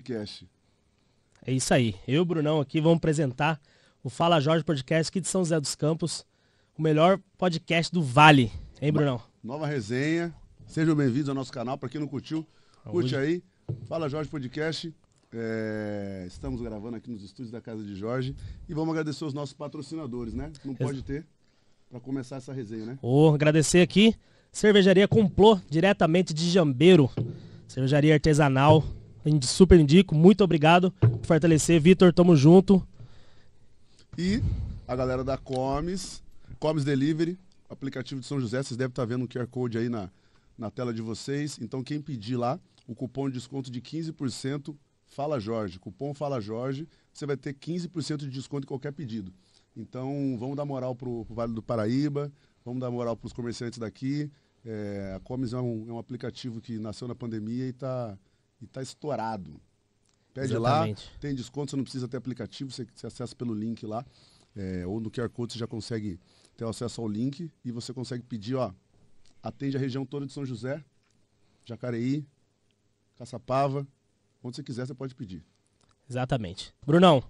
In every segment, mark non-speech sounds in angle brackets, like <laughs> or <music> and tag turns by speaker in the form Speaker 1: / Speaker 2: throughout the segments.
Speaker 1: podcast.
Speaker 2: É isso aí. Eu, Brunão, aqui vamos apresentar o Fala Jorge Podcast aqui de São José dos Campos, o melhor podcast do Vale. Hein, Brunão?
Speaker 1: Nova resenha. Sejam bem-vindos ao nosso canal. Para quem não curtiu, curte aí. Fala Jorge Podcast. É, estamos gravando aqui nos estúdios da Casa de Jorge e vamos agradecer os nossos patrocinadores, né? Não pode ter para começar essa resenha, né?
Speaker 2: Oh, agradecer aqui Cervejaria Complô, diretamente de Jambeiro. Cervejaria artesanal, Super indico. Muito obrigado por fortalecer. Vitor, tamo junto.
Speaker 1: E a galera da Comes, Comes Delivery, aplicativo de São José. Vocês devem estar tá vendo o um QR Code aí na, na tela de vocês. Então, quem pedir lá, o cupom de desconto de 15%, Fala Jorge. Cupom Fala Jorge, você vai ter 15% de desconto em qualquer pedido. Então, vamos dar moral pro, pro Vale do Paraíba, vamos dar moral pros comerciantes daqui. É, a Comes é um, é um aplicativo que nasceu na pandemia e está e tá estourado. Pede Exatamente. lá, tem desconto, você não precisa ter aplicativo, você, você acessa pelo link lá, é, ou no QR Code você já consegue ter acesso ao link e você consegue pedir, ó, atende a região toda de São José, Jacareí, Caçapava, onde você quiser você pode pedir.
Speaker 2: Exatamente. Brunão,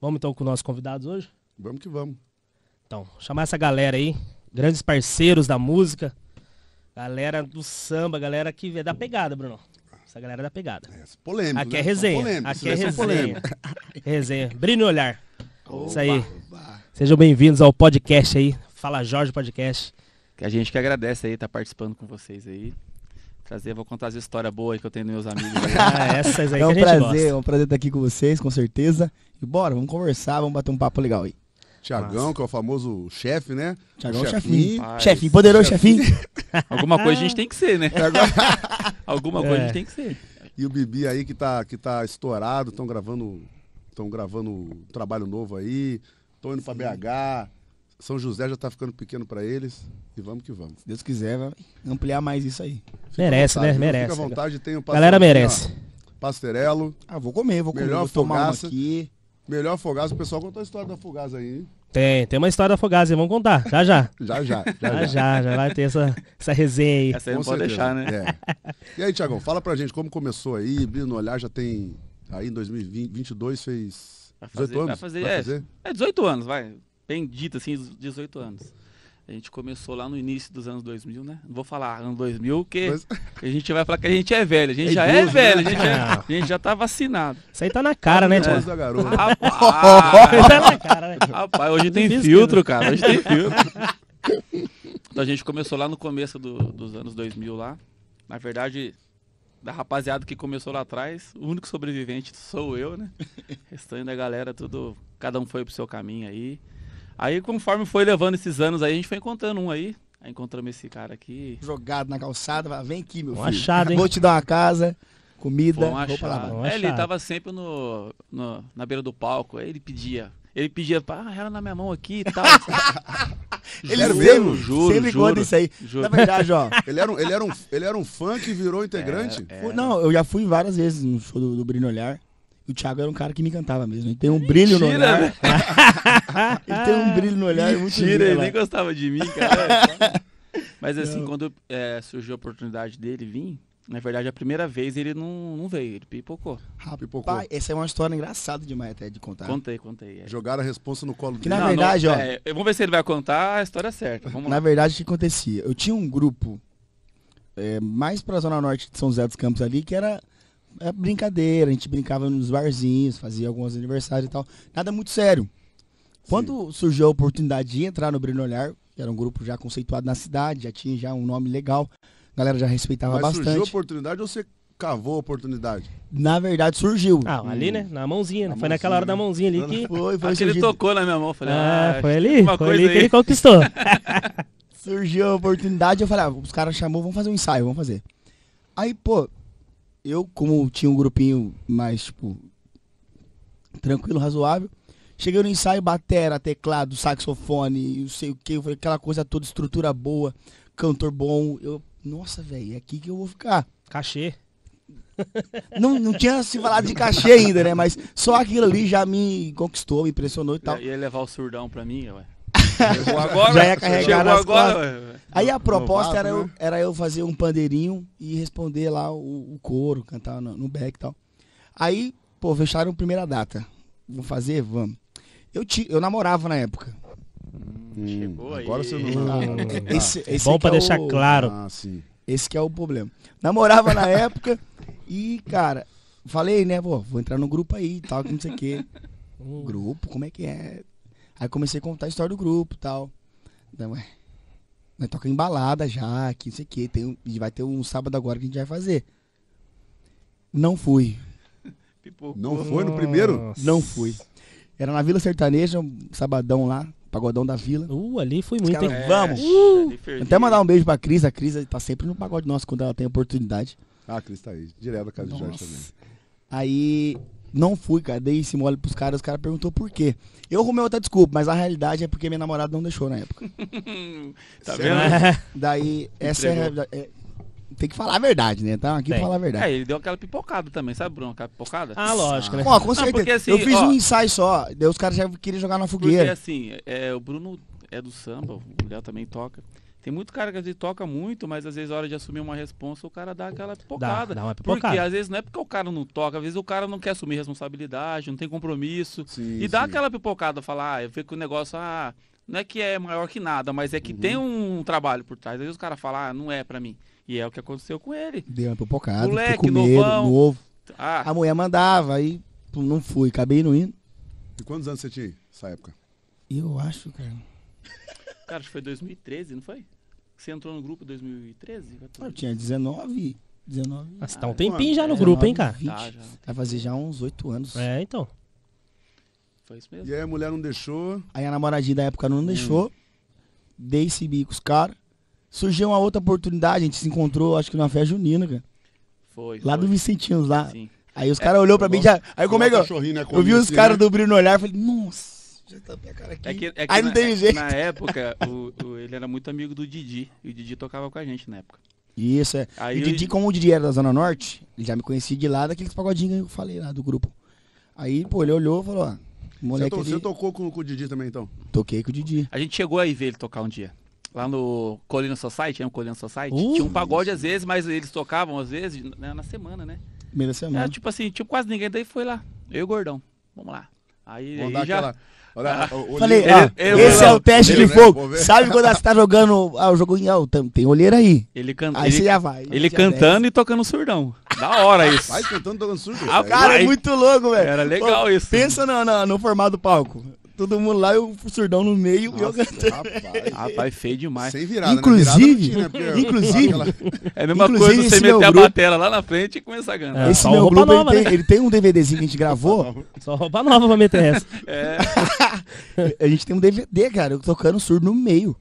Speaker 2: vamos então com nossos convidados hoje? Vamos que vamos. Então, chamar essa galera aí, grandes parceiros da música, galera do samba, galera que é da pegada, Bruno. Essa galera da pegada. É, polêmico, é né? Aqui né? é resenha. Polêmico, Aqui <laughs> é resenha. resenha. Brilho no olhar. Oba, Isso aí. Oba. Sejam bem-vindos ao podcast aí.
Speaker 3: Fala Jorge Podcast. Que a gente que agradece aí estar tá participando com vocês aí. Prazer, vou contar as histórias boas que eu tenho dos meus amigos. <laughs> ah, essas aí é um que a gente prazer, gosta. É um
Speaker 4: prazer estar aqui com vocês, com certeza. E bora, vamos conversar, vamos bater um papo legal
Speaker 1: aí. Tiagão, que é o famoso chefe, né? Tiagão, é chefinho. Chefinho, chefinho poderoso chefinho. <laughs> Alguma coisa a gente tem que ser, né? É, <laughs> Alguma coisa a gente é. tem que ser. E o Bibi aí que tá, que tá estourado, estão gravando estão gravando um trabalho novo aí, estão indo para BH. São José já está ficando pequeno para eles. E vamos que vamos. Se Deus quiser, vai ampliar mais isso aí. Fica
Speaker 4: né? merece, vontade, né? Merece. Fica à vontade, tem o Galera
Speaker 1: merece. Ó, pastorelo. Ah, vou comer, vou comer. Melhor vou tomar aqui. Melhor Fogás, o pessoal contou a história da Fogás aí,
Speaker 2: Tem, tem uma história da Fogás aí, vamos contar, já <laughs> já. já, já, já, já. Já, já, vai ter essa, essa resenha aí.
Speaker 3: Essa aí não pode certeza. deixar, né? É.
Speaker 1: E aí, Tiagão, fala pra gente como começou aí, Brilho no Olhar já tem, aí em 2022 fez 18 fazer, anos? Vai fazer, vai é, fazer,
Speaker 3: é, é 18 anos, vai, bendito assim, 18 anos. A gente começou lá no início dos anos 2000, né? Não vou falar ano 2000, porque Mas... <laughs> a gente vai falar que a gente é velho. A gente é já é né? velho, né? a, gente já, é- <laughs> a gente, já tá vacinado. Isso aí tá na cara, né, é. Tiago? Rapaz, <laughs> tá né? Rapaz, hoje tem filtro, né? cara. Hoje tem filtro. Então a gente começou lá no começo do, dos anos 2000 lá. Na verdade, da rapaziada que começou lá atrás, o único sobrevivente sou eu, né? restante da galera, tudo, cada um foi pro seu caminho aí. Aí, conforme foi levando esses anos aí, a gente foi encontrando um aí. Aí encontramos esse cara aqui.
Speaker 4: Jogado na calçada, vem aqui, meu um filho. Achado, hein? Vou te dar uma casa, comida, um roupa Um é, ele
Speaker 3: tava sempre no, no, na beira do palco, aí ele pedia. Ele pedia, ah, ela na minha mão aqui e tal. <laughs> Ele era mesmo? Juro, sempre juro, conta isso aí. Juro. Na
Speaker 4: verdade, ó. <laughs>
Speaker 1: ele, era um, ele, era um, ele era um fã que virou integrante? É, é. Não,
Speaker 4: eu já fui várias vezes no show do, do Brino Olhar o Thiago era um cara que me encantava mesmo. Ele tem um brilho no olhar. Né? <laughs>
Speaker 3: ele tem um brilho no olhar. É Mentira, ele nem gostava de mim, cara. <laughs> Mas assim, não. quando é, surgiu a oportunidade dele vir, na verdade, a primeira vez ele não, não veio, ele pipocou.
Speaker 4: Ah, pipocou. Pai, essa é uma história engraçada demais até de contar. Contei, contei. É. Jogaram a resposta no colo dele. na verdade, não, ó. É,
Speaker 3: vamos ver se ele vai contar a história certa. Vamos na lá.
Speaker 4: verdade, o que acontecia? Eu tinha um grupo é, mais pra Zona Norte de São José dos Campos ali, que era é brincadeira, a gente brincava nos barzinhos, fazia alguns aniversários e tal. Nada muito sério. Quando Sim. surgiu a oportunidade de entrar no brinolhar Olhar, que era um grupo já conceituado na cidade, já tinha já um nome legal, a galera já respeitava Mas bastante. surgiu a
Speaker 1: oportunidade ou você cavou a oportunidade?
Speaker 4: Na verdade, surgiu. Ah, ali, né?
Speaker 2: Na mãozinha, né? foi mãozinha, naquela hora da mãozinha ali que. <laughs> Foi, foi. ele tocou na minha mão.
Speaker 3: Falei, ah, ah foi ali? Foi ali aí. que ele
Speaker 4: conquistou.
Speaker 2: <laughs> surgiu a oportunidade, eu falei,
Speaker 4: ah, os caras chamou, vamos fazer um ensaio, vamos fazer. Aí, pô, eu, como tinha um grupinho mais, tipo, tranquilo, razoável, cheguei no ensaio, batera, teclado, saxofone, não sei o que, aquela coisa toda, estrutura boa, cantor bom. Eu, nossa, velho, é aqui que eu vou ficar. Cachê. <laughs> Não, não tinha se falado de cachê ainda, né? Mas só aquilo ali já me conquistou, me impressionou e tal.
Speaker 3: Ia levar o surdão pra mim, ué agora, já ia é carregar nas agora, Aí a proposta era, eu, né?
Speaker 4: era eu fazer um pandeirinho e responder lá o, o coro, cantar no, no back e tal. Aí, pô, fecharam a primeira data. Vamos fazer? Vamos. Eu, te, eu namorava na época. Hum, Chegou agora aí. você não. Ah, <laughs> esse, ah, esse é Bom é pra é deixar o... claro. Ah, esse que é o problema. Namorava na época e, cara, falei, né, pô, vou entrar no grupo aí e tal, que não sei o quê. <laughs> Grupo, como é que é? Aí comecei a contar a história do grupo e tal. Então, ué, nós né, toca embalada já, que não sei o que. Tem um, vai ter um sábado agora que a gente vai fazer. Não fui.
Speaker 1: <laughs> Pipocou. Não foi no primeiro? Nossa.
Speaker 4: Não fui. Era na Vila Sertaneja, um sabadão lá, pagodão da vila. Uh, ali foi muito, cara, é, Vamos! Uh. Até mandar um beijo pra Cris. A Cris tá sempre no pagode nosso quando ela tem oportunidade.
Speaker 1: Ah, a Cris tá aí, direto da casa Nossa. de Jorge também.
Speaker 4: Aí não fui, cara. Dei esse mole pros caras, os caras perguntou por quê. Eu arrumei outra desculpa, mas a realidade é porque minha namorada não deixou na época.
Speaker 3: <laughs> tá Cê
Speaker 4: vendo? <laughs> Daí, essa é Entregou. é, é tem que falar a verdade, né? Tá aqui tem. pra falar a verdade. É,
Speaker 3: ele deu aquela pipocada também, sabe, Bruno? Aquela pipocada. Ah, lógico, né? Ó, com certeza. Não, porque, assim, eu fiz ó,
Speaker 4: um ensaio só, daí os caras já queriam jogar na fogueira. Porque
Speaker 3: assim, é, o Bruno é do samba, o Léo também toca. Tem muito cara que às vezes toca muito, mas às vezes a hora de assumir uma responsa, o cara dá aquela pipocada. Dá, dá porque às vezes não é porque o cara não toca, às vezes o cara não quer assumir responsabilidade, não tem compromisso. Sim, e sim. dá aquela pipocada, falar, ah, eu fico com o negócio, ah, não é que é maior que nada, mas é que uhum. tem um trabalho por trás. Às vezes o cara fala, ah, não é para mim. E é o que aconteceu com ele. Deu uma pipocada, Moleque,
Speaker 4: com medo, novão, novo. Ah. A mulher mandava, aí não fui, acabei não indo.
Speaker 3: E quantos anos você tinha nessa época?
Speaker 1: Eu acho,
Speaker 4: cara.
Speaker 3: Cara, acho que foi 2013, não foi? Você entrou no grupo em 2013? 14? Ah, eu
Speaker 4: tinha 19. 19. Ah, você tá um ah, tempinho é, já no é, grupo, é, hein, cara? 20. Tá, já. Vai fazer já uns 8 anos. É, então.
Speaker 1: Foi isso mesmo. E aí a mulher não deixou.
Speaker 4: Aí a namoradinha da época não hum. deixou. Dei esse bico os caras. Surgiu uma outra oportunidade, a gente se encontrou, acho que numa festa junina, cara. Foi. Lá foi. do Vicentinho lá. Sim. Aí os caras é, olhou pra mim já. Aí como é que eu. Né, eu vi os caras né? do Bruno olhar e falei, nossa
Speaker 5: cara
Speaker 3: É que, é que Aí não na, é, jeito. Na época, o, o, ele era muito amigo do Didi. E o Didi tocava com a gente na época.
Speaker 4: Isso, é. Aí e o Didi, eu... como o Didi era da Zona Norte, ele já me conhecia de lá daqueles pagodinhos que eu falei lá do grupo. Aí, pô, ele olhou e falou, ó, Você, to, ele... você
Speaker 1: tocou com, com, o Didi também, então? Toquei com o Didi.
Speaker 3: A gente chegou aí ver ele tocar um dia. Lá no Colina Society, é né, um Colina Society. Uh, Tinha um pagode isso. às vezes, mas eles tocavam às vezes na, né, na semana, né?
Speaker 4: da semana. Era, tipo
Speaker 3: assim, tipo quase ninguém, daí foi lá. Eu e o Gordão. Vamos lá. Aí, aí já, aquela... Olha, ah. Falei, ah, ele, esse ele, é o teste ele, de é fogo. Né? Sabe quando você
Speaker 4: tá jogando ah, o jogo em alta? Tem olheira aí. Ele canta, aí você já vai. Ele já cantando desce.
Speaker 3: e tocando surdão. Da hora isso. Vai cantando e tocando surdão.
Speaker 4: Ah, cara, é muito louco, velho. Era legal Pô, isso. Pensa no, no, no formato do palco. Todo mundo lá, eu surdão no meio Nossa, e eu cantando.
Speaker 3: Rapaz, rapaz, feio demais. Sem virada, Inclusive, né? virada tinha, né, inclusive. É a mesma coisa você meter grupo... a batela lá na frente e começar a ganhar. É, esse meu grupo, nova, ele, né? tem, ele,
Speaker 4: tem, um DVDzinho que a gente <laughs> gravou. Só roupa nova pra meter essa. <laughs> É. <laughs> a gente tem um DVD, cara, eu tocando surdo no meio.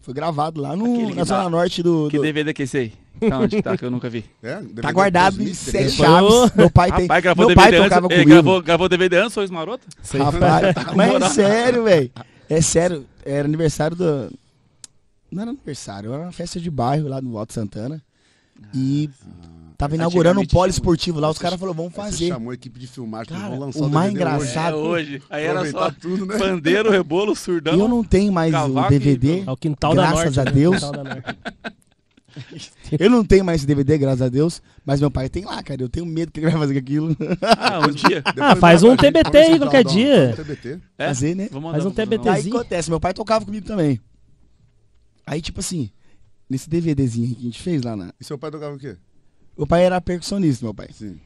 Speaker 4: Foi gravado lá no, na Zona Norte
Speaker 3: do, do. Que DVD que é esse aí? Tá onde tá, que eu nunca vi. É, tá guardado em sete chaves. Meu pai tem. Rapaz, gravou meu DVD pai tocava antes, comigo. Gravou, gravou DVD antes, Maroto? Rapaz, <laughs> mas é
Speaker 4: sério, velho. É sério. Era aniversário do... Não era aniversário, era uma festa de bairro lá no Alto Santana. e... Ah. Tava é. inaugurando um polo esportivo lá, os caras falaram, vamos fazer. Você chamou
Speaker 1: a equipe de filmagem, cara, lançar o mais DVD engraçado hoje. É hoje. Aí era só tudo, né? pandeiro,
Speaker 4: rebolo, surdão. Eu não tenho mais o DVD, é quintal graças a né? Deus. <laughs> Eu não tenho mais esse DVD, graças a Deus, mas meu pai tem lá, cara. Eu tenho medo que ele vai fazer aquilo. Ah, um <laughs> dia. ah, faz um TBT aí qualquer dia. Um TBT. É? Fazer, né?
Speaker 3: Vamos
Speaker 2: faz um TBTzinho. Aí
Speaker 4: acontece, meu pai tocava comigo também. Aí, tipo assim, nesse DVDzinho que a gente fez lá na. E
Speaker 1: seu pai tocava o quê?
Speaker 4: O pai era percussionista, meu pai. Sim.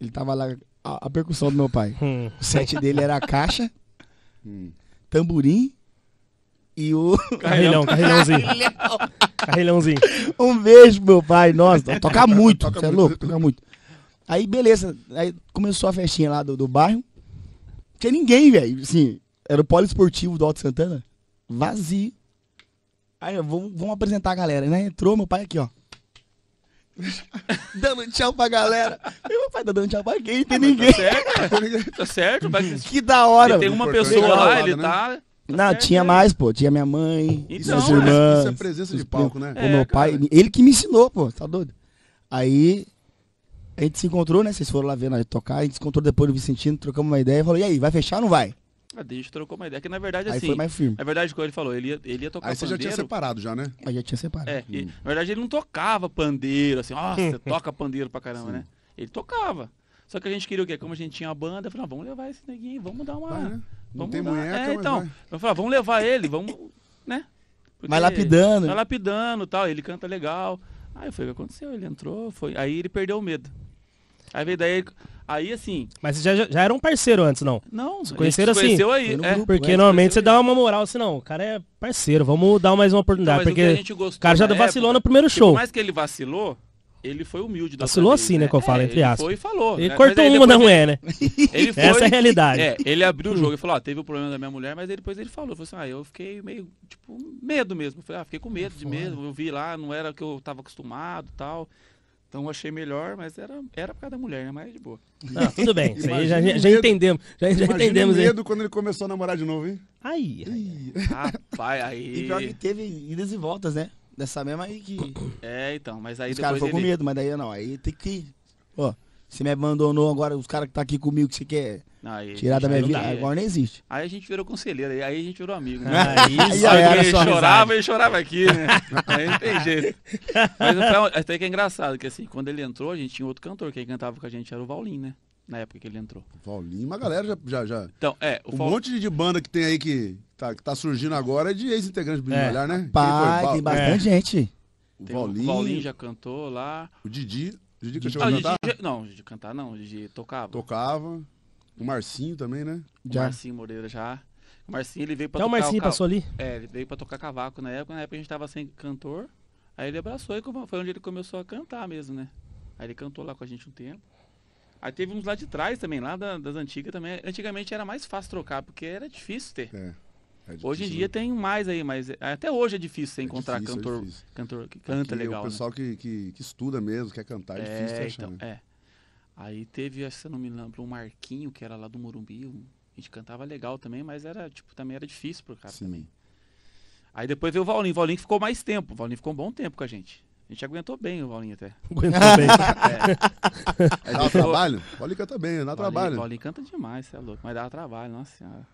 Speaker 4: Ele tava lá, a, a percussão do meu pai. Hum. O set dele era a caixa, hum. tamborim e o. <laughs> Carrilhão, carrilhãozinho. carrilhãozinho. Um beijo, meu pai. Nossa, tocar muito. Toca você é muito. é louco? Tocar muito. Aí, beleza. Aí começou a festinha lá do, do bairro. Tinha ninguém, velho. Assim, era o poliesportivo do Alto Santana. Vazio. Aí, vamos, vamos apresentar a galera. Né? Entrou meu pai aqui, ó. <laughs> dando tchau pra galera. Meu pai tá dando tchau pra quem? tem ah, ninguém. Tá certo, tá certo. Mas... Que da hora. tem uma pessoa lá, né? ele né? tá Tá não, certo, tinha né? mais, pô. Tinha minha mãe, então, minhas é, irmãs. Isso é presença de palco, né? É, o meu pai, cara. ele que me ensinou, pô. Tá doido? Aí a gente se encontrou, né? Vocês foram lá ver nós tocar, a gente se encontrou depois do Vicentino, trocamos uma ideia e falou, e aí, vai fechar ou não vai?
Speaker 3: Ah, a gente trocou uma ideia, que na verdade assim. Aí foi mais firme. Na verdade, quando ele falou, ele ia, ele ia tocar pandeiro. Aí você já tinha separado, já, né? Aí já tinha separado. É, hum. e, na verdade ele não tocava pandeiro, assim, nossa, <laughs> toca pandeiro pra caramba, Sim. né? Ele tocava. Só que a gente queria o quê? Como a gente tinha a banda, eu falei, ah, vamos levar esse neguinho, vamos dar uma. Vai, né? Não vamos tem mulher, é, então. então vai... Eu vamos levar ele, vamos, né?
Speaker 4: Porque vai lapidando. Vai
Speaker 3: lapidando tal, ele canta legal. Aí foi o que aconteceu, ele entrou, foi. Aí ele perdeu o medo. Aí veio daí, aí assim.
Speaker 2: Mas você já, já era um parceiro antes, não?
Speaker 3: Não, você conheceram assim. Conheceu aí, é, grupo, Porque é, normalmente
Speaker 2: você dá uma moral assim, não, o cara é parceiro, vamos dar mais uma oportunidade. Não, porque o, o, cara já vacilou época, no primeiro tipo, show. Por mais
Speaker 3: que ele vacilou, ele foi humilde. Vacilou assim, né? Que eu né? falo, é, entre aspas. Ele foi e falou. Ele né? cortou uma da mulher, é, né? <laughs> Ele foi, Essa é a realidade. É, ele abriu o jogo e falou: ó, ah, teve o um problema da minha mulher, mas depois ele falou: falou assim, ah, eu fiquei meio, tipo, medo mesmo. falei, ah, fiquei com medo de mesmo Eu vi lá, não era o que eu tava acostumado tal. Então eu achei melhor, mas era, era por causa da mulher, né? Mas de boa. Não, <laughs> ah, tudo bem, isso aí já, já, entendemos. Já, já entendemos medo quando ele começou a namorar de novo, hein?
Speaker 4: Aí. aí. Rapaz, aí. E pior que teve idas e voltas, né? Dessa mesma aí que.
Speaker 3: <coughs> É, então, mas aí os caras ficam ele... com medo,
Speaker 4: mas daí não. Aí tem que. Ó, você me abandonou agora, os caras que tá aqui comigo que você quer aí, tirar da minha vida, dá, agora é. não existe.
Speaker 3: Aí a gente virou conselheiro, aí a gente virou amigo, né? <laughs> Aí, aí, aí ele chorava e chorava aqui, né? <laughs> aí não tem jeito. Mas até que é engraçado, que assim, quando ele entrou, a gente tinha outro cantor, que cantava com a gente era o Valim, né? Na época que ele entrou. Valim, uma galera
Speaker 1: já. já, já... Então, é. O um monte de banda que tem aí que, tá, que tá surgindo agora é de ex-integrante do Brilho é. Olhar, né? Pai, tem bastante é. gente. O Paulinho. O Paulinho
Speaker 3: já cantou lá. O Didi. O Didi cantou ah, cantar? Didi, não, de cantar não, de tocava. Tocava. O Marcinho também, né? O já. Marcinho Moreira já. O Marcinho ele veio pra então, tocar. o Marcinho o passou ali? É, ele veio pra tocar cavaco na época. Na época a gente tava sem cantor. Aí ele abraçou e foi onde ele começou a cantar mesmo, né? Aí ele cantou lá com a gente um tempo. Aí teve uns lá de trás também, lá das antigas também. Antigamente era mais fácil trocar, porque era difícil ter. É. É hoje em dia né? tem mais aí, mas é, até hoje é difícil você é encontrar difícil, cantor, cantor que canta Aqui, legal. O né? pessoal
Speaker 1: né? que, que, que, estuda mesmo, quer cantar, é difícil então, achar. Então,
Speaker 3: né? É. Aí teve, se não me lembro, o Marquinho, que era lá do Morumbi. A gente cantava legal também, mas era, tipo, também era difícil pro cara Sim. também. Aí depois veio o Valninho. O ficou mais tempo. O Valninho ficou um bom tempo com a gente. A gente aguentou bem o Valninho até. <laughs> Aguentou bem. É. Dava trabalho? O Valninho canta bem, dá Valinho, trabalho. O canta demais, você é louco. Mas dava trabalho, nossa senhora.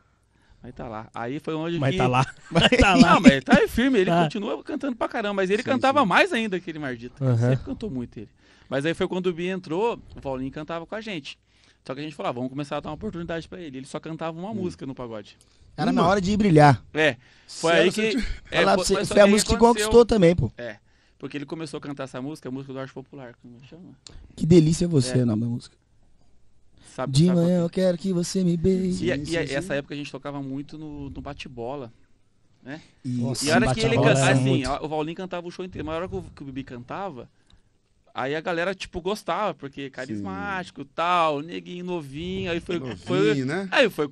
Speaker 3: Mas tá lá. Aí foi onde. Mas que... tá lá. <laughs> Mas tá lá. Não, mas tá firme. Ele tá. continua cantando pra caramba. Mas ele sim, cantava sim. mais ainda que ele Mardito. Uhum. Sempre cantou muito ele. Mas aí foi quando o Bi entrou, o Paulinho cantava com a gente. Só que a gente falava, ah, vamos começar a dar uma oportunidade para ele. Ele só cantava uma hum. música no pagode. Era hum. na hora
Speaker 4: de brilhar. É. Foi Sério, aí que. Te... É, foi, foi a música que conquistou também, pô. É.
Speaker 3: Porque ele começou a cantar essa música, a música do Arte Popular, como chama.
Speaker 4: Que delícia você, é. o nome da música
Speaker 3: sabe. De sabe manhã
Speaker 4: eu quero que você me beije. E, e, essa
Speaker 3: época a gente tocava muito no, no bate-bola. Né? Nossa, e a hora que ele cantava, assim, o Valnim cantava o show inteiro, mas a hora que o, que o Bibi cantava, aí a galera, tipo, gostava, porque carismático tal, neguinho novinho, aí foi. Novinho, foi né? Aí foi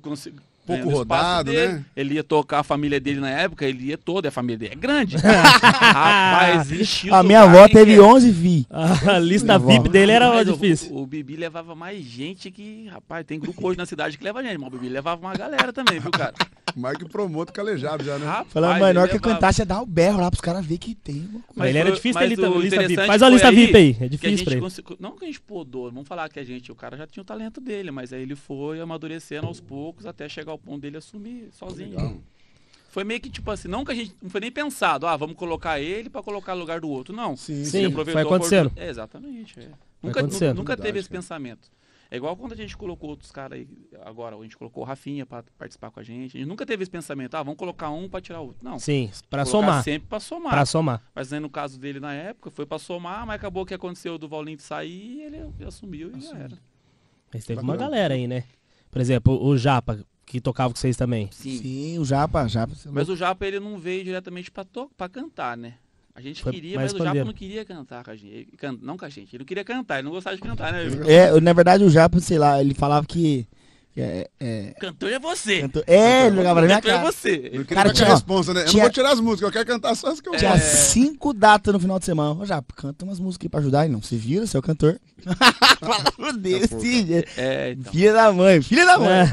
Speaker 3: pouco né, rodado, dele, né? Ele ia tocar a família dele na época, ele ia toda, a família dele é grande. <laughs> Rapaz, A minha avó teve que... 11 vi. A <laughs> lista VIP dele era difícil. O, o, Bibi levava mais gente que, rapaz, tem grupo hoje na cidade que leva gente, mas o Bibi levava uma galera também, viu, cara? Mike promoto calejado já, né? Rapaz, Falando menor que cantasse
Speaker 4: é dar o berro lá pros caras ver que tem. Mas ele era difícil
Speaker 3: ter lista, lista VIP. Faz a lista VIP aí, é difícil pra ele. Consegu... Não que a gente podou, vamos falar que a gente, o cara já tinha o talento dele, mas aí ele foi amadurecendo aos poucos até chegar galpão dele assumir sozinho. Foi meio que tipo assim, não que a gente não foi nem pensado, ah, vamos colocar ele para colocar no lugar do outro, não. Sim, sim. Aproveitou foi acontecendo. É, exatamente. É. Nunca, acontecendo. nunca teve Verdade, esse cara. pensamento. É igual quando a gente colocou outros caras aí, agora, a gente colocou o Rafinha para participar com a gente. A gente nunca teve esse pensamento, ah, vamos colocar um para tirar outro. Não. Sim, para somar. Sempre para somar. Para somar. Mas no caso dele na época, foi para somar, mas acabou que aconteceu do Valente sair, ele assumiu e Assumiu. já era.
Speaker 2: Mas teve uma galera aí, né? Por exemplo, o Japa, que tocava com vocês também. Sim. Sim, o Japa, Japa. É mas
Speaker 3: o Japa ele não veio diretamente pra, to pra cantar, né? A gente Foi queria, mas o Japa não queria cantar com a gente. Ele, can... Não com a gente, ele não queria cantar, ele não gostava de cantar, né? É, na
Speaker 4: verdade o Japa, sei lá, ele falava que é, é, é... Cantor é você. Cantor... É, ele jogava na minha cantor é
Speaker 1: você. Não cara, tinha, responsa, né? Eu tinha... não vou tirar as músicas, eu quero cantar só as que eu Tinha é... cinco
Speaker 4: datas no final de semana. Eu já, canta umas músicas aí pra ajudar. Ele não se vira, seu é cantor.
Speaker 3: Fala <laughs> Deus, É, então. Filha
Speaker 4: da mãe, filha da mãe.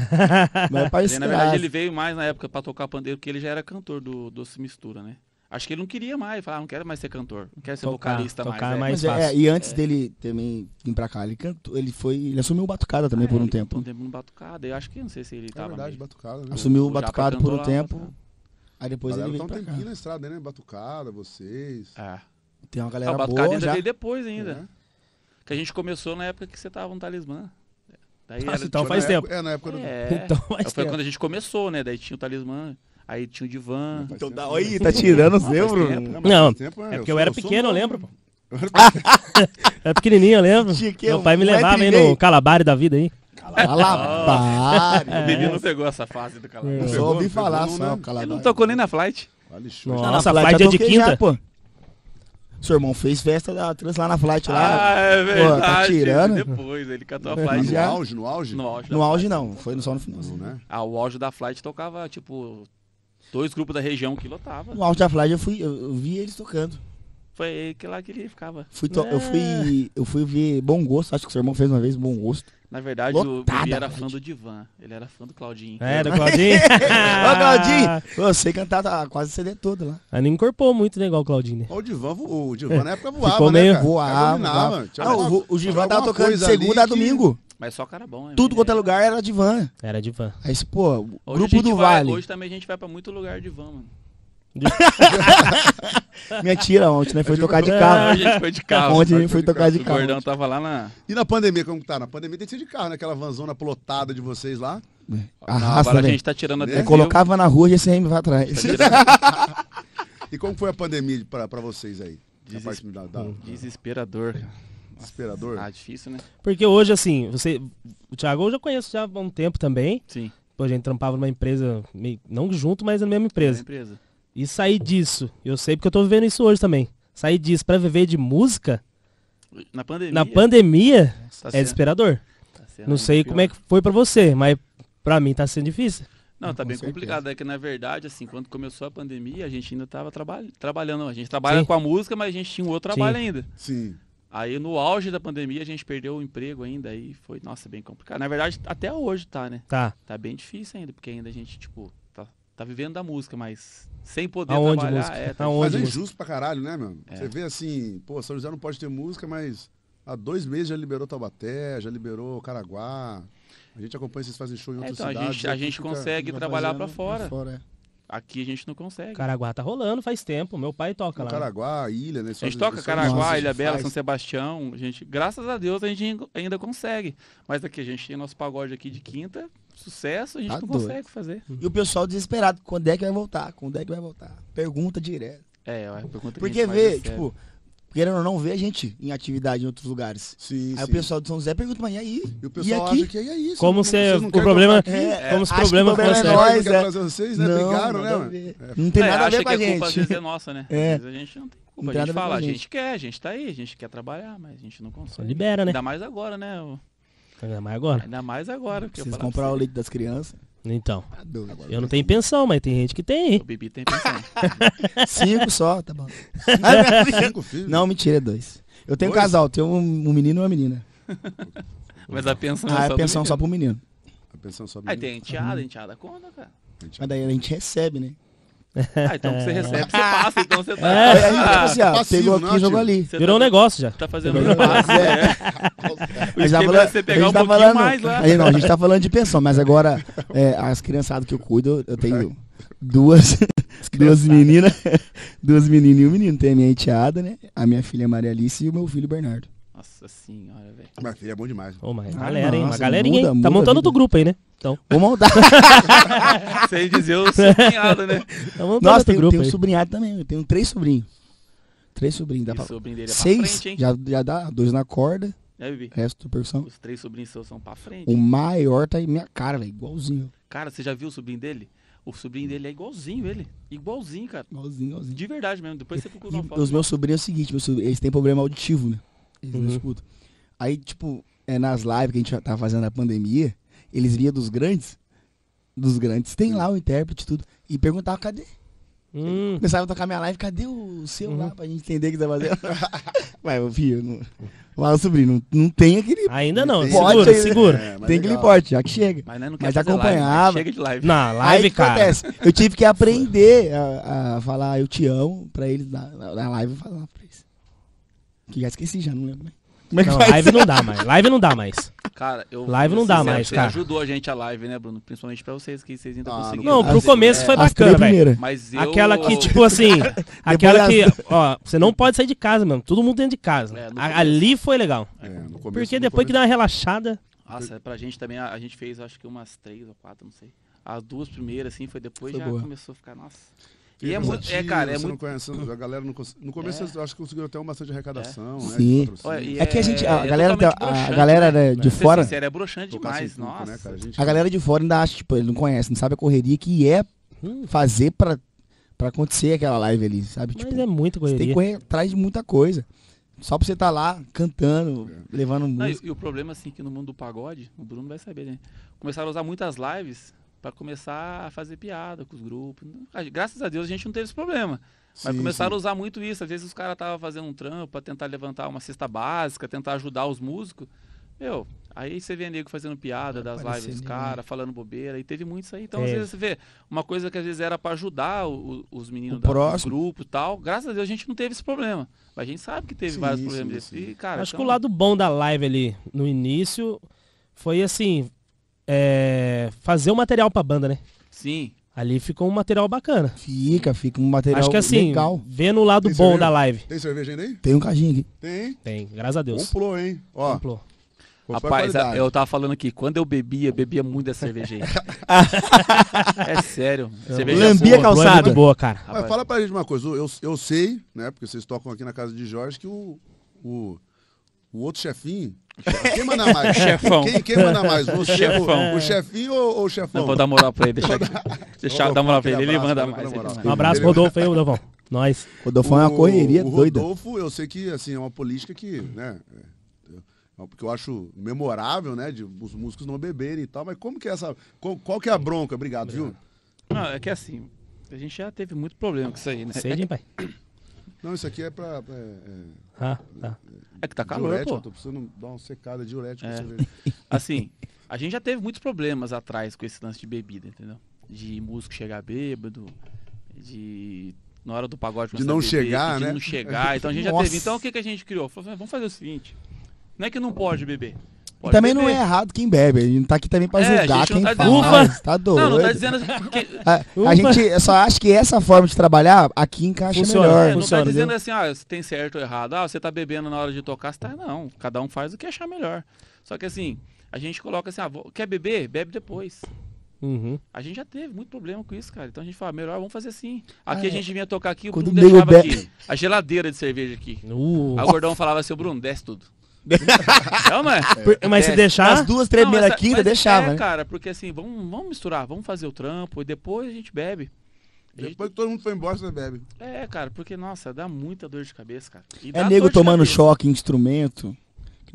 Speaker 4: Mas, <laughs> na verdade, ele
Speaker 3: veio mais na época pra tocar pandeiro, porque ele já era cantor do Doce Mistura, né? Acho que ele não queria mais, falar, ah, não quero mais ser cantor, não quero ser tocar, vocalista tocar mais. É. mais é, é e antes
Speaker 4: dele também vir pra cá, ele cantou, ele foi. Ele assumiu o Batucada também ah, por é, um tempo.
Speaker 3: Um tempo no Batucada, eu acho que não sei se ele é Verdade, Batucada, né? Assumiu o Batucada por um
Speaker 4: tempo. Lá,
Speaker 1: né? aí depois
Speaker 4: ele veio. Então tá um tempinho
Speaker 3: na estrada, né? Batucada, vocês. É.
Speaker 4: Tem uma galera ah, o Batucada boa, ainda já... veio
Speaker 3: depois ainda. É. Que a gente começou na época que você tava no um talismã. Daí Nossa, era, então tipo faz tempo. Época, é, na época do... é, então faz Foi quando a gente começou, né? Daí tinha o talismã. Aí tinha o divã. Então, dá, aí, tá tirando os né, é eu, Não, é porque eu era pequeno, eu lembro. é <laughs> pequenininho, eu lembro. Chique, Meu pai me é levava aí no calabari da
Speaker 2: vida aí. Calabari. <laughs> O menino não pegou essa fase do calabari. Eu só ouvi falar né?
Speaker 3: só, calabari. Ele não tocou nem na flight. Nossa, na flight é de quinta. pô.
Speaker 2: Seu
Speaker 4: irmão fez festa da trans lá na flight lá. Ah, é verdade. Pô, tá tirando. Depois, ele cantou a flight. No auge, no auge? No auge, no auge não. Foi só no final. Né? né?
Speaker 3: Ah, o auge da flight tocava, tipo, Dois grupos da região que lotava. No Alto da
Speaker 4: Flávia eu fui, eu, eu vi eles tocando.
Speaker 3: Foi que lá que ele ficava. Fui to... Eu fui. É.
Speaker 4: Eu fui ver Bom Gosto, acho que o seu irmão fez uma vez Bom Gosto. Na
Speaker 3: verdade, Lotada, o era fã do Divan. Ele era fã do Claudinho. É, do Claudinho? <laughs> Ô,
Speaker 2: Claudinho! Você <laughs> cantava tá quase o CD todo lá. Aí não incorporou muito, né, igual o Claudinho, né?
Speaker 1: O Divan, o Divan
Speaker 2: na época voava, Ficou né, meio... Voava, voava. Né? Ah, o,
Speaker 4: o Divan tava tocando de
Speaker 2: segunda a domingo.
Speaker 4: Mas só cara bom, né? Tudo quanto é, é lugar era de van. Era de van. Aí, pô, Hoje grupo do vai- Vale. Hoje também a gente
Speaker 3: vai pra muito lugar de van, mano.
Speaker 4: Mentira, ontem, né? Foi tocar de Hoje a carro. gente foi de carro. Ontem a gente foi tocar de o carro. gordão tava lá na.
Speaker 1: E na pandemia, como tá? Na pandemia tem que ser de carro, naquela né? vanzona plotada de vocês lá. É. Arrasta, Agora a gente tá tirando a Né? Colocava na rua,
Speaker 2: GCM vai atrás. Tá
Speaker 1: <laughs> E como foi a pandemia pra, pra vocês aí?
Speaker 3: da- da- Desesperador, cara desesperador. Ah, difícil, né?
Speaker 2: Porque hoje, assim, você. O Thiago eu já conheço já há um tempo também. Sim. Pô, a gente trampava numa empresa, meio, não junto, mas na mesma empresa. empresa. E sair disso, eu sei porque eu tô vivendo isso hoje também. Sair disso para viver de música. Na pandemia. Na pandemia tá é desesperador. Tá não é sei pior. como é que foi para você, mas para mim tá sendo difícil.
Speaker 3: Não, tá Com bem certeza. complicado. É que, na verdade, assim, quando começou a pandemia, a gente ainda estava traba trabalhando. A gente trabalha Sim. com a música, mas a gente tinha um outro trabalho Sim. ainda. Sim. Aí no auge da pandemia a gente perdeu o emprego ainda aí foi, nossa, bem complicado. Na verdade, até hoje tá, né? Tá. Tá bem difícil ainda, porque ainda a gente, tipo, tá, tá vivendo da música, mas sem poder Aonde trabalhar. Música? É, tá Aonde mas música? é injusto pra caralho, né, mano É. Você vê
Speaker 1: assim, pô, São José não pode ter música, mas há dois meses já liberou Taubaté, já liberou
Speaker 3: Caraguá. A gente acompanha vocês fazem show em é, outras é, então, cidades. A gente, a gente consegue trabalhar para fora. Pra fora é. Aqui a gente não consegue.
Speaker 2: Caraguá tá rolando faz tempo. Meu pai toca no lá. Caraguá, né? Ilha, né? A gente toca Caraguá, Ilha Bela, faz... São
Speaker 3: Sebastião. A gente, graças a Deus a gente ainda consegue. Mas aqui a gente tem nosso pagode aqui de quinta, sucesso, a gente tá não doido. consegue fazer. Uhum. E o
Speaker 4: pessoal desesperado, quando é que vai voltar? Quando é que vai voltar? Pergunta direto.
Speaker 3: É, é pergunta Porque vê, tipo,
Speaker 4: querendo ou não, ver a gente em atividade em outros lugares. Sim, aí sim. o pessoal do São José pergunta, mas e aí? E o pessoal e acha que é isso. Como se é, o problema, é, como se o problema fosse nós, é. vocês, né? Não,
Speaker 2: Brigaram, não, né? Não tem é. nada a é, ver com a gente. A culpa é nossa, né? É. Às vezes a gente não tem culpa. Não a gente fala, a gente. gente
Speaker 3: quer, a gente tá aí, a gente quer trabalhar, mas a gente não consegue. Só libera, né? Ainda mais agora, né?
Speaker 2: Ainda mais agora. Ainda
Speaker 3: mais agora. Vocês comprar
Speaker 2: o leite das crianças. Então. Tá Agora eu não tenho pensão, mas tem gente que tem. O Bibi
Speaker 3: tem pensão. <laughs> Cinco só, tá bom. <laughs> Cinco <laughs> filhos? Não,
Speaker 4: mentira, é dois. Eu tenho um casal, tenho um, um menino e uma menina.
Speaker 3: Mas a pensão é ah, é só a pensão só pro
Speaker 4: menino.
Speaker 1: A pensão é só pro menino. Aí tem enteada,
Speaker 3: enteada conta, cara.
Speaker 4: Mas daí a gente recebe, né? Ah, então você é. recebe, você passa. Então você é. tá. É, aí, tipo ah, assim, pegou aqui e jogou ali. Tá Virou tá, um negócio já. Tá fazendo um negócio. Né? É. <laughs> é. falando, você pegar um tá falando, mais lá. Aí, não, a gente tá falando de pensão, mas agora é, as criançadas que eu cuido, eu tenho duas, <laughs> duas meninas, duas meninas e um menino. Tem a minha enteada, né? A minha filha Maria Alice e o meu filho Bernardo.
Speaker 1: Nossa senhora, velho. Mas é bom demais. Ô, mas ah, galera, hein? Uma galerinha, muda, hein? Tá muda, tá montando outro grupo
Speaker 4: aí, né? Então. Vou montar.
Speaker 1: <laughs> Sem dizer o sobrinhado,
Speaker 3: né? Tá Nossa, tem, grupo tem um
Speaker 4: sobrinhado ah, também. Eu tenho três sobrinhos. Três sobrinhos. Dá e pra... sobrinho dele é Seis, frente, Já, já dá dois na corda. É, Bibi? Resto do percussão. Os três sobrinhos seus são pra frente. O maior tá em minha cara, velho. Igualzinho.
Speaker 3: Cara, você já viu o sobrinho dele? O sobrinho dele é igualzinho ele. Igualzinho, cara. Igualzinho, igualzinho. De verdade mesmo. Depois você procura uma foto. Os meus
Speaker 4: sobrinhos é o seguinte, meus sobrinhos, eles têm problema auditivo, né? eles uhum. não escutam. Aí, tipo, é, nas lives que a gente tá fazendo na pandemia, eles vinham dos grandes, dos grandes, tem uhum. lá o intérprete tudo, e perguntava, cadê? Hum. Começava a tocar minha live, cadê o seu uhum. lá pra gente entender o que tá fazendo? mas <laughs> eu vi não... fala sobrinho, não, não tem aquele. Ainda não, porte, segura, segura. É, tem legal. aquele porte, já que chega. Mas, não mas né? acompanhava. Live, chega de live. Na live, Aí, cara. Acontece, eu tive que <laughs> aprender a, a, falar eu te amo pra eles na, na, na live falar pra que já esqueci, já não lembro. Como é que não, faz? live não dá mais.
Speaker 2: Live não dá mais. Cara, eu.
Speaker 3: Live não assim, dá mais, cara. ajudou a gente a live, né, Bruno? Principalmente pra vocês que vocês ainda ah, conseguiram. Não, pro começo é, foi bacana, velho. Mas eu... Aquela que, <laughs> tipo assim. <laughs> aquela que,
Speaker 2: ó, você não pode sair de casa, mano. Todo mundo dentro de casa. É, a, ali foi legal. É, no começo, Porque depois começo. que dá uma relaxada.
Speaker 3: Nossa, pra gente também, a, a gente fez acho que umas três ou quatro, não sei as duas primeiras, assim, foi depois foi já boa. começou a ficar, nossa. E é muito, é, cara, é muito...
Speaker 1: Conhece, a galera não No começo, é. acho que conseguiu até uma bastante arrecadação, é. né? Sim. Olha, é, que a é gente, a, galera, tá, a, galera né, de fora... Sincero, é broxante
Speaker 3: demais, né, nossa. Né, cara, a, gente... a, galera
Speaker 4: de fora ainda acha, tipo, ele não conhece, não sabe a correria que é hum. fazer pra, pra acontecer aquela live ali, sabe? Mas tipo, é muita correria. tem que correr atrás de muita coisa. Só pra você estar tá lá cantando, é. levando música. Não,
Speaker 3: e, e, o problema, assim, que no mundo do pagode, o Bruno vai saber, né? Começaram a usar muitas lives para começar a fazer piada com os grupos. Ah, graças a Deus a gente não teve esse problema. Mas sim, começaram sim. a usar muito isso. Às vezes os caras estavam fazendo um trampo para tentar levantar uma cesta básica, tentar ajudar os músicos. Meu, aí você vê nego fazendo piada das lives dos caras, falando bobeira, e teve muito isso aí. Então, é. às vezes você vê uma coisa que às vezes era para ajudar o, os meninos do grupo e tal. Graças a Deus a gente não teve esse problema. Mas a gente sabe que teve sim, vários problemas desse. E, cara, Acho então... que o então lado
Speaker 2: bom da live ali no início foi assim, é, fazer um material pra banda, né? Sim. Ali ficou um material bacana.
Speaker 4: Fica, fica um material Acho que assim, legal. vendo
Speaker 3: o lado Tem bom cerveja? da live. Tem cerveja ainda aí? Tem um cajinho aqui. Tem? Tem, graças a Deus. Complou, hein? Ó. Comprou. Rapaz, eu tava falando aqui, quando eu bebia, bebia muito dessa cerveja aí. <laughs> é sério. Cerveja
Speaker 1: Lambia boa. Boa, boa cara. Mas fala pra gente uma coisa, eu, eu sei, né, porque vocês tocam aqui na casa de Jorge, que o, o o outro chefinho. Quem manda mais? <laughs> chefão. Quem, quem manda mais? O chefão. O chefinho ou, o chefão? Não, vou dar moral pra ele. Deixa, deixa eu dar moral pra ele. Ele
Speaker 3: manda mais. Um abraço, Rodolfo
Speaker 2: aí, Rodolfo. Nós. Rodolfo o, é uma correria o doida.
Speaker 1: Rodolfo, eu sei que assim, é uma política que, né? Porque é, é, eu acho memorável, né? De os músicos não beberem e tal. Mas como que é essa. Qual, qual que é a bronca? Obrigado, Obrigado, viu?
Speaker 3: Não, é que assim, a gente já teve muito problema com isso aí, né? Sei, pai. Não, isso aqui é pra. pra é... é ah, tá. É que tá calor, diurético, pô. Tô
Speaker 1: precisando dar uma secada diurética. É.
Speaker 3: <laughs> Assim, a gente já teve muitos problemas atrás com esse lance de bebida, entendeu? De músico chegar bêbado, de na hora do pagode de não beber, chegar, de né? não chegar. Então a gente Nossa. já teve. Então o que que a gente criou? Falou, assim, ah, vamos fazer o seguinte. Não é que não pode beber. Pode também beber. não é
Speaker 4: errado quem bebe. A gente não tá aqui também pra é, julgar quem tá faz. Ufa. Tá doido. Não, não tá dizendo assim, que... a, a, gente só acha que essa forma de trabalhar aqui encaixa funciona, melhor. É, não tá funciona, tá dizendo
Speaker 3: assim, ah, tem certo ou errado. Ah, você tá bebendo na hora de tocar. Você tá, não. Cada um faz o que achar melhor. Só que assim, a gente coloca assim, ah, quer beber? Bebe depois. Uhum. A gente já teve muito problema com isso, cara. Então a gente fala, melhor vamos fazer assim. Aqui ah, a gente vinha tocar aqui, o Bruno deixava be... aqui. A geladeira de cerveja aqui. Uh. Aí o gordão falava assim, Bruno, desce tudo. <laughs> mas... É. se deixar... As duas, três primeiras quinta, é deixava. É, né? cara, porque assim, vamos, vamos misturar, vamos fazer o trampo e depois a gente bebe. Depois que todo mundo foi embora, você bebe. É, cara, porque, nossa, dá muita dor de cabeça, cara. é nego tomando
Speaker 4: choque, instrumento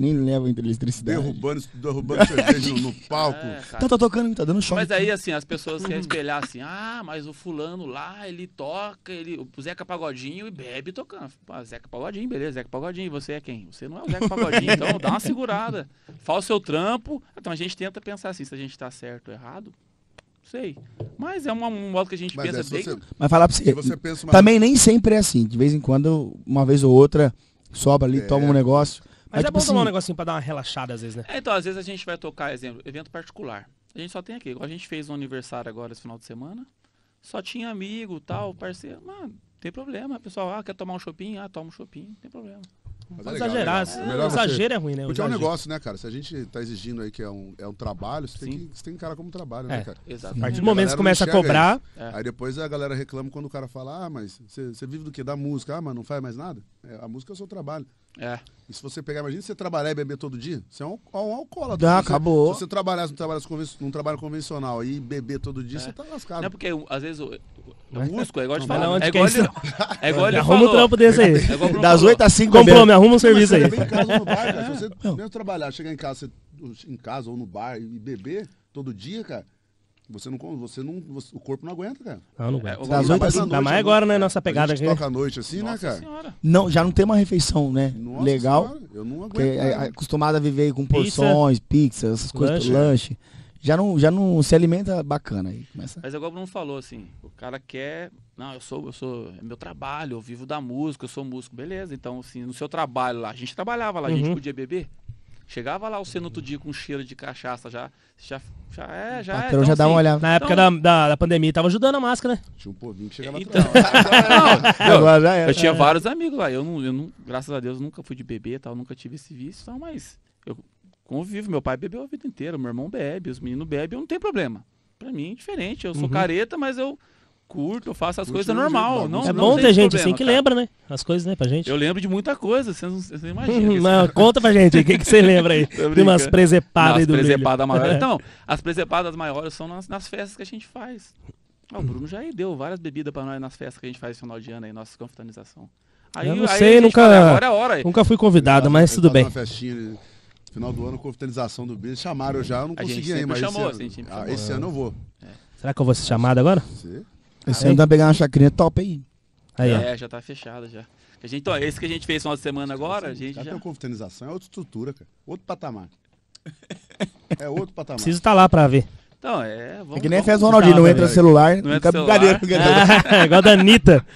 Speaker 4: nem levam eletricidade. Derrubando, derrubando
Speaker 3: cerveja no palco. É, tá, tá tocando, tá dando choque. Mas aí, assim, as pessoas querem espelhar assim, ah, mas o fulano lá, ele toca, ele, o Zeca Pagodinho e bebe tocando. Ah, Zeca Pagodinho, beleza, Zeca Pagodinho, você é quem? Você não é o Zeca Pagodinho, então dá uma segurada. Faz o seu trampo. Então a gente tenta pensar assim, se a gente tá certo ou errado, sei. Mas é uma, um modo que a gente mas pensa é, bem. Você, mas falar pra você. você pensa
Speaker 4: Também nem sempre é assim. De vez em quando, uma vez ou outra,
Speaker 2: sobra ali, é. toma um negócio. Mas é, tipo bom assim... tomar um assim, negocinho pra dar uma relaxada às vezes, né?
Speaker 3: É, então, às vezes a gente vai tocar, exemplo, evento particular. A gente só tem aqui. A gente fez um aniversário agora esse final de semana. Só tinha amigo, tal, parceiro. Mano, tem problema. pessoal, ah, quer tomar um shopping? Ah, toma um shopping, tem problema. Mas
Speaker 1: é exagerar. Legal, né? é, exagero é ruim, né? Porque é um negócio, né, cara? Se a gente tá exigindo aí que é um, é um trabalho, você tem, Sim. que, você tem que encarar como trabalho, né, é, cara? Exato. A partir do momento que começa a cobrar. Aí. É. aí depois a galera reclama quando o cara fala, ah, mas você, você vive do que? Da música. Ah, mas não faz mais nada? É, a música é o seu trabalho. É. E se você pegar, imagina você trabalhar e beber todo dia, você é um, é um
Speaker 4: alcoólatra.
Speaker 3: acabou.
Speaker 1: Se você trabalhar num trabalho, num trabalho convencional e beber todo dia, é. você tá
Speaker 3: lascado. Não, é porque às vezes o, o músico é igual de falar. é igual ele, é igual ele <laughs> Arruma um trampo desse aí. É das 8 às 5
Speaker 1: comprou, me né? arruma um serviço aí. se você mesmo trabalhar, chegar em casa, você, em casa ou no bar e beber todo dia, cara você não, você não, você, o corpo não aguenta, cara. Não, ah, não
Speaker 4: aguenta. É, das oito tá às mais né? agora, né,
Speaker 2: nossa pegada a gente aqui. toca à noite assim, né, nossa né, cara?
Speaker 1: Senhora.
Speaker 4: Não, já não tem uma refeição, né? Nossa Legal. Senhora, eu não aguento. É, é, acostumado a viver com porções, pizza, essas coisas, lanche. É. lanche. Já não, já não se alimenta bacana aí.
Speaker 3: Começa. Mas é agora o Bruno falou, assim, o cara quer. Não, eu sou, eu sou. É meu trabalho, eu vivo da música, eu sou músico. Beleza, então, assim, no seu trabalho lá, a gente trabalhava lá, uhum. a gente uhum. podia beber. Chegava lá o no outro dia com cheiro de cachaça já, já já é, já é, então, já dá uma olhada. Na época então,
Speaker 2: da, da, da, pandemia, tava ajudando a máscara, né? Tinha um povinho que chegava então... <laughs> Agora já era. Eu tinha é. vários
Speaker 3: amigos lá. Eu, não, eu não, graças a Deus, nunca fui de bebê tal, nunca tive esse vício tal, mas eu convivo. Meu pai bebeu a vida inteira, meu irmão bebe, os meninos bebem, eu não tenho problema. Pra mim, é diferente. Eu sou uhum. careta, mas eu curto, eu faço as coisas normal. Não, é bom não ter gente assim problema, assim que cara. lembra, né? As coisas, né, pra gente. Eu lembro de muita coisa, você não, você imagina. <laughs> <laughs> conta pra gente o que, que você lembra aí. <laughs> Tem umas presepadas aí do presepada maior. Então, as presepadas maiores são nas, nas festas que a gente faz. Ah, o Bruno já deu várias bebidas pra nós nas festas que a gente faz no final de ano aí, nossa confraternização. Aí, eu não sei, nunca, fala, agora é
Speaker 2: hora. nunca fui convidado, mas eu tudo bem.
Speaker 3: festinha, final do ano, confraternização do Bruno, chamaram
Speaker 1: já, eu não consegui ainda, mas chamou, esse, ano, assim, ah, chamou. Ah, esse ano eu vou.
Speaker 3: É.
Speaker 2: Será que eu vou ser chamado agora? Sim. Esse ainda pegar uma chacrinha top aí. aí é,
Speaker 3: ó. já tá fechada já. A gente, esse que a gente fez uma semana agora, a gente já... tem confraternização, é outra estrutura, cara. Outro patamar. é
Speaker 1: outro patamar. Preciso estar tá
Speaker 2: lá pra ver. Então, é... Vamos, é que nem fez o Ronaldinho, não tá, entra no tá, tá. celular, não entra celular. Ah, <laughs> <laughs> igual da Anitta.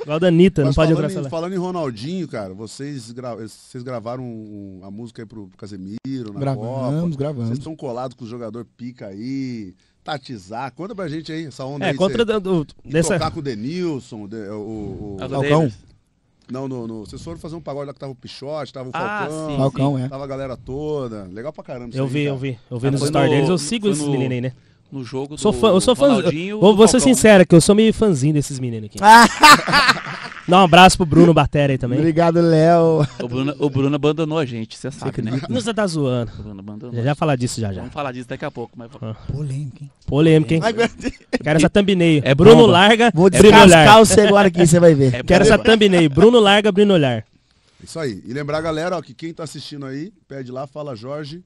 Speaker 2: Igual da Anitta, Mas não pode entrar celular.
Speaker 1: Falando em Ronaldinho, cara, vocês, gra... vocês gravaram a música aí pro Casemiro, na gravamos, Copa. Gravamos, gravamos. Vocês estão colados com o jogador pica aí tatizar. Conta pra gente aí essa onda é, aí. Contra cê, do, nessa... Tocar com o Denilson, o, o, o Falcão. Não, no, no, vocês foram fazer um pagode lá que tava o Pichote, tava o ah, Falcão. Ah, sim, Falcão, sim. é. Tava a galera toda. Legal pra caramba. Eu aí, vi, eu vi. Eu vi ah, nos stories deles. Eu
Speaker 2: sigo esses meninos aí, né? No jogo do sou fã, Eu sou fã. Vou, vou ser Falcão, sincero que eu sou meio fãzinho desses meninos aqui. <laughs> Dá um abraço pro Bruno Batera aí também. Obrigado, Léo.
Speaker 3: O Bruno, o Bruno abandonou a gente, você sabe, né? Não, você tá zoando. O Bruno abandonou. Já, já falar disso já já. Vamos falar disso daqui a pouco. Mas... Ah. Polêmica, hein? Polêmica, hein? Quero essa thumbnail. É Bruno
Speaker 2: bomba. larga, Vou é descascar você agora aqui, você vai ver. <laughs> É Quero essa thumbnail. Bruno larga, Bruno olhar.
Speaker 1: Isso aí. E lembrar, galera, ó, que quem tá assistindo aí, pede lá, fala Jorge,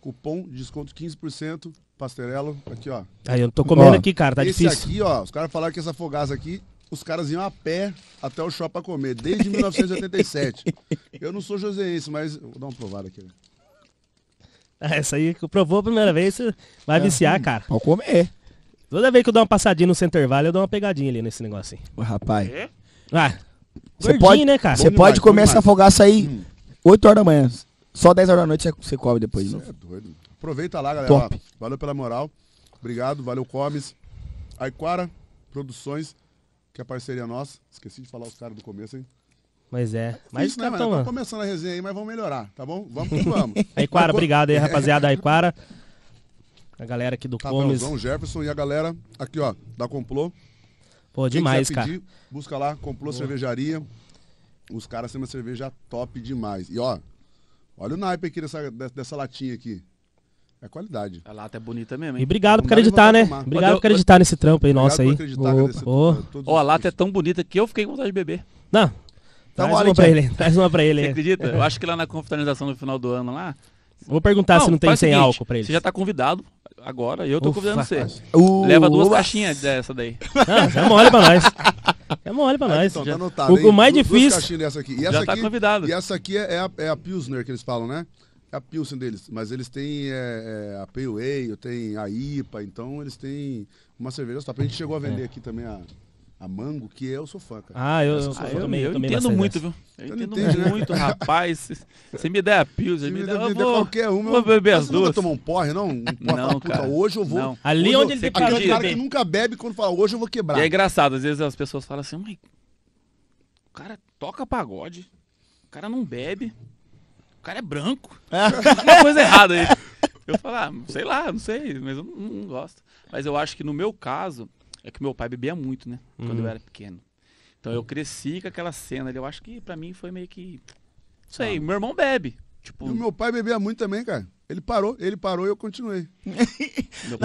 Speaker 1: cupom desconto 15%, pastelelo, aqui, ó. Aí, eu tô comendo ó, aqui, cara, tá esse difícil. Esse aqui, ó, os caras falaram que essa fogaça aqui os caras iam a pé até o shopping para comer, desde 1987. <laughs> eu não sou joseense, mas vou dar uma provada aqui. Né?
Speaker 2: É, essa aí que provou a primeira vez, vai é, viciar, hum, cara. Pode comer. Toda vez que eu dou uma passadinha no Center Valley, eu dou uma pegadinha ali nesse negócio aí.
Speaker 4: rapaz. É?
Speaker 2: Ah, você pode, né, cara? Você pode comer essa fogaça
Speaker 4: aí hum. 8 horas da manhã. Só 10 horas da noite você come depois. Né? é
Speaker 2: doido.
Speaker 1: Aproveita lá, galera. Top. Valeu pela moral. Obrigado, valeu Comes. Aiquara Produções que é parceria nossa. Esqueci de falar os caras do começo, hein? Mas é. é mas Isso, né, tá mano? Tá começando a resenha aí, mas vamos melhorar, tá bom? Vamos que vamos. <laughs> Aiquara, obrigado aí, <laughs> rapaziada.
Speaker 2: Aiquara. A galera aqui do tá Comes.
Speaker 1: Jefferson e a galera aqui, ó, da Complô.
Speaker 2: Pô, Quem demais, cara.
Speaker 1: busca lá, Complô Pô. Cervejaria. Os caras têm uma cerveja top demais. E ó, olha o naipe aqui dessa, dessa latinha aqui.
Speaker 3: É qualidade. A lata é bonita mesmo, hein? E obrigado por acreditar, né? Tomar. Obrigado eu, por acreditar
Speaker 2: eu, nesse trampo aí nosso aí. Opa, oh.
Speaker 3: oh, a lata é tão bonita que eu fiquei com vontade de beber.
Speaker 2: Não. Tá traz, uma pra ele, traz uma pra ele. Você né? acredita? É. Eu acho
Speaker 3: que lá na confraternização no final do ano lá.
Speaker 2: Vou perguntar não, se não tem sem seguinte, álcool pra ele. Você já
Speaker 3: tá convidado agora, eu tô Ufa. convidando você. Uh, Leva duas caixinhas dessa daí. É mole pra nós. <laughs> É mole pra nós. Então, tá já, tá o, o, mais du difícil. Duas caixinhas dessa aqui. E essa já
Speaker 2: tá aqui, tá
Speaker 1: convidado. E essa aqui é, é a, é a Pilsner que eles falam, né? a Pilsen deles, mas eles têm é, é a Pale Ale, tem a IPA, então eles têm uma cerveja só. A gente chegou a é. vender é. aqui também a, a Mango, que eu sou fã, cara. Ah, eu, eu, ah, eu, também, eu, eu entendo muito, viu? Eu entendo entende, né? muito, rapaz.
Speaker 3: <laughs> Você me der a Pilsen, me, me der, vou, qualquer uma. Vou beber as duas. Você tomar um porre, não? Um porre, não, puta, cara. hoje eu vou... Não. Ali onde eu, ele tem que Aquele cara que
Speaker 1: nunca bebe, quando fala hoje eu vou quebrar. E é
Speaker 3: engraçado, às vezes as pessoas falam assim, mas o cara toca pagode, o cara não bebe, o cara é branco. Tem é. <laughs> uma coisa errada aí. Eu falo, ah, sei lá, não sei, mas eu não, não, gosto. Mas eu acho que no meu caso, é que meu pai bebia muito, né? Quando uhum. eu era pequeno. Então eu cresci com aquela cena ali. Eu acho que para mim foi meio que. sei, ah. meu irmão bebe. Tipo... E o meu pai bebia muito também, cara. Ele parou, ele
Speaker 1: parou e eu continuei. <laughs> não,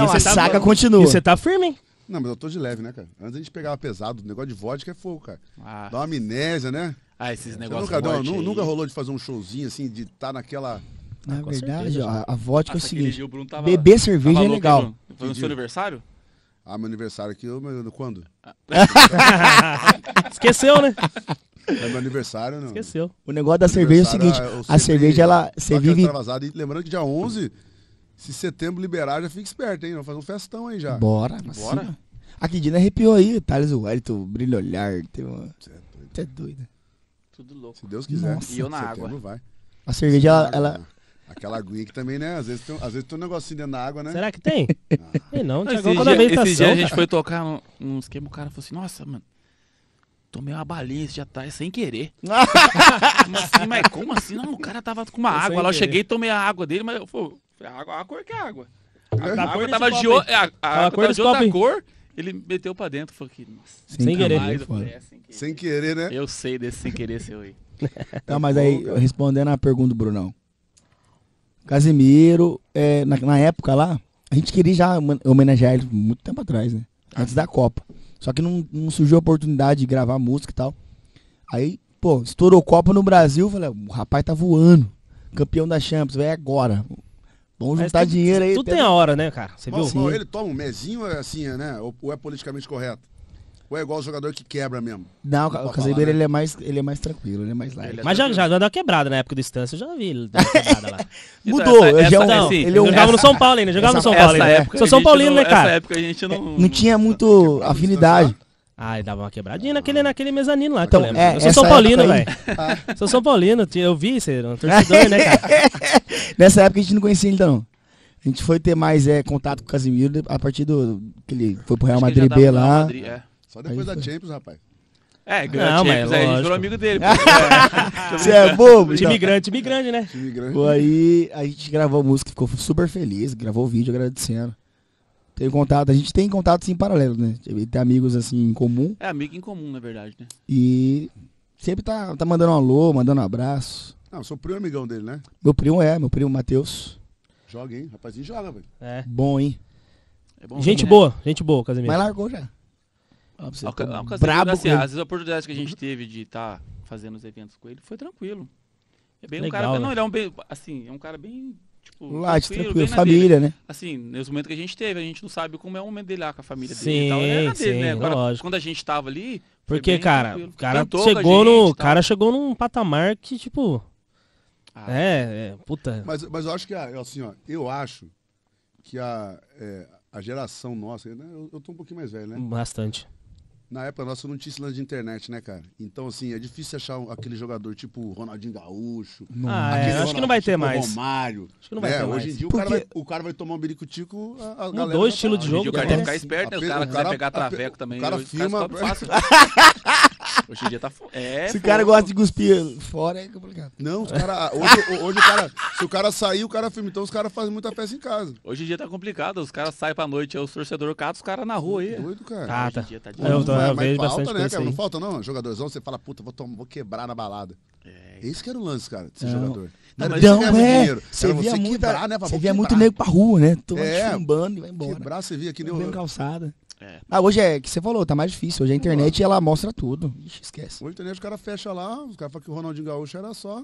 Speaker 1: e a tá saga continua. E você tá firme, hein? Não, mas eu tô de leve, né, cara? Antes a gente pegava pesado, o negócio de vodka é fogo, cara. Ah. Dá uma amnésia, né? Ah, esses é. negócios. Nunca, não, não, nunca rolou de fazer um showzinho assim, de estar tá naquela. Na ah, verdade, certeza, ó, a vodka Nossa, é o seguinte: tava, beber cerveja é legal. Foi no seu aniversário? Ah, meu aniversário aqui, eu, meu, quando? <laughs>
Speaker 2: Esqueceu, né?
Speaker 1: É meu aniversário, não. Esqueceu. O negócio da cerveja é o seguinte: é a, cerveja,
Speaker 4: ela. Você vive.
Speaker 1: e lembrando que dia 11, se setembro liberar, já fica esperto, hein? Vamos fazer um festão aí já. Bora, Bora.
Speaker 4: Aqui, Dina arrepiou aí, Thales Wellington, brilho olhar. Você é doido.
Speaker 1: é doido. Tudo louco. Se Deus quiser. Nossa. E eu na água. Vai.
Speaker 4: A cerveja, ela, ela... Né?
Speaker 1: Aquela aguinha que também, né? Às vezes, tem, às vezes tem um negocinho dentro da água, né? Será que tem? Ah. Tem não,
Speaker 3: Tiagão, quando a vegetação... Esse dia a gente foi tocar um, esquema, o cara falou assim, nossa, mano, tomei uma balinha esse dia tá, é sem querer. <laughs> como assim? Mas como assim? Não, o cara tava com uma é eu água lá, eu cheguei e tomei a água dele, mas eu falei, a água, a cor que é água. É, a, a, a água tava de, o, a, a, a tava de outra cor, ele meteu pra dentro, falou que. Sem, sem querer. Mais, é, sem, querer. sem querer, né? Eu sei desse sem querer seu aí. <laughs> Não, mas aí,
Speaker 4: respondendo a pergunta do Brunão. Casimiro, é, na, na, época lá, a gente queria já homenagear ele muito tempo atrás, né? Antes da Copa. Só que não, não surgiu a oportunidade de gravar música e tal. Aí, pô, estourou Copa no Brasil, falei, o rapaz tá voando. Campeão da Champions, vai agora. Vamos juntar tem, dinheiro aí. Tudo pega... tem a hora, né, cara? Você viu? Não, ele
Speaker 1: toma um mesinho, é assim, é, né? Ou, ou é politicamente correto?
Speaker 2: Ou é igual o jogador que quebra mesmo? Não,
Speaker 4: o Casemiro né? ele, é mais, ele é mais tranquilo, ele é mais light. É Mas
Speaker 2: já, já deu uma quebrada na época do Estância, eu já vi ele dar uma <laughs> quebrada lá. Então, Mudou, essa, já essa, não, é assim, ele jogava no São Paulo ainda, jogava essa, no São Paulo ainda. Sou São Paulino, não, né, cara? Época a gente não,
Speaker 4: não tinha muito afinidade.
Speaker 2: Ah, dava uma quebradinha naquele, naquele mezanino lá. Então, é, eu, é, eu sou São Paulino, velho. Ah. Sou São Paulino, eu vi, você um torcedor, né, cara? <laughs> Nessa
Speaker 4: época a gente não conhecia ainda, não. A gente foi ter mais é, contato com o Casimiro a partir do. que ele foi pro Real Acho Madrid B lá. Madrid,
Speaker 3: é. Só depois da Champions, rapaz. É, grande. não, a gente virou amigo dele. <laughs>
Speaker 4: Você é bobo? Time então. grande, time grande,
Speaker 2: né? Time grande. Pô,
Speaker 4: aí a gente gravou a música, ficou super feliz, gravou o vídeo agradecendo. Tenho contato, a gente tem contatos em paralelo, né? Tem amigos assim em comum. É
Speaker 3: amigo em comum, na verdade, né?
Speaker 4: E sempre tá, tá mandando um alô, mandando um abraço.
Speaker 1: Não, ah, sou primo é amigão dele, né?
Speaker 4: Meu primo é, meu primo Matheus.
Speaker 1: Joga, hein? Rapazinho
Speaker 3: joga, velho.
Speaker 2: É. Bom, hein? É bom gente boa, né? gente boa, Casemiro. Mas largou já. Ah,
Speaker 3: você tá brabo assim, Às vezes a oportunidade que a gente teve de estar tá fazendo os eventos com ele foi tranquilo. É bem Legal, um cara. Né? Não, ele é um bem. Assim, é um cara bem Tipo, lá, tranquilo, tranquilo família, né? Assim, nos momentos que a gente teve, a gente não sabe como é o momento dele lá ah, com a família sim, dele e tal. Era sim, dele, né? Agora, lógico. quando a gente tava ali. Porque, cara, o cara chegou gente, no.
Speaker 2: Tal. cara chegou num patamar que, tipo. Ah, é, é, puta. Mas,
Speaker 1: mas eu acho que, a, ah, assim, ó, eu acho que a, é, a geração nossa. Né? Eu, eu tô um pouquinho mais velho, né? Bastante. Na época nossa não tinha esse de internet, né, cara? Então, assim, é difícil achar aquele jogador tipo Ronaldinho Gaúcho.
Speaker 2: Ah, é, Ronaldinho, acho que não vai ter tipo mais. Romário. Acho que não vai é, ter mais. Hoje em dia Porque... o, cara vai, o
Speaker 1: cara vai tomar um biricutico, dois estilos tá de jogo. O cara tem que ficar esperto, né? O cara quiser pegar traveco também. O cara firma. <laughs>
Speaker 3: Hoje em dia tá foda. É, Se o cara gosta
Speaker 4: de cuspir fora,
Speaker 1: é complicado. Não, os cara, <laughs> hoje, hoje o cara. Se o cara sair, o cara filma. Então os caras fazem muita festa em
Speaker 3: casa. Hoje em dia tá complicado. Os caras saem pra noite, é os torcedores catam os caras na rua aí. Doido, cara. Ah, tá. Hoje em dia tá difícil. Eu, tô- eu mas vejo falta, bastante né, cara? aí. Não
Speaker 1: falta, não. Jogadorzão, você fala, puta, vou, tom- vou quebrar na balada. É. Esse que era o lance, cara, desse Não. jogador. Não, mas Não, é. Você via muito, quebrar, né? você via muito nego pra rua, né? Tô É. chumbando e vai embora. Quebrar, você via que nem o... calçada. É.
Speaker 4: Ah, hoje é que você falou, tá mais difícil. Hoje a internet ela mostra tudo. Ixi,
Speaker 1: esquece. Hoje a internet o cara fecha lá, os caras falam que o Ronaldinho Gaúcho era só.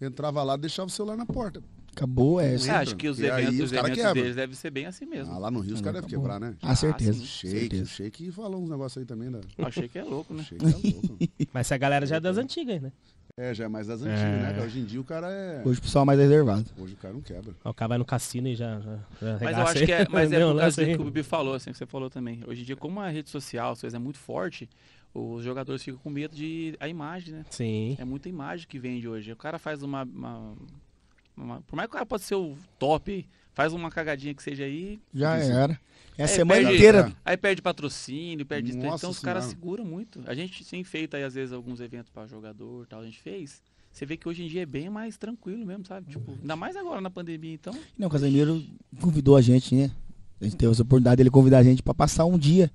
Speaker 1: Entrava lá, deixava o celular na porta.
Speaker 4: Acabou essa. É, é, acho que os e eventos, deve os eventos deles devem
Speaker 1: ser bem assim mesmo. Ah, lá no Rio os caras devem quebrar, né? Ah, certeza. Ah, shake, certeza. shake falou uns negócios aí também. Da... Ah, o shake é louco, né? Shake é louco. <laughs> Mas essa galera já é, é das antigas, né?
Speaker 3: É, já é mais das é. antigas, é. né? hoje em dia o cara é. Hoje o pessoal é mais reservado.
Speaker 1: Hoje o cara não quebra. O
Speaker 2: cara vai no cassino e já. já, já mas eu acho que é. Mas é o causa assim. que o
Speaker 3: Bibi falou, assim, que você falou também. Hoje em dia, como a rede social, às vezes é muito forte, os jogadores ficam com medo de a imagem, né? Sim. É muita imagem que vende hoje. O cara faz uma, uma, uma por mais que o cara possa ser o top, faz uma cagadinha que seja aí. Já era. É a semana perde, inteira. Aí perde patrocínio, perde Nossa Então os caras seguram muito. A gente tem feito aí, às vezes, alguns eventos para jogador tal, a gente fez. Você vê que hoje em dia é bem mais tranquilo mesmo, sabe? Tipo, ainda mais agora na pandemia, então.
Speaker 4: Não, o Casemiro convidou a gente, né? A gente teve essa oportunidade dele convidar a gente para passar um dia.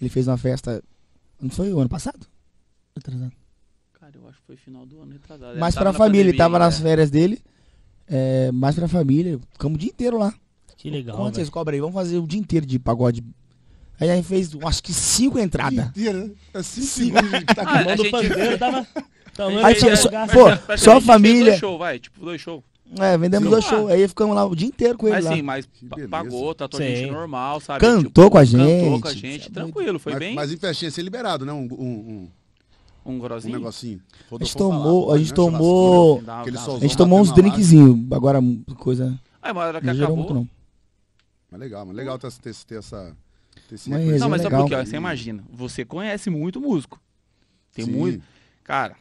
Speaker 4: Ele fez uma festa. Não foi o ano passado? Retrasado.
Speaker 3: Cara, eu acho que foi final do ano retrasado. Mais pra a família, ele tava nas é.
Speaker 4: férias dele. É, mais pra família. Ficamos o dia inteiro lá. Que legal. Quanto vocês né? cobram aí? Vamos fazer o dia inteiro de pagode. Aí a gente fez, acho que cinco entradas.
Speaker 1: Inteiro, né? é cinco, Tá a pandeiro, tava...
Speaker 4: só, pô, só a família. Show, vai, tipo, dois shows. É, vendemos dois ah. shows. Aí ficamos lá o dia inteiro com ele. Mas lá. sim,
Speaker 3: mas pagou, tá a gente normal, sabe? Cantou tipo, com a gente. Cantou com a gente, é
Speaker 1: tranquilo, foi mas, bem. Mas em festinha ser liberado, né? Um. um, um... um Um negocinho. Rodolfo a gente tomou, a gente né? tomou. a gente tomou uns drinkzinhos.
Speaker 4: Agora, coisa.
Speaker 1: Aí, que acabou. Muito, não. Mas legal, mas legal ter, ter, ter essa. Ter mas não, mas é só porque, ó, você
Speaker 3: imagina, você conhece muito músico. Tem Sim. muito. Cara,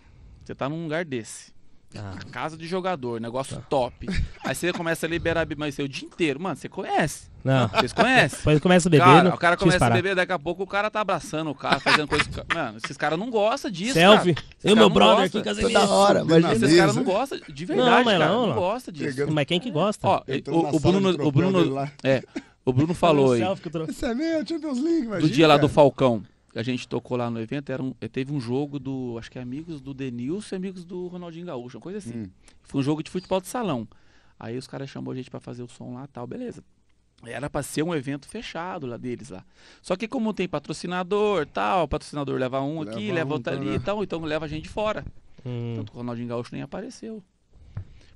Speaker 3: você tá num lugar desse. Ah. casa de jogador, negócio tá. top. Aí você começa a liberar mas é o dia inteiro, mano, você conhece. Não. Vocês conhecem? Depois começa a beber. Cara, não... O cara começa a beber, daqui a pouco o cara tá abraçando o cara, fazendo coisa. Mano, esses caras não gostam disso. Selfie. Cara. eu, meu brother gosta. aqui, casa da é hora. Assim. Mas esses caras não gostam, de verdade. Não, mas cara, não, não gosta disso. Chegando... Mas quem que gosta? Ó, o, o Bruno. O Bruno. É. O Bruno falou aí.
Speaker 1: Isso é meu, deixa eu links, imagina, Do dia lá do
Speaker 3: Falcão a gente tocou lá no evento, era um, eh, teve um jogo do, acho que é amigos do Denilson e amigos do Ronaldinho Gaúcho, uma coisa assim. Hum. Foi um jogo de futebol de salão. Aí os caras chamou a gente para fazer o som lá tal, beleza. Era para ser um evento fechado lá deles lá. Só que como tem patrocinador, tal, patrocinador leva um leva aqui, um, leva outro tá, ali e né? tal, então leva a gente fora. Hum. Tanto que o Ronaldinho Gaúcho nem apareceu.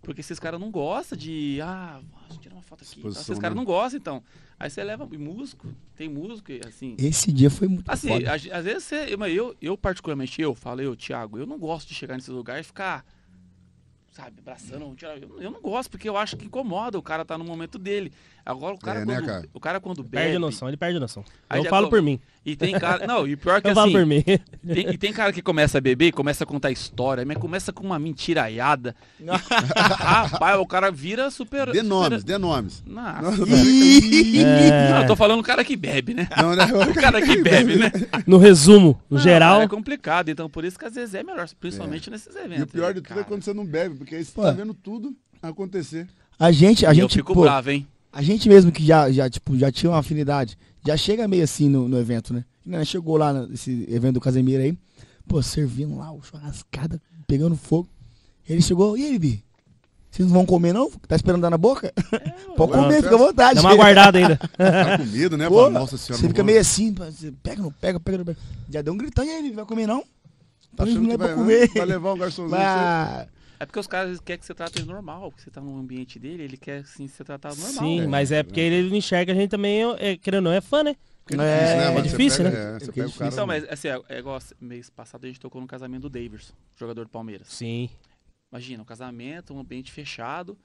Speaker 3: Porque esses caras não gostam de. Ah, vou tirar uma foto aqui. Exposição, Esses caras né? não gostam, então. Aí você leva músico, tem músico, assim. Esse dia foi muito Assim, às vezes você. Mas eu, eu, particularmente, eu falo, eu, Thiago, eu não gosto de chegar nesses lugares e ficar, sabe, abraçando. Eu, eu não gosto, porque eu acho que incomoda o cara tá no momento dele. Agora o cara, é, né, quando, né, cara? O cara quando bebe. Perde noção, ele perde noção. eu falo come... por mim. E tem cara. Não, e pior <laughs> que eu assim. Falo por mim. Tem, e tem cara que começa a beber, começa a contar história, mas começa com uma mentiraiada. <laughs> Rapaz, o cara vira super. Dê nomes, super... dê nomes. Nossa. <laughs> É... Não, eu tô falando o cara que bebe, né? Não, não, né? o cara que bebe, né? No resumo, no não, geral. É complicado, então por isso que às vezes é melhor, principalmente é. nesses eventos.
Speaker 1: E o pior né, de tudo é cara. é quando você não bebe, porque aí você Pô. tá vendo tudo acontecer. A gente, a gente.
Speaker 4: Eu fico pô, bravo, hein? a gente mesmo que já, já, tipo, já tinha uma afinidade, já chega meio assim no, no evento, né? né? Chegou lá nesse evento do Casemiro aí, pô, servindo lá, o churrascada, pegando fogo. Ele chegou, e aí, Bibi? Vocês não vão comer, não? Tá esperando dar na boca? É, Pode comer, não, fica à vontade. Dá uma aguardada ainda. <laughs> tá com medo, né? Pô, Nossa senhora. Você fica meio assim, pega, não pega, pega, não pega. Já deu um gritão, e aí, Bibi, vai comer, não? Tá achando não que vai, né? comer. vai levar um garçomzinho.
Speaker 3: É porque os caras querem que você trate ele normal, que você tá no ambiente dele, ele quer assim ser tratado normal. Sim, né? mas é né? porque
Speaker 2: ele enxerga a gente também, é, querendo ou não, é fã, né? É, é difícil, né? É, difícil, né? É, é difícil. Então, mas
Speaker 3: assim, é, é igual mês passado a gente tocou no casamento do Davis, jogador do Palmeiras. Sim. Imagina, um casamento, um ambiente fechado.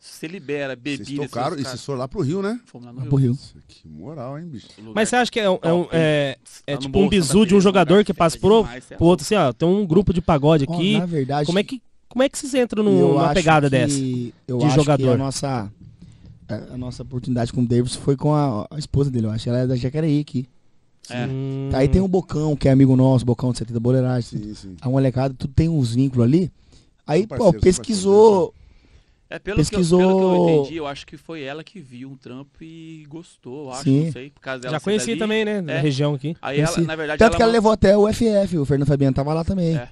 Speaker 3: Você libera bebida. Vocês tocaram e vocês
Speaker 1: foram lá pro Rio, né? Fomos lá no lá Rio. Pro Rio. Nossa, que moral, hein, bicho? Mas você acha que é, é, um, é, é tá tipo um bizu tá de um jogador que passa pro, pro outro
Speaker 2: assim, ó, tem um grupo de pagode aqui. Oh, na verdade. Como é que como é que vocês entram no, numa pegada que, dessa? Eu de acho jogador? que a nossa,
Speaker 4: a nossa oportunidade com o Davis foi com a, a esposa dele, eu acho. Ela é da Jacareí aqui. É. Aí tem o Bocão, que é amigo nosso, Bocão de 70 Boleiragem. A molecada, tudo tem uns vínculos ali. Aí, parceiro, pesquisou. Né, é, pelo, pesquisou... Que eu, pelo que eu entendi, eu
Speaker 3: acho que foi ela que viu um trampo e gostou, acho, Sim. não sei. Por causa dela Já conheci também, né? É. região aqui. Aí ela, na verdade, Tanto ela que ela mandou... levou
Speaker 4: até o FF, o Fernando Fabiano tava lá também. É.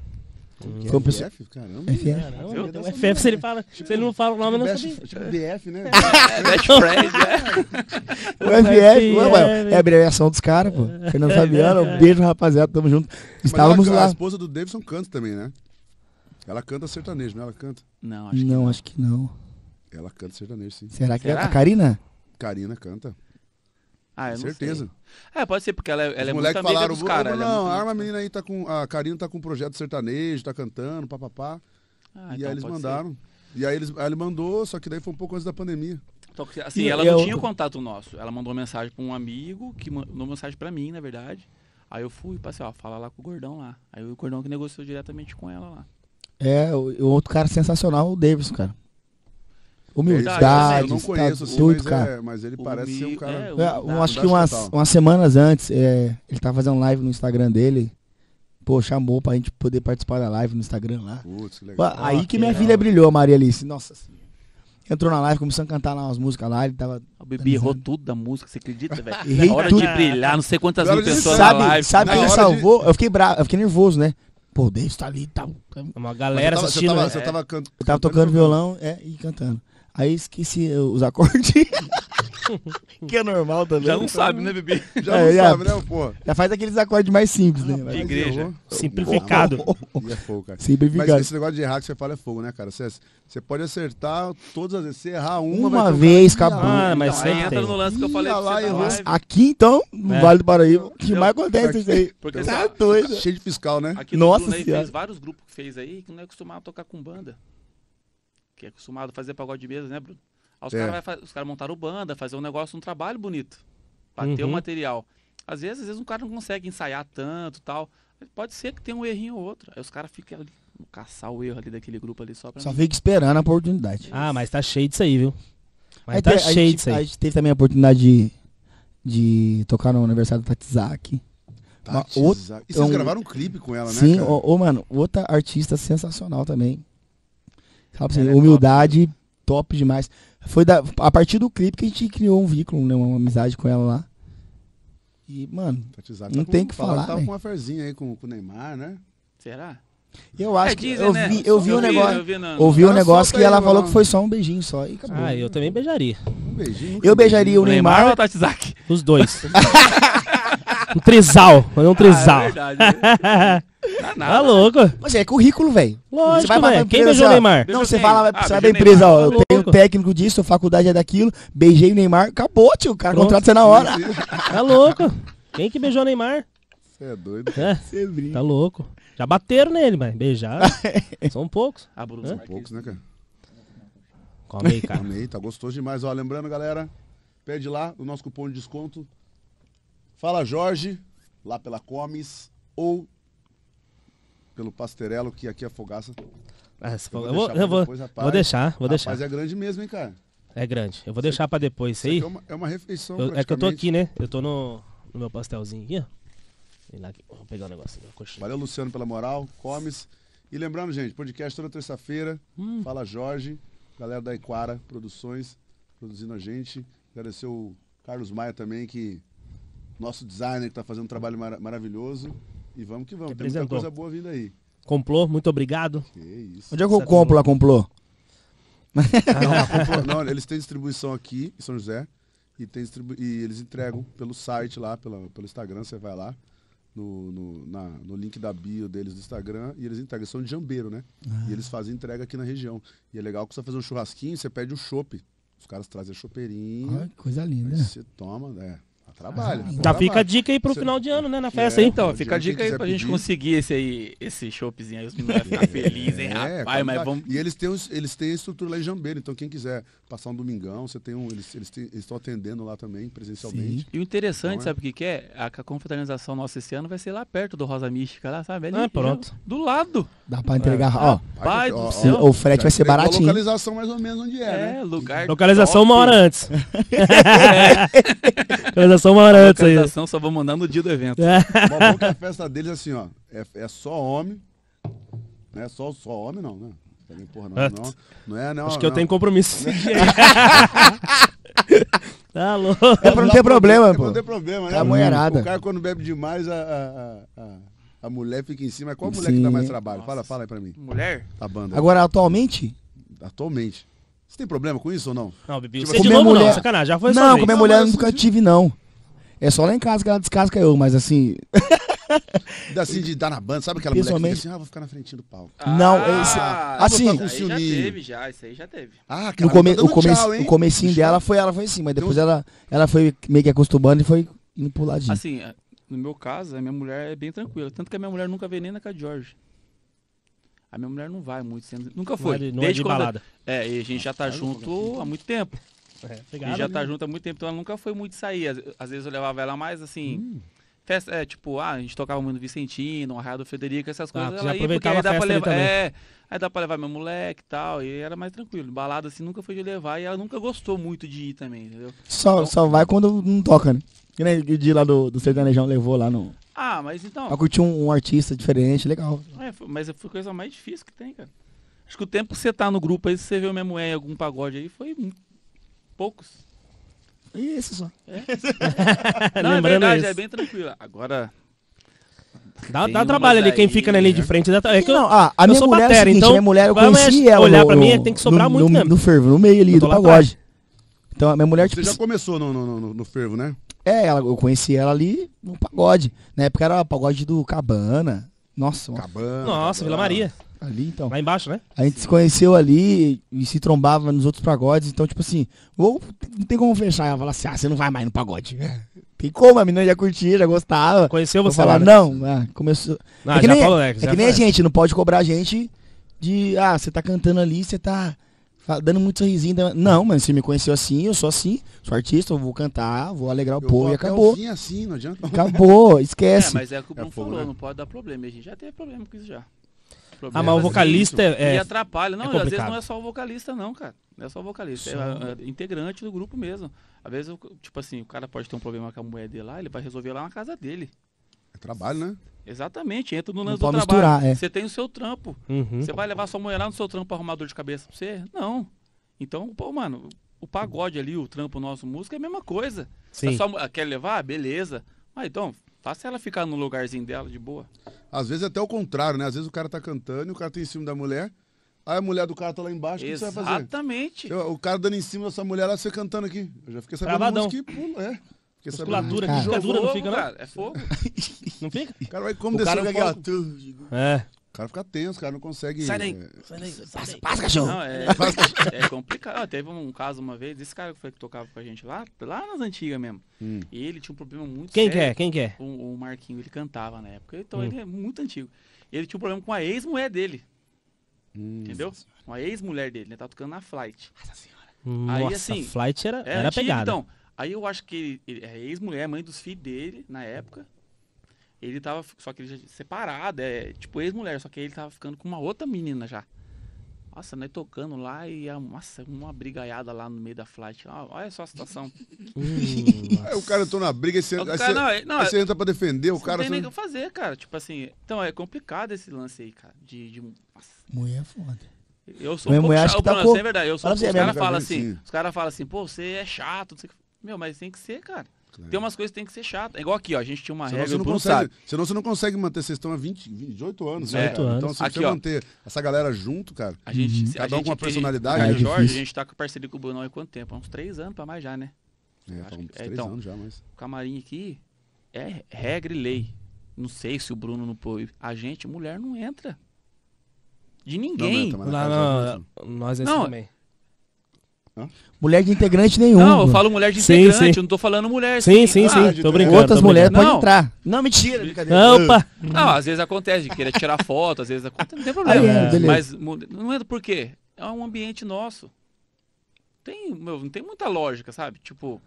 Speaker 4: É? Foi um pessoal. FF?
Speaker 2: Caramba. FF. Caramba, FF, se ele, né? fala, tipo, se ele não fala o nome, tipo não Tipo DF, né? É, Best Friend, é. O FF, é a abreviação
Speaker 4: dos caras, pô. <laughs> Fernando Fabiano, um beijo, rapaziada, tamo junto. Estávamos ela, lá. A esposa
Speaker 1: do Davidson canta também, né? Ela canta sertanejo, não é? ela canta? Não, acho que não. Não, acho que não. Ela canta sertanejo, sim. Será que é Será? É a Karina? Karina canta. Ah, eu Com certeza. Sei. É, pode ser, porque ela, é, ela é muito amiga falaram, dos caras. É não, é arma, a menina aí tá com. A Karina tá com um projeto sertanejo, tá cantando, papapá. Ah, e então aí eles mandaram. Ser. E aí, eles, aí ele mandou, só que daí foi um pouco antes da pandemia. Então, assim, e ela é não tinha
Speaker 3: contato nosso. Ela mandou mensagem pra um amigo, que mandou mensagem pra mim, na verdade. Aí eu fui, passei, ó, fala lá com o gordão lá. Aí o gordão que negociou diretamente com ela lá.
Speaker 4: É, o, o outro cara sensacional, o Davis, cara. Humildade, é, eu não conheço, assim, tudo, cara. É,
Speaker 1: mas ele parece Humil... ser um cara. É, é, eu acho que umas, umas
Speaker 4: semanas antes, é, ele tava fazendo live no Instagram dele. Pô, chamou pra gente poder participar da live no Instagram lá. Putz, que legal. Aí ah, que minha filha brilhou, Maria Alice. Nossa Entrou na live, começou a cantar lá umas músicas
Speaker 3: lá, ele tava. O Bibi errou tudo da música, você acredita, velho? <laughs> hora tudo. de brilhar, não sei quantas mil pessoas sabe, na live. Sabe quem salvou?
Speaker 4: De... Eu fiquei bravo, eu fiquei nervoso, né? Pô, Deus tá
Speaker 2: ali e tá... tal.
Speaker 3: É uma galera
Speaker 2: tava, assistindo. Você né? tava, é. você tava, eu tava tocando
Speaker 4: violão é, e cantando. Aí esqueci os acordes. <laughs> que é normal também. Já não sabe, né, bebê? <laughs> Já é, não já, é, sabe, né, pô? Já faz aqueles acordes mais simples, né? Mas, igreja. Simplificado. É fogo, cara. Simplificado. Mas esse
Speaker 1: negócio de errar que você fala é fogo, né, cara? Você, você pode acertar todas as vezes. Você errar uma, uma vez,
Speaker 4: acabou. Ah, mas você entra tem. no lance que eu
Speaker 3: falei você tá
Speaker 4: Aqui, então, no é. Vale do Paraíba, o que mais acontece isso aí. Porque tá doido. Cheio de fiscal, né? Aqui Nossa Senhora. fez
Speaker 3: vários grupos que fez aí que não é acostumado a tocar com banda que é acostumado a fazer pagode de mesa, né, Bruno? Aí os é. caras cara, cara montaram banda, fazer um negócio, um trabalho bonito, bater uhum. o material. Às vezes, às vezes um cara não consegue ensaiar tanto tal. Pode ser que tenha um errinho ou outro. Aí os caras ficam ali, caçar o erro ali daquele grupo ali só pra. Só mim. fica
Speaker 2: esperando a oportunidade. Ah, mas tá cheio disso aí, viu? Mas aí é tá te, cheio disso aí. A gente
Speaker 4: teve também a oportunidade de, de tocar no aniversário do Tatizaki. Tatizaki. e vocês é um, gravaram um clipe com ela, né? Sim, ô, ô, mano, outra artista sensacional também. Sabe é humildade top. top. demais. Foi da, a partir do clipe que a gente criou um vínculo, né, uma amizade com ela lá.
Speaker 1: E, mano, Tatizado não tá tem que falar. Tava né? com uma ferzinha aí com, com o Neymar, né? Será? Eu acho é, que dizem, eu né? vi, né? eu vi
Speaker 2: eu um negócio, vi,
Speaker 4: ouvi um negócio que ela falou que foi só um beijinho só e acabou. Ah,
Speaker 2: eu também beijaria. Um beijinho. Eu beijaria o, Neymar, Neymar ou o Tatizak? Os dois. <laughs> um trisal, fazer um trisal. Ah, é verdade. Né? <laughs> Não, é não, tá né? louco? Mas é currículo, velho.
Speaker 4: Lógico, você vai né? Quem beijou o assim, Neymar? Não, você fala, ah, você vai pra empresa, ó, tá eu tenho técnico disso, faculdade é daquilo, beijei o Neymar, acabou, tio, o cara Pronto. contrata você na hora.
Speaker 2: Tá louco? Quem que beijou o Neymar? Você é doido? É, brinca. Tá louco. Já bateram nele, mas beijaram <laughs>
Speaker 1: São poucos. Ah, Bruno, são poucos, né, cara? Come aí, cara. Come aí, tá gostoso demais. Ó, lembrando, galera, pede lá o nosso cupom de desconto. Fala Jorge, lá pela Comes, ou pelo Pastorello, que aqui é fogaça.
Speaker 2: Ah, eu vou, eu vou, deixar, eu vou, depois, rapaz, vou deixar. Vou rapaz, deixar. é
Speaker 1: grande mesmo, hein, cara?
Speaker 2: É grande. Eu vou deixar para depois isso aí. É uma, é uma refeição. Eu, é que eu tô aqui, né? Eu tô no, no meu pastelzinho aqui,
Speaker 1: ó. Vou pegar um negocinho. Valeu, Luciano, pela moral. Comes. E lembrando, gente, podcast toda terça-feira. Hum. Fala Jorge, galera da Equara Produções, produzindo a gente. Agradecer o Carlos Maia também, que nosso designer que tá fazendo um trabalho mar maravilhoso. E vamos que vamos. Tem muita coisa boa vindo aí.
Speaker 2: Complô, muito obrigado. Que isso. Onde é que eu compro lá, Complô? Não,
Speaker 1: não, eles têm distribuição aqui em São José. E, tem distribu e eles entregam pelo site lá, pela, pelo Instagram, você vai lá. No, no, na, no link da bio deles do Instagram e eles entregam. São de jambeiro, né? Ah. E eles fazem entrega aqui na região. E é legal que você faz um churrasquinho, você pede um chopp. Os caras trazem a
Speaker 3: chopeirinha. Ah, coisa linda. Você toma, né? Trabalho. Uhum. Tá, fica a dica aí pro Você... final de ano, né? Na é, festa é, aí. Então, fica a dica aí pra pedir. gente conseguir esse aí, esse choppzinho aí, os meninos vão ficar <laughs> é, felizes, hein, é, rapaz, mas vamos... E eles
Speaker 1: têm, os, eles têm a estrutura lá em Jambeiro, então quem quiser passar um domingão, você tem um, eles, eles, têm, eles estão atendendo lá também, presencialmente. Sim. E o interessante, então, é...
Speaker 3: sabe o que, é? A, confederalização confraternização nossa esse ano vai ser lá perto do Rosa Mística, lá, sabe? Ali, ah, pronto. Do lado. Dá pra entregar, é. ó. Pai, ó, ó, ó, o frete vai ser baratinho. localização
Speaker 1: mais ou menos onde é, né? lugar
Speaker 2: Localização uma hora antes.
Speaker 1: <laughs> <laughs> Localização toma antes
Speaker 3: aí. só vou mandar no dia do evento. É. Bom, bom que a
Speaker 1: festa deles, assim, ó, é, é só homem, não é só, só homem, não, né? porra, não, não, não é, não. Acho que não. eu tenho compromisso. É? <laughs> tá louco. É pra não ter problema, pô. É pra não ter problema, né? Tá a mulherada. O cara quando bebe demais, a, a, a, a mulher fica em cima. Qual a mulher Sim. que dá mais trabalho? Nossa. Fala, fala aí pra mim. Mulher? A banda. Agora, atualmente? Atualmente. Você tem problema com isso ou não? Não, bebi. tipo, você assim, de mulher... não, sacanagem. Já foi Não, comer mulher eu nunca tive,
Speaker 4: não. É só lá em casa que ela descasca eu, mas assim.
Speaker 1: <laughs> assim, de dar na banda, sabe aquela mulher que fica Pessoalmente- assim, ah, vou ficar na frente do palco. Ah, não, Ah,
Speaker 4: assim, Isso aí ah, assim, já teve, já. Isso aí já teve. Ah, cara, No come, tá o, come, tchau, hein? o comecinho dela foi ela foi assim, mas depois ela, ela foi meio que acostumando e foi indo pro ladinho.
Speaker 3: Assim, é, no meu caso, a minha mulher é bem tranquila. Tanto que a minha mulher nunca veio nem na casa de Jorge. A minha mulher não vai muito. Nunca foi. Não é de, não é de quando- balada. É, e a gente já tá junto há muito tempo. É, obrigado, e já tá junto há muito tempo, então ela nunca foi muito sair. Às, às vezes eu levava ela mais assim. Hum. Festa, é, tipo, ah, a gente tocava muito Vicentino, Arraia do Federico, essas ah, coisas. Ah, ela ia, porque aí dá pra levar. É, aí dá pra levar meu moleque e tal. E era mais tranquilo. Balada assim nunca foi de levar e ela nunca gostou muito de ir também, entendeu?
Speaker 4: Só, então, só vai quando não toca, né? Que nem o dia lá do, do Sertanejão levou lá no.
Speaker 3: Ah, mas então. Pra curtir
Speaker 4: um, um artista diferente, legal.
Speaker 3: É, mas foi a coisa mais difícil que tem, cara. Acho que o tempo que você tá no grupo aí, se você vê o mesmo é em algum pagode aí, foi poucos. e esse só. É. <laughs> Não, é Lembrando verdade, isso. é bem tranquilo. Agora. Dá, dá trabalho ali, quem aí,
Speaker 2: fica ali de né? frente. Dá é que eu, não, ah, a minha mulher é batera, é seguinte, então, minha mulher eu conheci ela. olhar no, pra mim, tem que sobrar no,
Speaker 4: muito no, mesmo. No fervo, no meio ali, do pagode. Então a minha mulher... Tipo, já
Speaker 1: começou no, no, no, no fervo, né? É, ela, eu
Speaker 4: conheci ela ali no pagode. Na época era o pagode do Cabana. Nossa.
Speaker 1: Cabana.
Speaker 2: Nossa, Cabana. Vila Maria. Ali, então. Lá embaixo, né?
Speaker 4: A gente Sim. se conheceu ali e se trombava nos outros pagodes. Então, tipo assim, ou não tem como fechar. Ela fala assim, ah, você não vai mais no pagode. É. Tem como, a menina já curtia, já gostava. Conheceu você falar, lá, né? Não, ah, começou... Não, é que, nem, falou, né? é que nem a gente, não pode cobrar a gente de, ah, você tá cantando ali, você tá dando muito sorrisinho. Não, mas você me conheceu assim, eu sou assim, sou artista, eu vou cantar, vou alegrar o eu povo e acabou. Assim, não adianta. Acabou, <laughs> é, esquece. É, mas
Speaker 3: é o que o Bruno é falou, né? não pode dar problema. A gente já teve problema com isso já problemas. Ah, mas o vocalista é, é. E atrapalha. Não, é às vezes não é só o vocalista, não, cara. Não é só o vocalista, é, é, integrante do grupo mesmo. Às vezes, tipo assim, o cara pode ter um problema com a mulher dele lá, ele vai resolver lá na casa dele. É trabalho, né? Exatamente, entra no lance do trabalho. Misturar, é. Você tem o seu trampo. Uhum. Você vai levar sua mulher lá no seu trampo arrumar dor de cabeça pra você? Não. Então, pô, mano, o pagode ali, o trampo nosso música é a mesma coisa. Sim. só, ah, quer levar? Beleza. Mas então, Faça ela ficar no lugarzinho dela, de boa.
Speaker 1: Às vezes é até o contrário, né? Às vezes o cara tá cantando e o cara tá em cima da mulher. Aí a mulher do cara tá lá embaixo, o que você vai fazer? Exatamente. O cara dando em cima dessa mulher lá, você cantando aqui. Eu já fiquei sabendo Travadão. pula, é. Fiquei Musculatura, sabendo. que é dura, não fica, não? Cara, é fogo. não fica? O cara vai como descer aqui, tudo É cara fica tenso, o cara não consegue. Sai daí! É... Sai daí! Passa, passa,
Speaker 3: cachorro! Não, é, <laughs> é complicado. Ah, teve um caso uma vez, esse cara que foi que tocava com a gente lá, lá nas antigas mesmo. Hum. E ele tinha um problema muito Quem sério. É? Quem quer Quem é? O, Marquinho, ele cantava na época. Então hum. ele é muito antigo. Ele tinha um problema com a ex-mulher dele. Hum. Entendeu? Com a ex-mulher dele, né? Tá tocando na Flight. Nossa senhora.
Speaker 5: Aí, Nossa, assim, Flight era, era, é era antigo, pegada. Então,
Speaker 3: aí eu acho que ele, ele é ex-mulher, mãe dos filhos dele na época. Ele tava. Só que ele já separado, é tipo ex-mulher, só que ele tava ficando com uma outra menina já. Nossa, nós tocando lá e a, nossa, uma brigaiada lá no meio da flight. Olha só a situação.
Speaker 1: Hum, aí <laughs> é, o cara entrou na briga e você, o cara, você, não, é, não, você é, entra pra defender o não cara. Não
Speaker 3: tem nem o que fazer, cara. Tipo assim, então é complicado esse lance aí, cara. De, de...
Speaker 1: Mulher é
Speaker 4: foda.
Speaker 3: Eu sou um mulher chato, que tá Bruno, é verdade. Eu sou, os caras falam assim, os caras falam assim, pô, você é chato. Meu, mas tem que ser, cara. Né? Tem umas coisas que tem que ser chata. É igual aqui, ó. A gente tinha uma senão regra. Você não consegue,
Speaker 1: senão você não consegue manter. Vocês estão há 20, 28 anos, né? É. Anos. Então, se aqui, ó, manter essa galera junto, cara. A gente, uhum. Cada um com uma personalidade. Né? é Jorge, a gente
Speaker 3: tá com parceria com o Brunão há quanto tempo? Há uns três anos pra mais já, né? É, tá uns é, então, anos já, mas. O camarim aqui é regra e lei. Não sei se o Bruno não pôs A gente, mulher, não entra. De ninguém. Não, não, não, não nós é assim também.
Speaker 4: Mulher de integrante nenhum. Não, eu falo
Speaker 2: mulher de integrante, sim. eu não
Speaker 3: tô falando mulher. Sim, sim, sim, ah, tô brincando.
Speaker 2: Outras mulheres podem entrar.
Speaker 3: Não, mentira, brincadeira. Opa! Não, às vezes acontece de querer tirar foto, às vezes acontece, não tem problema. Ah, é, mas não é por quê? É um ambiente nosso. Tem, meu, não tem muita lógica, sabe? Tipo,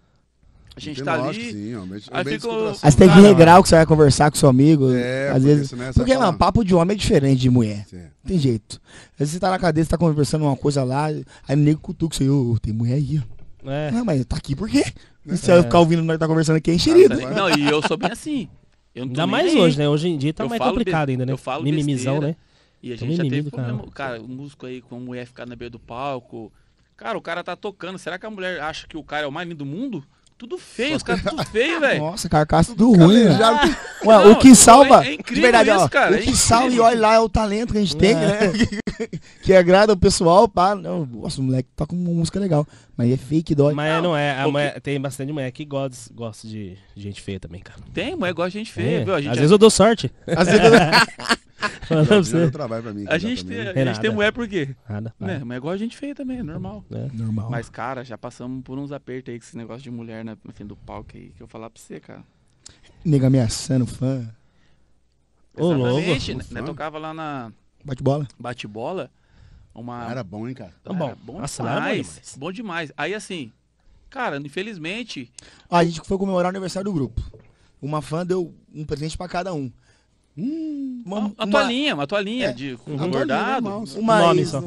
Speaker 3: a gente Entendo, tá ali. Sim, ó, é aí, fica, aí você tem que regrar
Speaker 4: o que você vai conversar com seu amigo. É, às vezes. É porque, não, porque papo de homem é diferente de mulher. Sim. Tem jeito. Às vezes você tá na cadeia, você tá conversando uma coisa lá, aí o nego cutuca você, ô, oh, tem mulher aí, ó.
Speaker 2: É.
Speaker 3: Não, ah,
Speaker 4: mas tá aqui por quê? E né? se é. eu ficar ouvindo nós tá conversando aqui é enxerido. não, e eu sou
Speaker 3: bem assim. Eu Ainda mais hoje, né? Hoje em dia tá eu mais complicado ainda, né? Eu falo Mimimizão, besteira, né? E a tá gente já teve problema. Cara. cara, o músico aí com a mulher ficar na beira do palco. Cara, o cara tá tocando. Será que a mulher acha que o cara é o mais lindo do mundo? tudo feio, os caras tudo feio, velho. Nossa,
Speaker 4: carcaça do ruim, Já... <laughs> Ué, o que salva. É, é incrível verdade, isso, ó, cara. O que é salva e olha lá é
Speaker 3: o talento que a gente tem, né?
Speaker 4: É. <laughs> que, agrada o pessoal, pá. Não, nossa, o moleque toca uma música legal. Mas é fake dói. Mas não, não é. Mulher,
Speaker 2: que... Tem bastante mulher que gosta, gosta de gente feia também, cara. Tem, mulher gosta de gente feia, é, viu? Gente Às vezes eu dou sorte. Às vezes eu dou... <laughs> Falando <laughs> pra você. trabalho pra mim. A gente, tem, a gente tem mulher por quê? Nada. Né?
Speaker 3: Mas é igual a gente feia também, é normal. É. Normal. Mas, cara, já passamos por uns apertos aí com esse negócio de mulher na né, frente do palco aí, que eu falar pra você, cara.
Speaker 4: Nega ameaçando fã.
Speaker 3: Ô, louco. Né, né, tocava lá na... Bate-bola. Bate-bola. Uma... Era bom, hein, cara? Tá, bom. bom Nossa, demais, era bom demais. Bom demais. Aí, assim, cara, infelizmente...
Speaker 4: a gente foi comemorar o aniversário do grupo. Uma fã deu um presente para cada um. Hum, uma, uma, uma, toalhinha,
Speaker 3: uma toalhinha é, de um bordado. um uma nome só.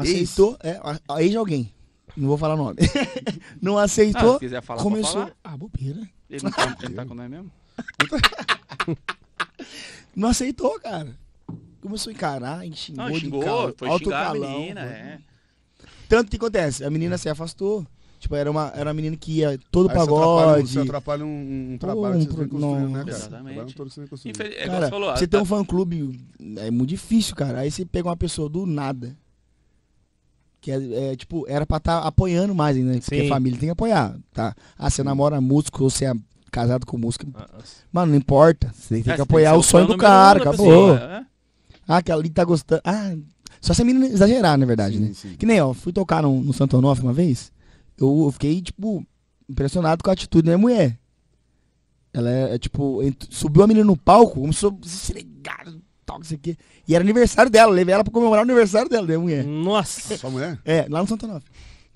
Speaker 3: aceitou,
Speaker 4: é, aí de alguém. Não vou falar nome. <laughs> não aceitou. Ah, se quiser falar, começou. Falar. Ah, bobeira.
Speaker 3: Ele não tá, ele tá com nós mesmo? <laughs>
Speaker 4: não aceitou, cara. Começou a encarar, em não, xingou, de foi xingar calão, a menina, é. Tanto que acontece, a menina se afastou. Tipo, era uma, era uma menina que ia todo Aí pagode. Você atrapalha,
Speaker 1: um, você atrapalha um, um trabalho um, que vocês né, cara? Exatamente. Um É falou, você tem tá- um
Speaker 4: fã-clube, é muito difícil, cara. Aí você pega uma pessoa do nada. Que é, é tipo, era pra estar tá apoiando mais ainda, né? porque a família tem que apoiar, tá? Ah, você namora músico, ou você é casado com músico. Ah, ah, Mano, não importa. Você tem que, é, ah, que apoiar tem é. que o sonho do cara, acabou. ah, aquela ali tá gostando. Ah, só se a menina exagerar, na verdade, sim, né? Sim. Que nem, ó, fui tocar no, no Santo Onofre uma vez eu fiquei, tipo, impressionado com a atitude da mulher. Ela é, é tipo, subiu a menina no palco, como se fosse tal, isso aqui. E era aniversário dela, levei ela pra comemorar o aniversário dela, da mulher. Nossa! Sua mulher? É, lá no Santa Nova.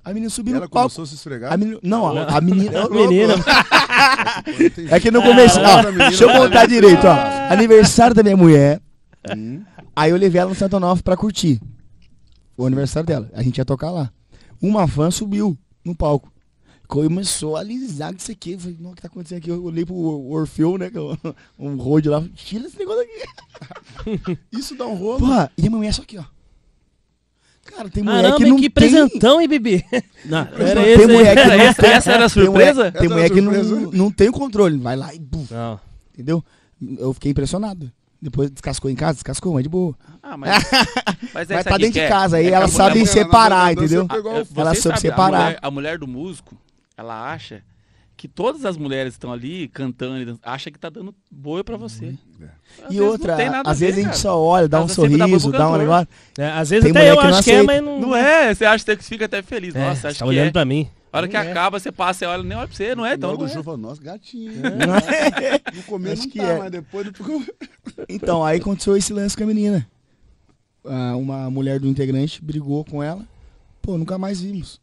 Speaker 4: A menina subiu no palco. Ela começou a se esfregar? A menina, não, a, a menina. <laughs> a é menina. é que no começo. Ah, ó, deixa eu contar direito, ó. Ah. Aniversário da minha mulher. Hum. Aí eu levei ela no Santo Nova pra curtir. O aniversário dela. A gente ia tocar lá. Uma fã subiu no palco. Começou a alisar isso aqui. Eu falei, não, o que tá acontecendo aqui? Eu olhei pro Orfeu, né? Que é um <laughs> road lá. Tira esse negócio aqui. <laughs> isso dá um rolo. e a mulher é só aqui, ó. Cara, tem mulher Caramba, que não que presentão, tem... hein, Bibi? <laughs> Não, era tem esse, mulher que não essa, tem... essa era a surpresa? Tem mulher, tem mulher que não, não tem o controle. Vai lá e... Não. Entendeu? Eu fiquei impressionado. Depois descascou em casa, descascou, mas de boa. Ah, mas. <laughs> Mas, mas tá dentro de é? casa aí, é ela sabe mulher, separar, entendeu? É, ela sabe separar. A mulher, a mulher
Speaker 3: do músico, ela acha que todas as mulheres estão ali cantando, acha que tá dando boi para você. Uhum. E outra, às vezes a, gente só olha, dá um sorriso, dá um negócio.
Speaker 2: às vezes é, até eu acho que é, mas
Speaker 3: não. Não é, você acha que fica até feliz. É, Nossa, acho tá olhando para pra mim. A hora que é. acaba, você passa e olha, nem olha pra você, não é? Então, O é. não é. gatinho. <laughs> É. No começo Acho que tá, é. mas depois... então, aí
Speaker 4: aconteceu esse lance com a menina. Ah, uma mulher do integrante brigou com ela. Pô, nunca mais vimos.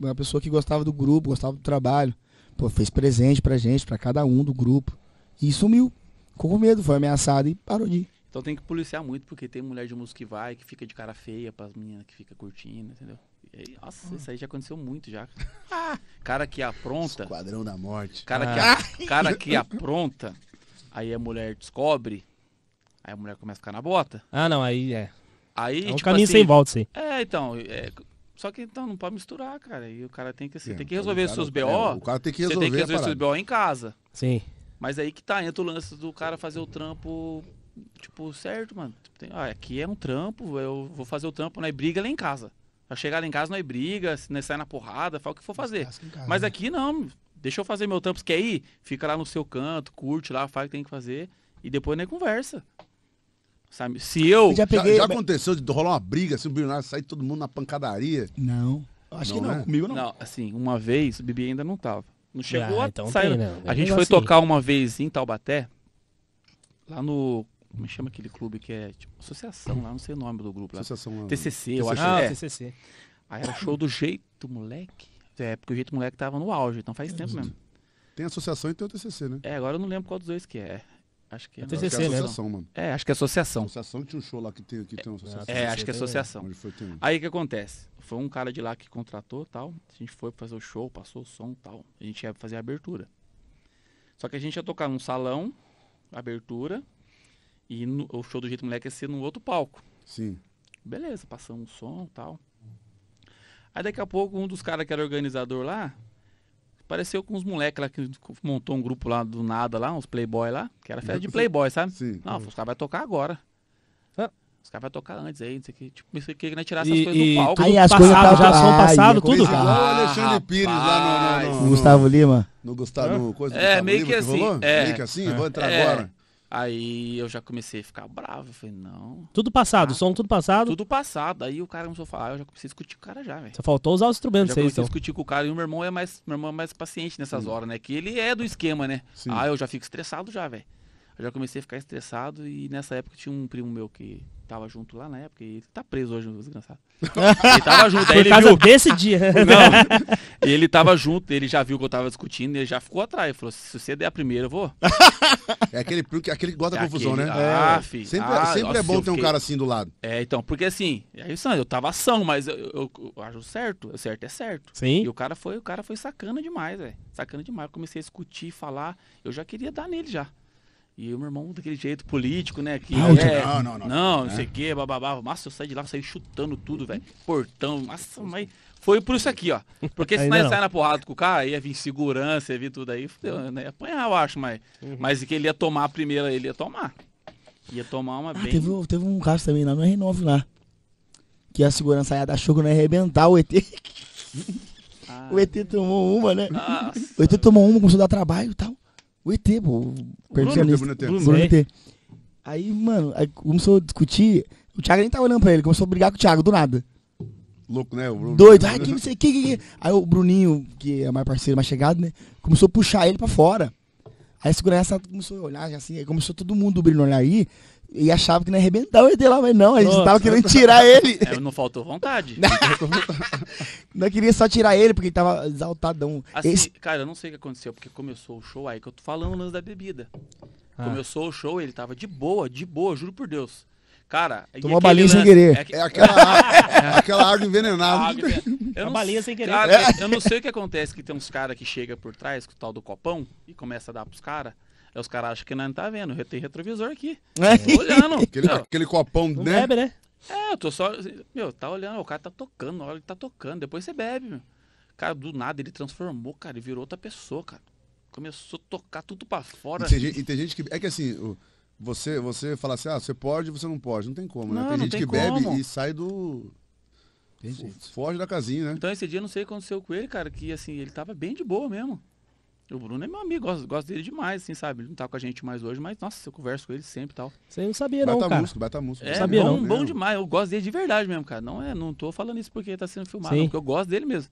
Speaker 4: Uma pessoa que gostava do grupo, gostava do trabalho. Pô, fez presente pra gente, pra cada um do grupo. E sumiu. Ficou com medo, foi ameaçado e parou de ir.
Speaker 3: Então tem que policiar muito, porque tem mulher de música que vai, que fica de cara feia pras meninas que fica curtindo, entendeu? Nossa, isso aí já aconteceu muito já. Cara <laughs> que apronta. Esquadrão da morte. Cara, ah. que, cara que apronta. Aí a mulher descobre. Aí a mulher começa a ficar na bota. Ah, não, aí é. Aí, é um tipo caminho assim, sem volta, sim. É, então. É, só que então não pode misturar, cara. E o cara tem que, assim, sim, é, tem que resolver seus BO. É, o cara tem que resolver. Você tem que resolver seus BO em casa. Sim. Mas aí que tá, entra o lance do cara fazer o trampo, tipo, certo, mano. Tipo, tem, ah, aqui é um trampo, eu vou fazer o trampo, né? Briga lá em casa. Eu chegar em casa, não é briga, nós sai na porrada, fala o que for fazer. Casa, Mas né? aqui não, deixa eu fazer meu trampo. quer ir? Fica lá no seu canto, curte lá, faz o que tem que fazer. E depois nem conversa. Sabe? Se eu. Já, peguei... já, já
Speaker 1: aconteceu de rolar uma
Speaker 3: briga, assim, o bilionário sair todo mundo na pancadaria? Não. Acho não, que não, né? comigo não. Não, assim, uma vez o Bibi ainda não tava. Não chegou ah, então né? Né? a sair. A gente foi assim. tocar uma vez em Taubaté, lá no como é chama aquele clube que é. Tipo, associação lá, não sei o nome do grupo lá. Associação. TCC, eu acho. Ah, é. TCC. Aí era show do jeito, moleque. É, porque o jeito moleque tava no auge, então faz é. tempo mesmo. Tem associação e tem o TCC, né? É, agora eu não lembro qual dos dois que é. Acho que é, TCC, acho que é associação, né? mano. É, acho que é associação. Associação tinha um show lá que tem, que tem uma é, associação. É, acho que é associação. Aí o que acontece? Foi um cara de lá que contratou tal. A gente foi fazer o show, passou o som tal. A gente ia fazer a abertura. Só que a gente ia tocar num salão, abertura, e no, o show do Jeito Moleque ia ser no outro palco. Sim. Beleza, passamos um som e tal. Aí daqui a pouco um dos caras que era organizador lá apareceu com uns moleques lá que montou um grupo lá do nada lá, uns playboy lá, que era festa de playboy, sabe? Sim. Não, os caras vai tocar agora. Os caras vão tocar antes aí, não sei o que. Tipo, isso aqui, né? Tirar essas e, coisas do palco. Aí as coisas passado, já são passado, tudo. ah, o Pires lá no, no, no, no Gustavo Lima. No Gustavo, coisa do é, Gustavo meio Lima, que, assim, que É, meio que assim, é. vou entrar é. agora. Aí eu já comecei a ficar bravo. falei, não.
Speaker 2: Tudo passado, ah, som tudo passado? Tudo
Speaker 3: passado. Aí o cara começou a falar, ah, eu já comecei a discutir com o cara já, velho. Só faltou
Speaker 2: usar os instrumentos aí, então. Eu já comecei a então.
Speaker 3: discutir com o cara e o meu irmão é mais, meu irmão é mais paciente nessas Sim. horas, né? Que ele é do esquema, né? Sim. Ah, eu já fico estressado já, velho eu já comecei a ficar estressado e nessa época tinha um primo meu que tava junto lá na né, época e ele tá preso hoje, desgraçado. <laughs> ele tava junto, aí ele viu... desse dia. <laughs> Não, ele tava junto, ele já viu que eu tava discutindo, ele já ficou atrás, falou, se você der a primeira, eu vou. <laughs> É aquele primo que, aquele que gosta da é confusão, aquele... né? Ah, é, filho. Sempre, é- ah, sempre nossa, é bom ter um cara assim do lado. É, então, porque assim, é isso, eu tava ação, mas eu, eu, eu acho certo, o certo é certo. Sim. E o cara foi, o cara foi sacana demais, velho. Sacana demais, eu comecei a discutir, falar, eu já queria dar nele já. E o meu irmão daquele jeito político, né? Que, não, ah, é, não, não, não. Não, não é. sei o quê, bababá. Massa, eu saí de lá, saí chutando tudo, velho. Portão, massa, mas. Foi por isso aqui, ó. Porque se nós sair na porrada com o cara, ia vir segurança, ia vir tudo aí, fudeu, uhum. né? Ia apanhar, eu acho, mas. Uhum. Mas que ele ia tomar a primeira, ele ia tomar. Ia tomar uma ah, bem. Teve,
Speaker 4: teve um caso também lá no R9 lá. Que a segurança ia dar choco não né? ia arrebentar o ET. <laughs> Ah. o ET tomou uma, né? Nossa. O ET tomou uma, começou a dar trabalho e tal. O ET, pô. O percussionista. Bruno, Bruno, Bruno ET. Aí, mano, aí começou a discutir. O Thiago nem tava olhando pra ele, começou a brigar com o Thiago, do nada.
Speaker 1: Louco, né? O Bruno. Doido, ai, que não sei
Speaker 4: que, que, que. Aí o Bruninho, que é mais parceiro, mais chegado, né? Começou a puxar ele pra fora. Aí a segurança começou a olhar, assim, aí começou todo mundo brilhando olhar aí. E achava que não ia arrebentar o ET lá, mas não, a gente Nossa. tava querendo tirar ele. É, não faltou vontade.
Speaker 3: <laughs>
Speaker 4: não queria só tirar ele, porque ele tava exaltadão. Assim, Esse...
Speaker 3: Cara, eu não sei o que aconteceu, porque começou o show, aí que eu tô falando o da bebida. Ah. Começou o show, ele tava de boa, de boa, juro por Deus. Cara, tomou balinha lance, sem querer. É, que... é aquela, é aquela água envenenada. Água envenenada. Eu não, balinha sem querer. Cara, é. <laughs> Eu não sei o que acontece que tem uns caras que chega por trás com o tal do copão e começa a dar pros caras. Aí os caras acham que não tá vendo. Eu tenho retrovisor aqui. É. Tô olhando. <laughs> Aquele, aquele copão, não Bebe, né? É, eu tô só. Meu, tá olhando, o cara tá tocando, olha, ele tá tocando. Depois você bebe, meu. Cara, do nada ele transformou, cara, e virou outra pessoa, cara. Começou a tocar tudo pra fora. E tem, gente, e tem
Speaker 1: gente que. É que assim, você, você fala assim, ah, você pode, você não pode. Não tem como, né? Não, tem gente tem que como. bebe e
Speaker 3: sai do. Foge da casinha, né? Então esse dia eu não sei o que aconteceu com ele, cara, que assim, ele tava bem de boa mesmo. O Bruno é meu amigo, gosto, gosto dele demais, assim, sabe? Ele não tá com a gente mais hoje, mas, nossa, eu converso com ele sempre e tal.
Speaker 2: Você não sabia não, bata cara. Música, bata música. É, sabia bom, não. bom
Speaker 3: demais, eu gosto dele de verdade mesmo, cara. Não é, não tô falando isso porque tá sendo filmado, não, porque eu gosto dele mesmo.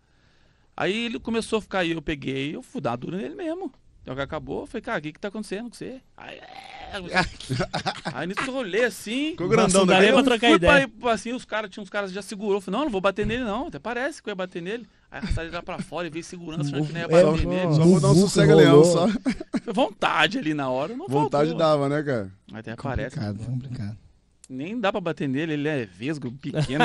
Speaker 3: Aí ele começou a ficar aí, eu peguei, eu fui dar duro nele mesmo. Então que acabou, eu falei, cara, o que que tá acontecendo com você? Aí, é, <laughs> aí nisso rolê assim. Ficou grandão, né? daí pra trocar ideia. Pra, assim, os caras, tinha uns caras já segurou. Eu falei, não, não vou bater nele não, até parece que eu ia bater nele. Aí a raçada tá pra fora e ver segurança, achando né, que não ia bater é, nele. Só vou dar um sossego leão, só. Vontade ali na hora, não Vontade dava, né, cara? Até aparece. É complicado, é complicado. Nem dá pra bater nele, ele é vesgo, pequeno.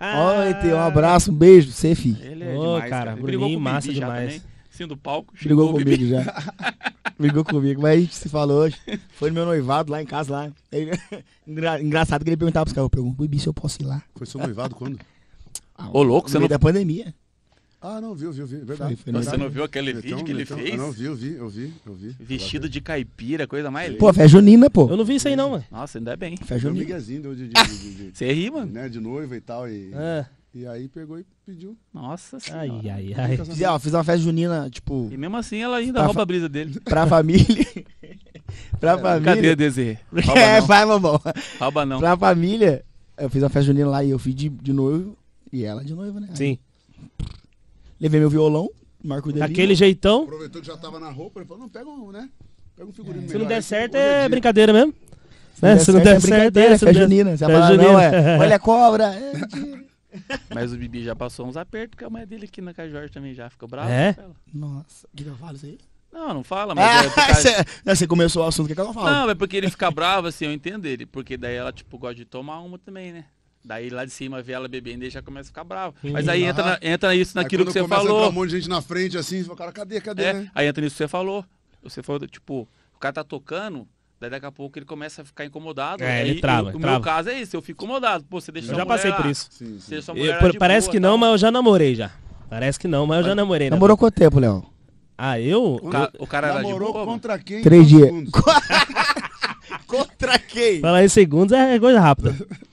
Speaker 3: Olha, <laughs> então, um
Speaker 4: abraço, um beijo, você, filho. Ele
Speaker 3: é oh, demais, cara. cara. Brigou com massa demais. Sim, do palco. Brigou comigo já.
Speaker 4: <laughs> Brigou comigo, mas a gente se falou hoje.
Speaker 1: Foi no meu noivado lá em casa, lá. Ele... <laughs>
Speaker 4: Engra... Engraçado que ele perguntava pros caras, eu pergunto, Bibi, se eu posso
Speaker 1: ir lá. Foi seu noivado quando? Ah, Ô, louco, você não... da pandemia. Ah, não, viu, viu, viu. Verdade.
Speaker 3: Foi, foi Você não viu aquele vídeo que ele ah, fez? Eu não, viu, vi, eu vi, eu vi. Vestido de caipira, coisa mais. Pô, fé junina, pô.
Speaker 2: Eu não vi isso aí, não, mano. Nossa,
Speaker 3: ainda bem. Fé junina. Miguezinho de. <laughs> Você ri, mano?
Speaker 1: Né, de noiva e tal. E, é. e aí pegou e pediu. Nossa senhora. Ai, ai, ai. Fiz, ó,
Speaker 4: fiz uma festa junina, tipo. E mesmo assim ela ainda rouba a brisa dele. Pra família. <laughs> pra é, família. Cadê Desir? É, vai, mamão. Rouba não. Pra família, eu fiz uma festa junina lá e eu fui de, de noivo e ela de noiva, né? Sim. Levei meu violão,
Speaker 2: Marco Delino. Daquele jeitão.
Speaker 1: Aproveitou que já tava na roupa, ele falou, não, pega um, né? Pega um figurino é. Se não der certo,
Speaker 2: é brincadeira mesmo. Se, né? se não der é certo, é brincadeira, é junina. Se é falar, não, é, olha a cobra,
Speaker 3: é <laughs> Mas o Bibi já passou uns apertos, porque a mãe dele aqui na Cajor também já ficou brava. É? Nossa, que eu falo isso aí? Não, não fala, mas. Ah, é <laughs> você, começou o assunto é que ela fala. Não, é porque ele fica bravo, assim, eu entendo ele. Porque daí ela, tipo, gosta de tomar uma também, né? Daí lá de cima vê ela bebendo e já começa a ficar bravo. Sim. Mas aí entra, entra isso naquilo que você falou. um monte de gente na frente assim, fala, cara, cadê, cadê? É, né? Aí entra nisso que você falou. Você falou, tipo, o cara tá tocando, daí daqui a pouco ele começa a ficar incomodado. É, ele trava. Eu, o trava. meu caso é isso, eu fico incomodado. Pô, você deixa Eu já passei lá. por isso. Sim, sim. Eu, por, parece boa, que não,
Speaker 2: tá? mas eu já namorei já. Parece que não, mas eu mas, já namorei. Né? Namorou quanto tempo, Léo? Ah, eu? O, ca o cara namorou boa, contra quem? Três dias. <laughs> <laughs> contra quem? Falar em segundos é coisa rápida. <laughs>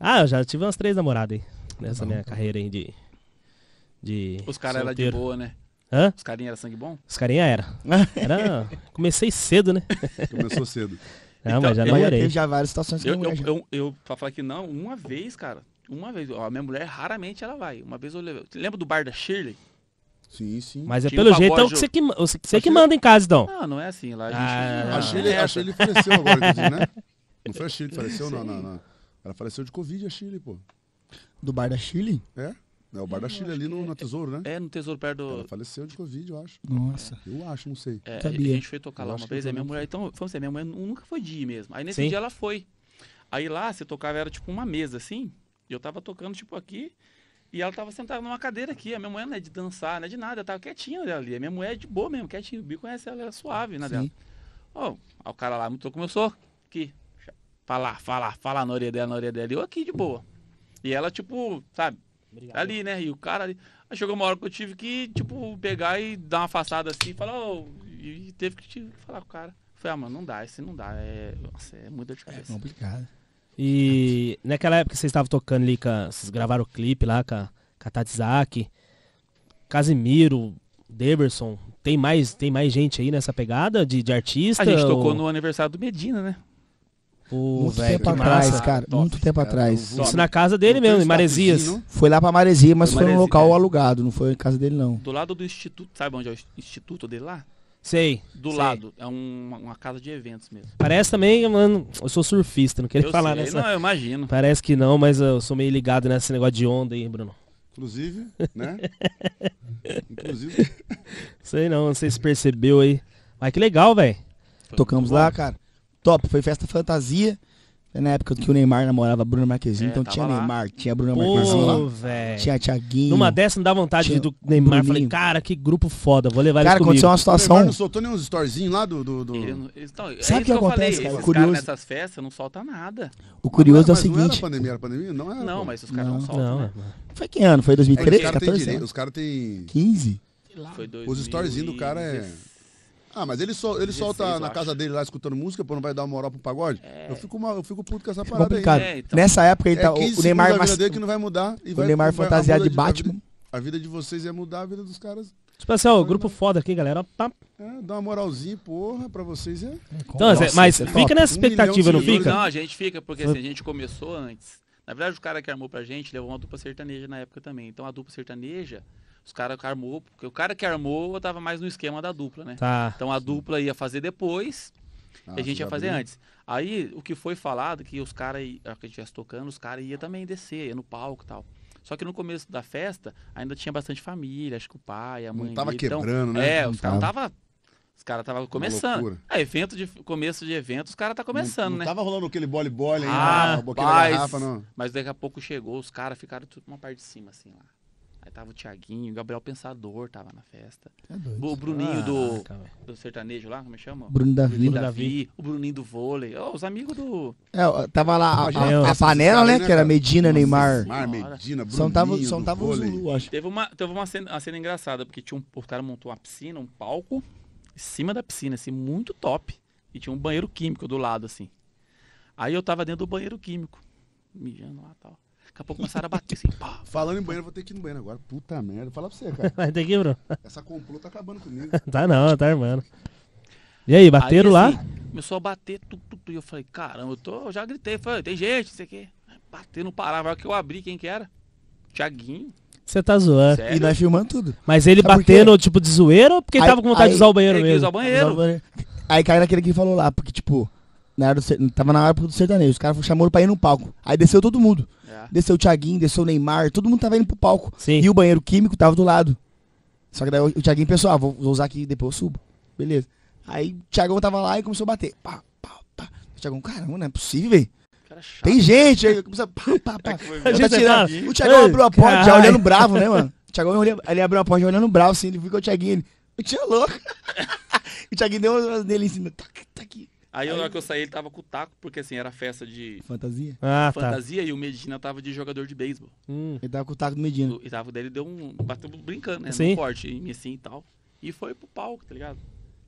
Speaker 2: Ah, eu já tive umas três namoradas aí. Nessa não, tá minha não. Tá carreira aí de. de Os caras eram de boa, né? Hã? Os carinhas eram sangue bom? Os carinhas era. <laughs> era... Comecei cedo, né? Começou cedo. <laughs> Não, então, mas já eu, então, namorei. Teve já várias situações que eu, eu, é já...
Speaker 3: eu, eu, pra falar que não, uma vez, cara. Uma vez. Ó, a minha mulher raramente ela vai. Uma vez eu levei. Lembra do bar da Shirley? Sim, sim. Mas é pelo jeito então, que você que,
Speaker 2: você, que manda em casa, então. Não, ah, não é assim. Lá a gente. Ah, a Shirley, a é Shirley faleceu agora, <laughs> né? Não foi a
Speaker 1: Shirley que faleceu? Não, não, não. Ela faleceu de Covid, a Chile, pô.
Speaker 4: Do bar da Chile?
Speaker 1: É. É o bar da Chile ali no, no Tesouro, né? É, no Tesouro perto do. Ela
Speaker 3: faleceu de Covid, eu acho.
Speaker 1: Nossa. É, eu
Speaker 3: acho, não sei. É, Sabia. A gente foi tocar eu lá uma vez, a então, minha mulher. Então, vamos dizer, minha mulher nunca foi de ir mesmo. Aí nesse Sim. dia ela foi. Aí lá, você tocava, era tipo uma mesa assim. E eu tava tocando, tipo, aqui. E ela tava sentada numa cadeira aqui. A minha mulher não é de dançar, não é de nada. Ela tava quietinha ali. A minha mulher é de boa mesmo, quietinha. O bico conhece ela, ela é suave, né? Dela. oh, o cara lá muito começou aqui falar, falar, falar na orelha dela, na orelha dela. eu aqui de boa. E ela, tipo, sabe? Obrigado. Ali, né? E o cara ali. Aí chegou uma hora que eu tive que, tipo, pegar e dar uma afastada assim, falar, oh, e teve que falar com o cara. Eu falei, ah, mano, não dá, esse não dá. É, nossa, é muita de cabeça. É complicado.
Speaker 2: E naquela época vocês estavam tocando ali, com, vocês gravaram o clipe lá com a, com a Tatsaki, Casimiro, Deberson. Tem mais, tem mais gente aí nessa pegada de, de artista? A gente ou... tocou no
Speaker 3: aniversário do Medina, né? Pô, muito velho, tempo atrás,
Speaker 2: massa. cara. Top. Muito tempo atrás. Isso na casa dele mesmo, em
Speaker 3: Maresias. Foi lá pra Maresia, mas foi, foi local
Speaker 4: é. alugado, não foi em casa dele, não. Do
Speaker 3: lado do instituto, sabe onde é o instituto dele lá? Sei. Do sei. lado. É uma, uma, casa de eventos mesmo.
Speaker 2: Parece também, mano, eu sou surfista, não queria eu falar sei. nessa. Não, eu imagino. Parece que não, mas eu sou meio ligado nesse negócio de onda aí, Bruno. Inclusive, né? <laughs> Inclusive. Sei não, não sei se percebeu aí. Mas que legal, velho. Tocamos lá, cara
Speaker 4: top. Foi festa fantasia. É na época que o Neymar namorava Bruno Marquezinho, é, então tinha lá. Neymar,
Speaker 2: tinha Bruno Marquezinho. lá, tinha Thiaguinho. Numa dessa não dá vontade do Neymar. Bruninho. Falei, cara, que
Speaker 1: grupo foda, vou
Speaker 2: levar cara, eles comigo. Cara, aconteceu uma situação... O Neymar não
Speaker 1: soltou nenhum storyzinho lá do... do, do... Ele, ele, então, é Sabe o que, que acontece,
Speaker 3: falei, cara? curioso... nessas festas não solta nada.
Speaker 1: O curioso mas, mas é o seguinte... Não era pandemia, era pandemia? Não era.
Speaker 3: Não, mas os caras não, não soltam, não, né? É, foi
Speaker 1: que ano? Foi 2013, é, 14? Cara os caras têm... 15? Lá. Foi os storyzinhos do cara é... Ah, mas ele, sol, ele solta na casa dele lá escutando música, pô, não vai dar uma moral pro pagode? É. Eu, fico eu fico puto com essa é parada complicado. aí. Né? É, então. Nessa época ele é tá, o Neymar... A dele que não vai mudar. o vai, Neymar fantasiado de, de Batman. A vida, a vida, de vocês ia é mudar, a vida dos caras...
Speaker 2: Tipo assim, ó, grupo foda aqui, galera. Tá.
Speaker 3: É, dá uma moralzinha, porra, pra vocês é. Então, Nossa, mas fica nessa expectativa, um não fica? Não, a gente fica, porque assim, a gente começou antes. Na verdade, o cara que armou pra gente levou uma dupla sertaneja na época também. Então a dupla sertaneja os caras que armou, porque o cara que armou tava mais no esquema da dupla, né? Tá. Então a dupla ia fazer depois ah, e a gente ia fazer abriu. antes. Aí o que foi falado que os caras, que a gente estivesse tocando, os caras ia também descer, ia no palco e tal. Só que no começo da festa ainda tinha bastante família, acho que o pai, a mãe. Não tava ali, então quebrando, então, né? É, não os caras tava os caras tava começando. É, evento de começo de evento, os caras tá começando, não, não né?
Speaker 1: Tava rolando aquele
Speaker 3: bole-bole ainda, ah, ah boquinha não. Mas daqui a pouco chegou, os caras ficaram tudo uma parte de cima, assim lá tava o Thiaguinho, Gabriel Pensador tava na festa. É o Bruninho ah, do, do sertanejo lá, como é chama? Bruno Davi. Bruno Davi, o Bruninho do vôlei. Oh, os amigos do. É, tava lá a, a, a panela, né, né? Que era Medina, Nossa, Neymar. Neymar, Medina, Bruninho. São tava, são tava os, acho. Teve uma, teve uma cena, uma cena engraçada, porque tinha um, o cara montou uma piscina, um palco, em cima da piscina, assim, muito top. E tinha um banheiro químico do lado, assim. Aí eu tava dentro do banheiro químico, mijando lá e tal. Daqui a pouco começaram a bater assim, pá. Falando em banheiro, vou ter que ir no banheiro agora. Puta
Speaker 1: merda. Fala pra você, cara. Vai ter que ir, bro. Essa
Speaker 2: complô tá acabando comigo. <laughs> tá não, tá armando. E aí, bateram aí, assim, lá?
Speaker 3: Começou a bater tudo, tudo. Tu, e eu falei, caramba, eu, tô, eu já gritei. Falei, tem gente, sei o quê. Bater não parava. que eu abri, quem que era? Tiaguinho.
Speaker 2: Você tá zoando. Sério? E nós filmando tudo. Mas ele Sabe batendo, tipo, de zoeira ou porque aí, tava com vontade aí, de usar o banheiro mesmo? Usar o banheiro. Aí caiu naquele que falou lá, porque, tipo,
Speaker 4: na era do, tava na época do sertanejo. Os caras chamaram pra ir no palco. Aí desceu todo mundo. É. Desceu o Thiaguinho, desceu o Neymar, todo mundo tava indo pro palco. Sim. E o banheiro químico tava do lado. Só que daí o Thiaguinho pensou, ah, vou, vou usar aqui, depois eu subo. Beleza. Aí o Thiagão tava lá e começou a bater. Pá, pá, pá. O Thiagão, caramba, não é possível, velho. Tem gente aí, Pá, pá, pá. É tá o Thiagão é abriu a porta, já olhando bravo, né, mano? O Thiagão ele abriu a porta, já olhando bravo, assim, ele viu que é o Thiaguinho, ele. O Thiago é louco. <laughs> o Thiaguinho deu uma nele em cima. tá aqui. Tá
Speaker 3: Aí, aí na hora que eu saí, ele tava com o taco, porque assim, era festa de. Fantasia? Ah, tá. fantasia tá. e o Medina tava de jogador de beisebol.
Speaker 4: Hum. Ele tava com o taco do Medina. E
Speaker 3: tava dele, deu um. Bateu brincando, né? Sim. forte em mim assim e tal. E foi pro palco, tá ligado?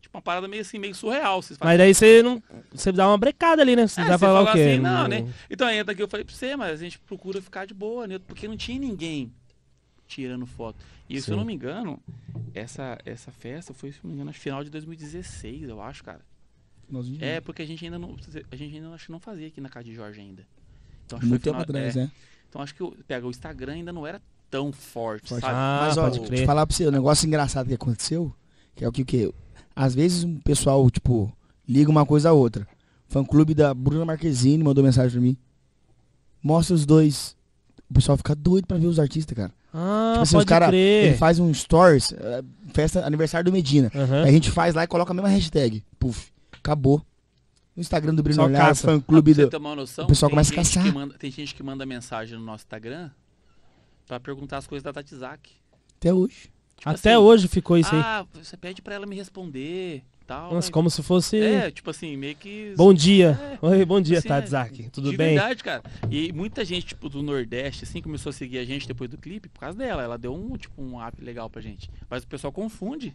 Speaker 3: Tipo, uma parada meio assim, meio surreal. Vocês mas daí você não.
Speaker 2: Você dá uma brecada ali, né? Você é, vai falar o quê? Assim, não, né?
Speaker 3: Então aí entra aqui, eu falei pra você, mas a gente procura ficar de boa, né? Porque não tinha ninguém tirando foto. E Sim. se eu não me engano, essa, essa festa foi, se não me engano, final de 2016, eu acho, cara nós É, porque a gente ainda não. A gente ainda acho, não fazia aqui na casa de Jorge ainda. Então, Muito tempo atrás, é. né? Então acho que pega, o Instagram ainda não era tão forte, forte. sabe? Ah, Mas ó, pode crer. falar
Speaker 4: pra você, o um negócio engraçado que aconteceu, que é o que, que Às vezes um pessoal, tipo, liga uma coisa a outra. fã clube da Bruna Marquezine mandou mensagem pra mim. Mostra os dois. O pessoal fica doido pra ver os artistas, cara. Ah, tipo assim, pode cara, crer. Ele faz um stories, eh, festa aniversário do Medina. Uhum. A gente faz lá e coloca a mesma hashtag. Puf. Acabou. o Instagram do Bruno Olhaça, fã clube ah, do. uma noção, o pessoal começa a caçar.
Speaker 3: Manda, tem gente que manda mensagem no nosso Instagram para perguntar as coisas da Tatizak.
Speaker 4: Até hoje. Tipo Até assim, hoje ficou
Speaker 3: isso aí. Ah, você pede para ela me responder. Tal, mas... como se fosse. É, tipo assim, meio que. Bom dia. É, tipo Oi, bom dia, assim, é, Tadzak.
Speaker 2: Tudo de bem? verdade,
Speaker 3: cara. E muita gente, tipo, do Nordeste, assim, começou a seguir a gente depois do clipe por causa dela. Ela deu um, tipo, um app legal pra gente. Mas o pessoal confunde.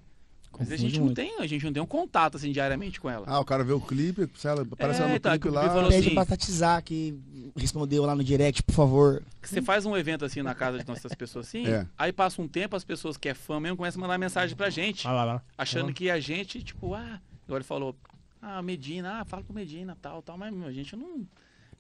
Speaker 3: Mas a gente, não tem, a gente não tem um contato assim, diariamente com ela. Ah,
Speaker 1: o cara vê o clipe,
Speaker 4: ela, parece é, ela no tá, clipe lá. Pede assim, pra Tatizar, que respondeu lá no direct, por favor. Que você
Speaker 3: faz um evento assim na casa de nossas pessoas assim, é. aí passa um tempo, as pessoas que é fã mesmo começam a mandar mensagem pra gente. Ah, lá, lá. Achando ah, que a gente, tipo, ah, agora ele falou, ah, Medina, ah, fala com Medina, tal, tal, mas meu, a gente não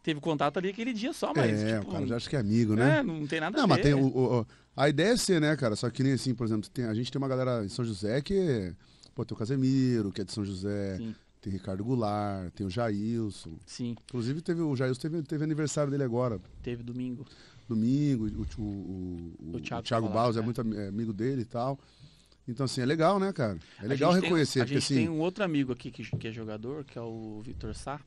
Speaker 3: teve contato ali aquele dia só, mas. É, tipo, o cara
Speaker 1: já acha que é amigo, é, né? É, não tem nada não, a ver. Não, mas tem o, o, a ideia é ser, né, cara? Só que nem assim, por exemplo, tem, a gente tem uma galera em São José que. Pô, tem o Casemiro, que é de São José. Sim. Tem Ricardo Goulart, tem o Jailson. Sim. Inclusive, teve, o Jailson teve, teve aniversário dele agora. Teve domingo. Domingo, o, o, o, o Thiago, Thiago Baus é né? muito é amigo dele e tal. Então, assim, é legal, né, cara? É legal a reconhecer. Tem, a gente assim... tem um
Speaker 3: outro amigo aqui que, que é jogador, que é o Vitor Sá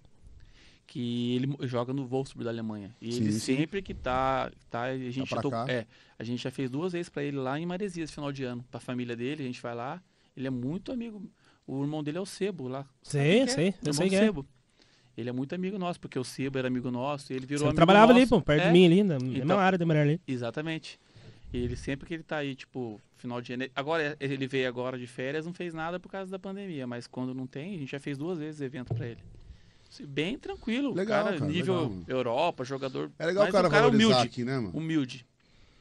Speaker 3: que ele joga no Wolfsburg da Alemanha. E sim, ele sim. sempre que tá, tá a tá gente tá já tô, é, a gente já fez duas vezes para ele lá em Maresias final de ano, para a família dele, a gente vai lá. Ele é muito amigo. O irmão dele é o Sebo lá. Sim, é? sim, é? eu sei que Sebo. É. Ele é muito amigo nosso, porque o Sebo era amigo nosso, ele virou Você amigo trabalhava nosso. ali, pô, perto é. de mim ali, na então, mesma área da mulher ali. Exatamente. E ele sempre que ele tá aí, tipo, final de ano. Agora, ele veio agora de férias, não fez nada por causa da pandemia, mas quando não tem, a gente já fez duas vezes evento para ele. Bem tranquilo. Legal, cara, cara nível legal. Europa, jogador. É legal o cara, cara valorizar humilde, aqui, né, mano?
Speaker 1: Humilde.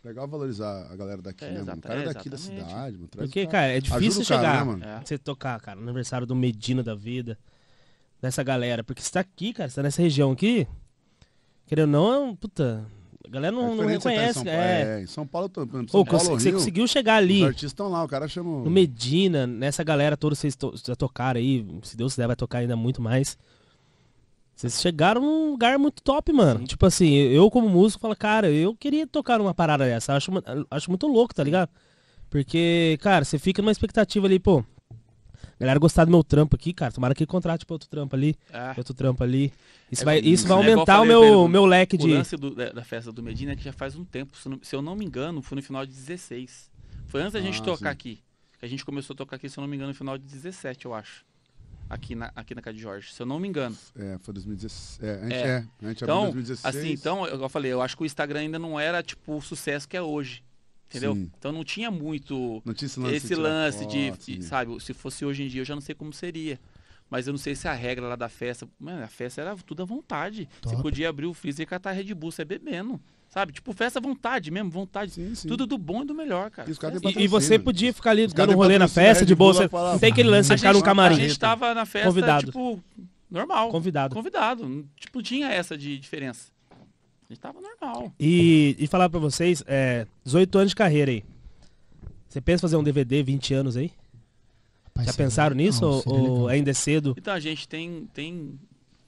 Speaker 1: Legal valorizar a galera daqui, é, né, mano? O cara é, daqui da cidade, mano. Porque, cara, é difícil chegar, né, mano? É.
Speaker 2: você tocar, cara, aniversário do Medina da vida, dessa galera. Porque você tá aqui, cara, você tá nessa região aqui, querendo ou não, é um, puta... A galera não, é não tá reconhece. Tá é. é, em São Paulo, por São Ô, Paulo, Rio, Você conseguiu chegar ali. Os artistas
Speaker 1: estão lá, o cara chamou... No
Speaker 2: Medina, nessa galera toda, vocês to já tocaram aí, se Deus quiser, vai tocar ainda muito mais. Vocês chegaram num lugar muito top, mano. Sim. Tipo assim, eu como músico falo, cara, eu queria tocar numa parada dessa. Acho, acho muito louco, tá ligado? Porque, cara, você fica numa expectativa ali, pô. Galera gostar do meu trampo aqui, cara. Tomara que contrate pra outro trampo ali, ah. outro trampo ali. Isso é, vai, isso né? vai é aumentar é, o meu, primeiro, meu leque o de. O lance
Speaker 3: do, da, da, festa do Medina é que já faz um tempo. Se, não, se, eu não me engano, foi no final de 16. Foi antes da ah, gente tocar sim. aqui. A gente começou a tocar aqui, se eu não me engano, no final de 17, eu acho aqui na, aqui na de Jorge, se eu não me engano.
Speaker 1: É, foi 2016. É, antes, é. É, então, 2016. Assim,
Speaker 3: então, eu falei, eu acho que o Instagram ainda não era tipo o sucesso que é hoje. Entendeu? Sim. Então não tinha muito não tinha esse lance, esse lance foto, de, de sabe, se fosse hoje em dia eu já não sei como seria. Mas eu não sei se a regra lá da festa. Mano, a festa era tudo à vontade. Top. Você podia abrir o freezer e catar Red Bull, você é bebendo. Sabe? Tipo, festa vontade mesmo, vontade. Sim, sim. Tudo do bom e do melhor, cara. E, e você podia ficar ali dando um rolê na festa, de boa. sem não tem aquele lance de ficar no camarim. A gente tava na festa, convidado. tipo, normal. Convidado. Convidado. Tipo, tinha essa de diferença. A gente tava normal.
Speaker 2: E, e falar pra vocês, é, 18 anos de carreira aí. Você pensa fazer um DVD 20 anos aí? Já pensaram nisso? Não, ou, ou ainda é cedo?
Speaker 3: Então, a gente tem, tem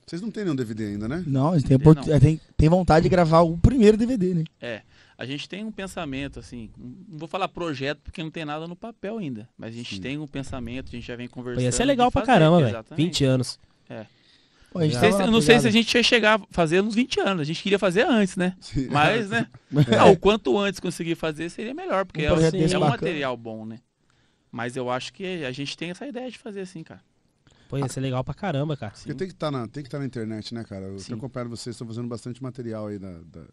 Speaker 3: vocês não têm nenhum DVD ainda, né? Não, a gente tem, Tem,
Speaker 4: tem vontade de gravar o primeiro DVD, né?
Speaker 3: É. A gente tem um pensamento, assim, não vou falar projeto porque não tem nada no papel ainda, mas a gente Sim. tem um pensamento, a gente já vem conversando. Ia ser legal pra caramba, velho. 20 anos. É. Pô, não, sei, não sei se a gente ia chegar a fazer uns 20 anos. A gente queria fazer antes, né? Sim. Mas, né? <laughs> É. Ah, o quanto antes conseguir fazer seria melhor, porque um é, assim, é um material bom, né? Mas eu acho que a gente tem essa ideia de fazer assim, cara.
Speaker 2: Pô, ia ser legal pra caramba, cara. Porque tem que tá estar
Speaker 1: tá na internet, né, cara? Eu Sim. acompanho vocês, estão fazendo bastante material aí na da,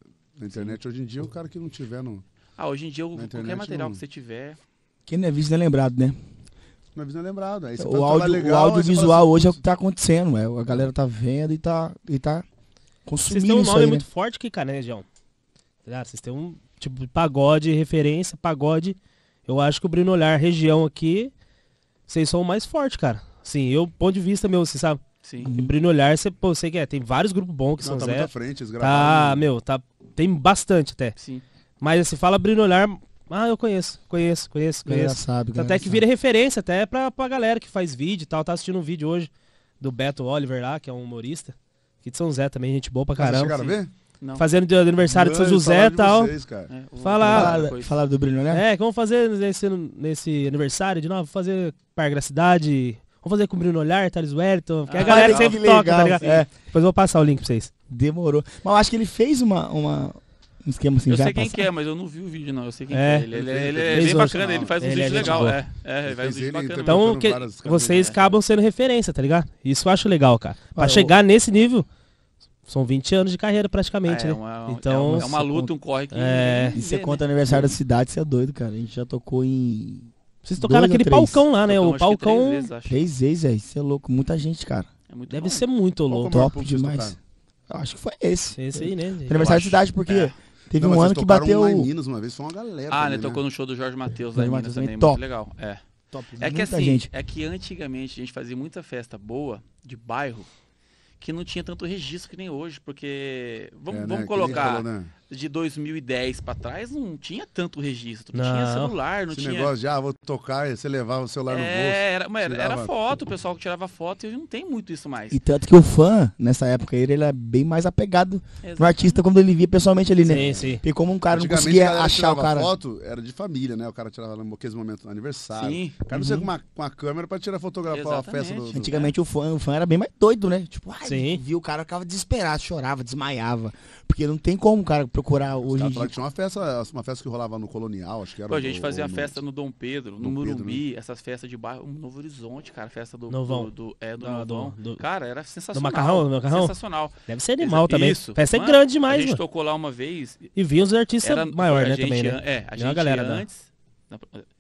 Speaker 1: internet. Sim. Hoje em dia, o cara que não tiver no.
Speaker 3: Ah, hoje em dia, o, qualquer material não... que você tiver.
Speaker 4: Quem não é visto não é lembrado, né?
Speaker 2: Não é visto não é lembrado. Aí você o, tá- tá áudio, legal, o audiovisual assim,
Speaker 4: hoje é o que tá acontecendo, é. A galera tá vendo
Speaker 2: e tá, e tá consumindo. Vocês têm um nome aí, né? muito né? forte aqui, cara, né, região? Tá vocês têm um tipo pagode, referência, pagode. Eu acho que o Bruno Olhar, região aqui, vocês são o mais forte, cara. Sim, eu, ponto de vista meu, você assim, sabe? Sim. Brilho olhar, você, pô, você quer, é, tem vários grupos bons que Não, são tá zero. Tá frente, Tá, meu, tá, tem bastante até. Sim. Mas se assim, fala Brilho olhar, ah, eu conheço, conheço, conheço, conheço. sabe, então, até que sabe. vira referência até pra, pra galera que faz vídeo e tal, tá assistindo um vídeo hoje do Beto Oliver lá, que é um humorista, que de São Zé também, gente boa pra caramba. Vocês chegaram a ver? Não. Fazendo de aniversário de São José e tal. Vocês, é, Fala, falaram do brilho, né? É, que vamos fazer nesse, nesse aniversário de novo, fazer Parque da Cidade, Vamos fazer com o Bruno Olhar, Thales Wellington, que ah, a galera sempre legal, toca, tá ligado?
Speaker 4: É. Depois eu vou passar o link pra vocês. Demorou. Mas eu acho que ele fez uma, uma, um esquema assim, Eu sei
Speaker 3: quem quer, que é, mas eu não vi o vídeo, não. Eu sei quem é, que é. Ele, ele, ele, é ah, ele é bem bacana, não. ele faz um vídeo legal. Boa. É, é ele faz um vídeo bacana. Então, tá que,
Speaker 2: vocês né? acabam sendo referência, tá ligado? Isso eu acho legal, cara. Pra chegar eu... nesse nível, são 20 anos de carreira praticamente, é, né? É é uma, então, é uma, é uma luta, conta, um corre que. É, e você conta aniversário da cidade, você é doido, cara. A gente já tocou em vocês tocaram Dois palcão lá, né? Tocamos, o palcão.
Speaker 4: Três vezes, aí. Você é. louco. Muita gente, cara.
Speaker 2: É muito Deve bom. ser muito louco.
Speaker 4: Top demais.
Speaker 2: Eu acho que foi esse. Esse aí, né?
Speaker 3: Aniversário da cidade,
Speaker 4: porque. É. Teve não, um ano que bateu. Lá em
Speaker 3: Minas uma vez, foi uma galera. Ah, né? né? Tocou no show do Jorge Matheus lá em Minas é também. Top. Muito legal. É. Top. É que assim, gente. é que antigamente a gente fazia muita festa boa de bairro que não tinha tanto registro que nem hoje, porque vamos, é, né? vamos colocar falou, né? de 2010 para trás não tinha tanto registro. Não, não tinha celular, não Esse tinha. negócio
Speaker 1: de, ah, vou tocar, você levava o celular
Speaker 4: é, no
Speaker 3: bolso. Era, tirava... era foto, o pessoal que tirava foto, e não tem muito isso mais. E tanto que o fã,
Speaker 4: nessa época, ele é bem mais apegado Exatamente. no artista quando ele via pessoalmente ali, né? Sim, sim. Porque como um cara não conseguia achar o cara. foto
Speaker 1: era de família, né? O cara tirava no momento no aniversário. Sim. O cara não uhum. com uma, com a câmera para tirar fotografar a festa do. do...
Speaker 4: Antigamente é. o, fã, o fã era bem mais doido, né? Tipo, ai, viu o cara, ficava desesperado, chorava, desmaiava. Porque não tem como, cara, procurar hoje em dia. Tinha uma
Speaker 1: festa, uma festa que rolava no Colonial, acho que
Speaker 4: era. Pô, a gente fazia a festa
Speaker 3: no Dom Pedro, no Murumbi, né? essas festas de bairro, no Novo Horizonte, cara, festa do. Novão. Do, é, do ah, Novão. cara, era sensacional. Do macarrão, do macarrão? Sensacional. Deve ser animal também. Isso. Festa é grande demais, mano. A gente tocou lá uma vez. E vinha os artistas maiores, né, também, né? É, a gente né? antes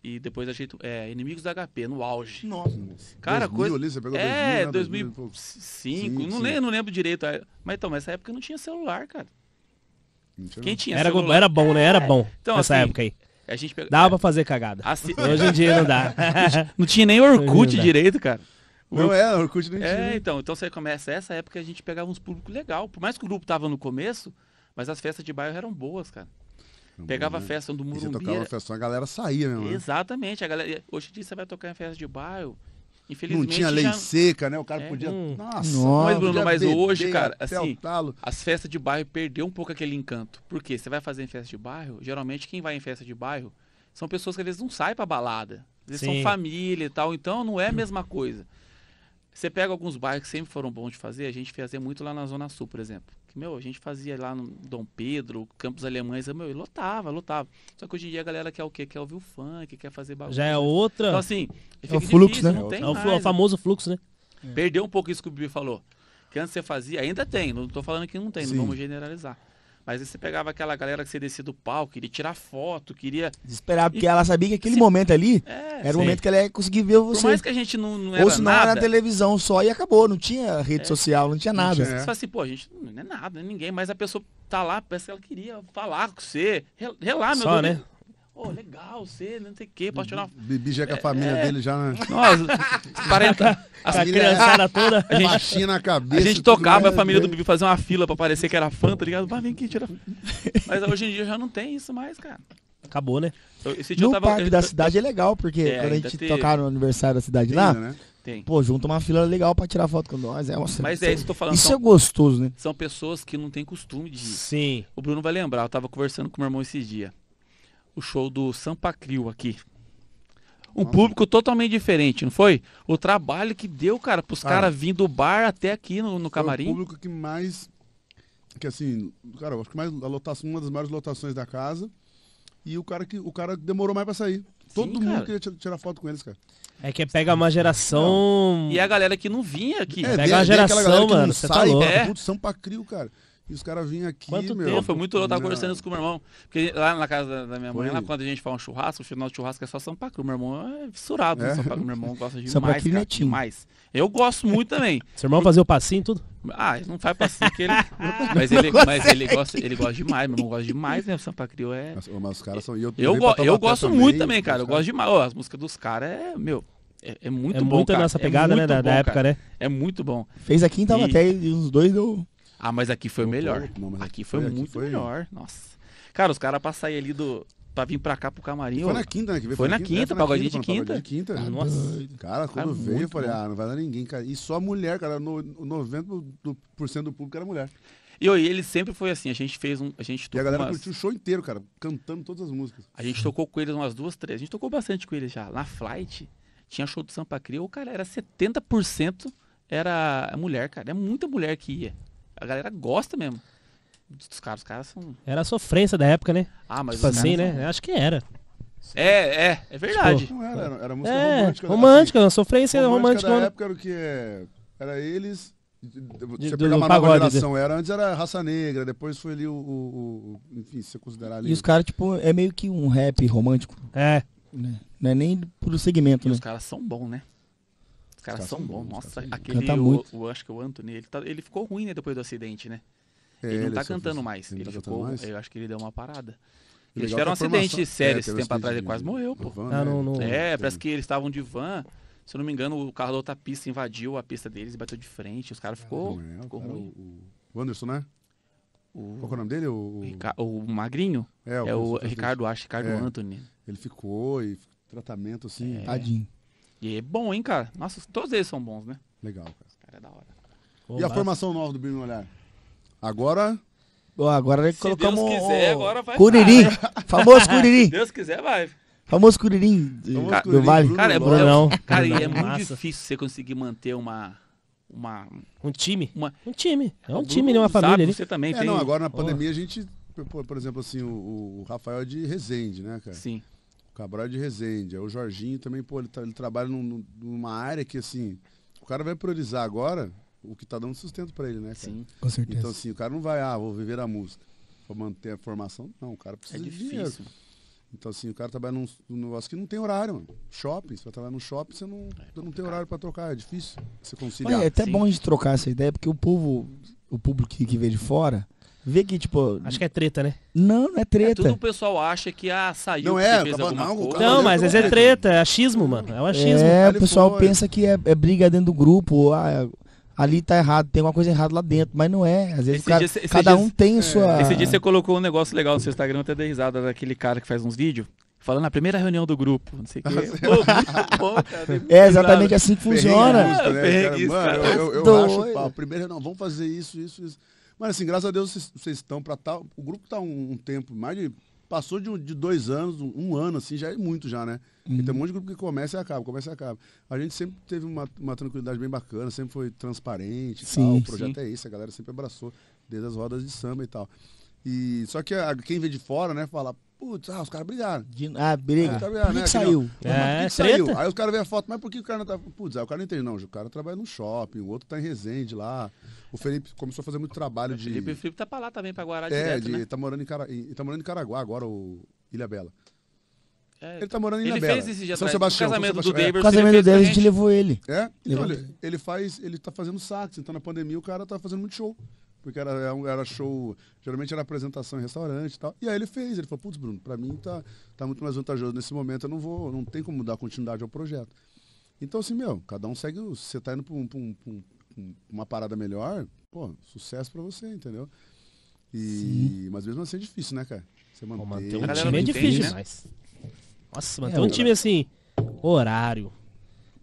Speaker 3: e depois a gente É, Inimigos da HP, no auge. Nossa, cara, 2000, coisa. Ali, você pegou é, né? 2005. não, Lembro, não lembro direito. Mas então, nessa época não tinha celular, cara. Quem tinha era, celular? Era bom, né? Era é. bom. Então, nessa assim, época aí. A gente pegou, Dava
Speaker 2: é, pra fazer cagada. Assim, <laughs> Hoje em dia não dá. <laughs> não tinha nem Orkut direito, cara. Não
Speaker 3: é, Orkut não é, tinha. É, então, então você começa essa época a gente pegava uns públicos legal. Por mais que o grupo tava no começo, mas as festas de bairro eram boas, cara. Pegava a festa do Murumbi. você tocava era... festa, a galera
Speaker 1: saía Né?
Speaker 3: Exatamente. A galera... Hoje em dia você vai tocar em festa de bairro. Infelizmente. Não tinha lei já... seca, né? O cara é, podia. Hum. Nossa, mas, Bruno, mas beber, hoje, cara, assim, as festas de bairro perdeu um pouco aquele encanto. Por quê? Você vai fazer em festa de bairro, geralmente quem vai em festa de bairro são pessoas que às vezes não saem pra balada. Às vezes Sim. são família e tal, então não é a mesma coisa. Você pega alguns bairros que sempre foram bons de fazer, a gente fazia muito lá na Zona Sul, por exemplo. Meu, a gente fazia lá no Dom Pedro, Campos Alemães, meu, e lotava, lotava. Só que hoje em dia a galera quer o quê? Quer ouvir o funk, quer fazer bagulho. Já é outra. Então, assim, é o fluxo, difícil, né? É, é, é o mais, né? famoso fluxo, né? Perdeu um pouco isso que o Bibi falou. Que antes você fazia, ainda tem, não estou falando que não tem, Sim. não vamos generalizar. Mas aí você pegava aquela galera que você descia do palco, queria tirar foto, queria.
Speaker 4: Desesperar, porque e... ela sabia que aquele se... momento ali é, era sim. o momento que ela ia conseguir ver você. Por mais que a gente não, não era. Ou se não era televisão só e acabou, não tinha é. rede é, social, não tinha não nada. Tinha, é. Você fala assim,
Speaker 3: pô, a gente não é nada, ninguém, mas a pessoa tá lá, parece que ela queria falar com você, relar, meu só, Deus, né? Pô, legal, você, não sei o quê, pode tirar uhum. Bibi já com a é, família é, dele já. Né? Nossa, 40. <laughs> a criançada é toda. <laughs> A gente, na cabeça. A gente tocava a família do Bibi fazer uma fila pra parecer que era fã, tá ligado? Vai, vem aqui, tira. Mas hoje em dia já não tem isso mais, cara. Acabou, né? Esse dia no eu tava... parque da
Speaker 2: cidade é legal, porque é, quando a gente te... tocar
Speaker 3: no
Speaker 4: aniversário da cidade tem, lá, né? tem. pô, junta uma fila legal pra tirar foto com nós. É, uma Mas é isso que eu tô falando. Isso são... é gostoso, né?
Speaker 3: São pessoas que não têm costume de... Sim. O Bruno vai lembrar, eu tava conversando com meu irmão esses dias o show do Sampa Crio aqui. Um Nossa. público totalmente diferente, não foi? O trabalho que deu, cara, pros ah, caras vindo do bar até aqui no, no é camarim. o público
Speaker 1: que mais. Que assim, cara, eu acho que mais a lotação, uma das maiores lotações da casa. E o cara que o cara demorou mais para sair. Sim, Todo cara. mundo queria tirar foto com eles, cara.
Speaker 2: É que pega uma geração. Não. E
Speaker 3: a galera que não
Speaker 1: vinha aqui. É, pega vem, uma geração, mano. Você tá
Speaker 2: louco.
Speaker 3: É.
Speaker 1: Putz, Sampa Crio, cara. E os caras vinham aqui, Quanto meu. Tempo? Foi muito louco, eu tava conversando isso
Speaker 3: com o meu irmão. Porque lá na casa da minha mãe, lá quando a gente faz um churrasco, o final do churrasco é só Sampa Cru. Meu irmão é fissurado, é. Sampa Meu irmão gosta de demais, cara, demais. Eu gosto muito também. <laughs> Seu irmão fazia o passinho tudo? Ah, ele não faz passinho que ele... <laughs> mas ele, mas ele gosta, ele gosta demais, meu irmão gosta demais, né? O Sampa criou é... Mas, mas os caras são... Eu, eu, go eu gosto também, muito também, cara. Eu gosto demais. Oh, as músicas dos caras é, meu... É, é muito é bom, muita cara. nossa é pegada, né? da, época, né? É muito bom. Fez aqui então e... matéria e os dois eu. Ah, mas aqui foi o melhor. Não, aqui, aqui, foi, foi muito aqui foi... melhor. Nossa. Cara, os caras pra sair ali do. Pra vir pra cá pro camarim. Foi ó, na quinta, né? Que veio, foi, na quinta, quinta é, gente de quinta. De quinta. Ah, Nossa. Tá tá
Speaker 1: cara, quando cara, tá veio, eu falei, bom. ah, não vai dar ninguém, cara. E só mulher, cara. No, 90%
Speaker 3: do público era mulher. E eu, ele sempre foi assim, a gente fez um. A gente e a galera umas... curtiu o show inteiro, cara, cantando todas as músicas. A gente tocou com eles umas duas, três. A gente tocou bastante com eles já. Na Flight, tinha show do Sampa Crio, cara, era 70% era mulher, cara. É muita mulher que ia. A galera gosta mesmo. Dos caras, os caras são.
Speaker 2: Era a sofrência da época, né? Ah, mas tipo assim, né? São... Acho que era.
Speaker 3: É, é, é verdade. Tipo, não era, era, música é, romântica. Romântica, assim, sofrência romântica. romântica da né?
Speaker 1: época era o que era eles. Você pega uma nova geração, era, antes era raça negra, depois foi ali o. o, o enfim, se você considerar ali. E os caras,
Speaker 4: tipo, é meio que um rap romântico. É. Né? Não é nem pro segmento, e né? Os caras
Speaker 3: são bons, né? caras são, bons, bons, nossa. Tá aquele, Canta o, muito. O, acho que o Anthony, ele, tá, ele ficou ruim né, depois do acidente, né? É, ele não tá ele cantando mais. Ele, ele tá ficou, mais? eu acho que ele deu uma parada. Eles tiveram um acidente sério é, esse tempo atrás, ele quase morreu, pô. Van, ah, né? não, não, é, não, parece que eles estavam de van. Se eu não me engano, o carro da outra pista invadiu a pista deles e bateu de frente. Os caras ficou, é, ficou cara, ruim. O,
Speaker 1: o Anderson, né? O... Qual é o nome dele? O, Rica... o Magrinho? É, o, é o tá Ricardo, acho, Ricardo é.
Speaker 3: Anthony. Ele ficou e tratamento assim. É. Tadinho. E é bom, hein, cara? Nossa, todos eles são bons, né? Legal, cara. cara é da hora. e a formação nova do Brilho Olhar? Agora. Bom, agora colocamos. Se Deus quiser, agora vai. <laughs>
Speaker 4: Famoso Curirim. Se Deus quiser, vai. Famoso Curirim do, cara, do Vale. cara, é, Bruno, não.
Speaker 3: cara, é muito difícil você conseguir manter uma. uma um time. Uma, um time. É um time, né? Uma família. Ali. Você também é, tem... não, agora na pandemia oh. a
Speaker 1: gente. Por, por exemplo, assim, o, o, Rafael é de Resende, né, cara? Sim. Cabral é de Resende. É o Jorginho também, pô, ele, tá, ele trabalha num, numa área que, assim, o cara vai priorizar agora o que tá dando sustento para ele, né? Cara? Sim, com certeza. Então, assim, o cara não vai, ah, vou viver a música. Vou manter a formação. Não, o cara precisa é difícil. de dinheiro. Então, assim, o cara trabalha num, num, negócio que não tem horário, mano. Shopping, você vai trabalhar no shopping, você não, é não tem horário para trocar, é difícil você conciliar. Olha, é até Sim. bom a
Speaker 4: gente trocar essa ideia, porque o povo,
Speaker 2: o público que, que vê de fora, vê que, tipo. Acho que é treta, né? Não, não é, é treta. É, tudo o
Speaker 3: pessoal acha que ah, saiu. Não é, fez acaba, não, coisa. não, mas às vezes é
Speaker 2: treta, é achismo, mano. É o achismo.
Speaker 3: É, o pessoal foi.
Speaker 4: pensa que é, é, briga dentro do grupo, ah, ali tá errado, tem alguma coisa errada lá dentro, mas não é. Às vezes cada, dia, cada um tem é. sua. Esse dia você
Speaker 3: colocou um negócio legal no seu Instagram, até dei risada daquele cara que faz uns vídeos. Falando na primeira reunião do grupo, não sei o que <laughs> Pô, <laughs> bom, cara, é exatamente assim que funciona. né, cara, mano, eu, eu,
Speaker 1: eu o Primeiro, não, vamos fazer isso, isso, isso. Mas assim, graças a Deus vocês, estão para tal. o grupo está um, um, tempo, mais de. Passou de, de dois anos, um, um, ano, assim, já é muito já, né? Uhum. tem um monte de grupo que começa e acaba, começa e acaba. A gente sempre teve uma, uma tranquilidade bem bacana, sempre foi transparente tal. O projeto sim. é esse, a galera sempre abraçou, desde as rodas de samba e tal. E, só que a, quem vê de fora, né, fala, Putz, ah, os caras brigaram. De, ah, briga. por né? que, é, saiu? Aí os caras vêem a foto, mas por que o cara não tá. Putz, aí ah, o cara não entende, não. O cara trabalha no shopping, o outro tá em Resende lá. O Felipe começou a fazer muito trabalho o de. Felipe, o Felipe
Speaker 3: tá pra lá também, pra Guará é, direto, de, né?
Speaker 1: tá morando em Cara... e tá morando em Caraguá agora, o Ilha Bela.
Speaker 3: É, ele tá morando em Ilha Bela. Ele fez esse dia São atrás. Sebastião, o casamento São do O casamento
Speaker 1: do a gente levou ele. É? Então, ele, ele, faz, ele tá fazendo sax, então na pandemia o cara tá fazendo muito show porque era, é era show, geralmente era apresentação em restaurante e tal. E aí ele fez, ele falou, putz, Bruno, para mim tá, tá muito mais vantajoso nesse momento, eu não vou, não tem como dar continuidade ao projeto. Então, assim, meu, cada um segue, você tá indo pra, um, pra, um, pra, uma parada melhor, pô, sucesso para você, entendeu? E, mas mesmo assim é difícil, né, cara? Você manter, manter um time é difícil né? demais.
Speaker 2: Nossa, manter é, um time assim, horário,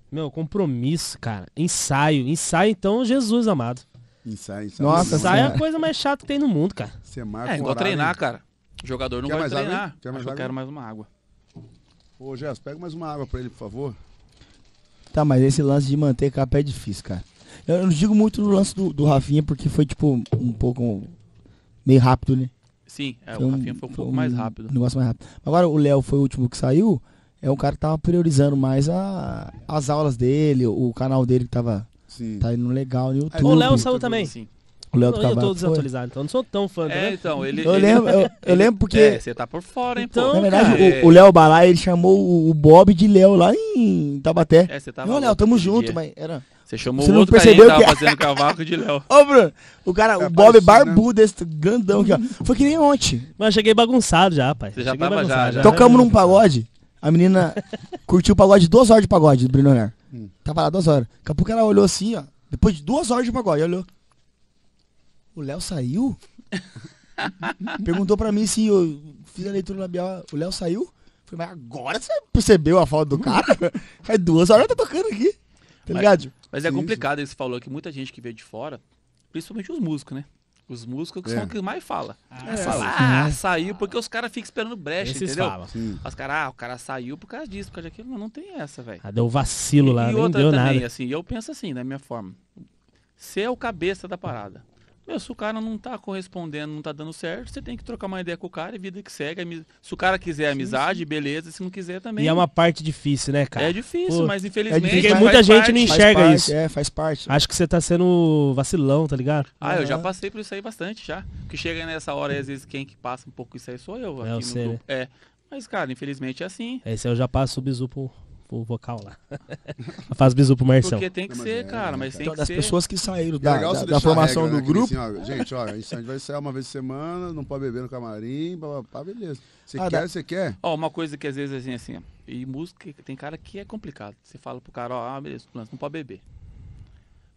Speaker 2: meu, compromisso, cara, ensaio, ensaio então, Jesus amado. Ensaio, ensaio. Nossa, ensaio é a coisa mais chata que tem no mundo, cara. Você é marca é igual treinar, hein? cara. O jogador
Speaker 3: não Quer vai mais
Speaker 5: treinar. Quer mais eu quero
Speaker 1: mais uma água. Ô, Gerson, pega mais uma água pra ele, por favor.
Speaker 4: Tá, mas esse lance de manter capa é difícil, cara. Eu não digo muito no lance do, do Rafinha, porque foi, tipo, um pouco meio rápido, né?
Speaker 3: Sim, é, o Rafinha foi um pouco mais rápido. Um negócio mais
Speaker 4: rápido. Agora, o Léo foi o último que saiu. É um cara que tava priorizando mais a, as aulas dele, o canal dele que tava Sim. Tá indo legal no YouTube. O Léo saiu
Speaker 2: também. Sim. O Léo Eu tô desatualizado, então não sou tão fã dele. é, né? então, ele. Eu ele... lembro, eu, eu, lembro porque. É, você tá por fora, hein, então, pô. Na verdade, é. o, Léo
Speaker 4: Balai, ele chamou o Bob de Léo lá em Tabaté. É, você tava. Não, Léo, tamo junto, dia. mas era. Você chamou você o outro percebeu que tava fazendo cavaco de Léo. <laughs> Ô, Bruno, o cara, o Bob é né? barbudo, né? esse grandão aqui, ó. Foi que nem ontem.
Speaker 2: Mas eu cheguei bagunçado já, pai. Você já cheguei tava já, já. Tocamos
Speaker 4: num pagode. A menina curtiu o pagode, duas horas de pagode do Bruno Hum. Tava lá duas horas. Daqui a pouco ela olhou assim, ó. Depois de duas horas de pagode, olhou. O Léo saiu? <laughs> Perguntou pra mim se eu fiz a leitura labial. O Léo saiu? Falei, mas agora você percebeu a falta do cara? Faz <laughs> é duas horas eu tô tocando aqui. Tá mas, ligado? Mas é complicado
Speaker 3: ele Você falou que muita gente que veio de fora, principalmente os músicos, né? Os músicos que são é. que mais fala. Ah, é, fala. ah uhum. saiu porque os caras ficam esperando brecha, Esses entendeu? Falam. Os caras, ah, o cara saiu por causa disso, por causa daquilo. Não, não tem essa, velho. Ah, deu vacilo e, lá, e outra deu também, nada. assim, eu penso assim, da minha forma. Você é o cabeça da parada. Meu, se o cara não tá correspondendo, não tá dando certo, você tem que trocar uma ideia com o cara e vida que segue. Se o cara quiser amizade, sim, sim. beleza. Se não quiser também. E é uma
Speaker 2: parte difícil, né, cara? É difícil, Pô, mas é infelizmente. É difícil, muita gente parte, não enxerga parte, isso. É, faz parte. Acho que você tá sendo vacilão, tá ligado? Ah, uhum. eu já
Speaker 3: passei por isso aí bastante já. Que chega nessa hora, às vezes, quem que passa um pouco isso aí sou eu. Aqui é, eu sei. Né? É. Mas, cara, infelizmente é assim.
Speaker 2: Esse eu já passo o bisu pro, Tipo, vocal lá. <laughs> Faz bizu pro Marcelo. Porque tem que ser, é,
Speaker 3: cara, é, mas é. tem que ser. das pessoas que saíram da, da, da formação regra,
Speaker 2: do né, grupo. Assim, ó,
Speaker 1: gente, olha, isso a gente vai sair uma vez por semana, não pode beber no camarim, blá, blá, beleza. Você ah, quer, você dá... quer?
Speaker 3: Ó, uma coisa que às vezes assim, assim, e música, tem cara que é complicado. Você fala pro cara, ó, ah, beleza, não pode beber.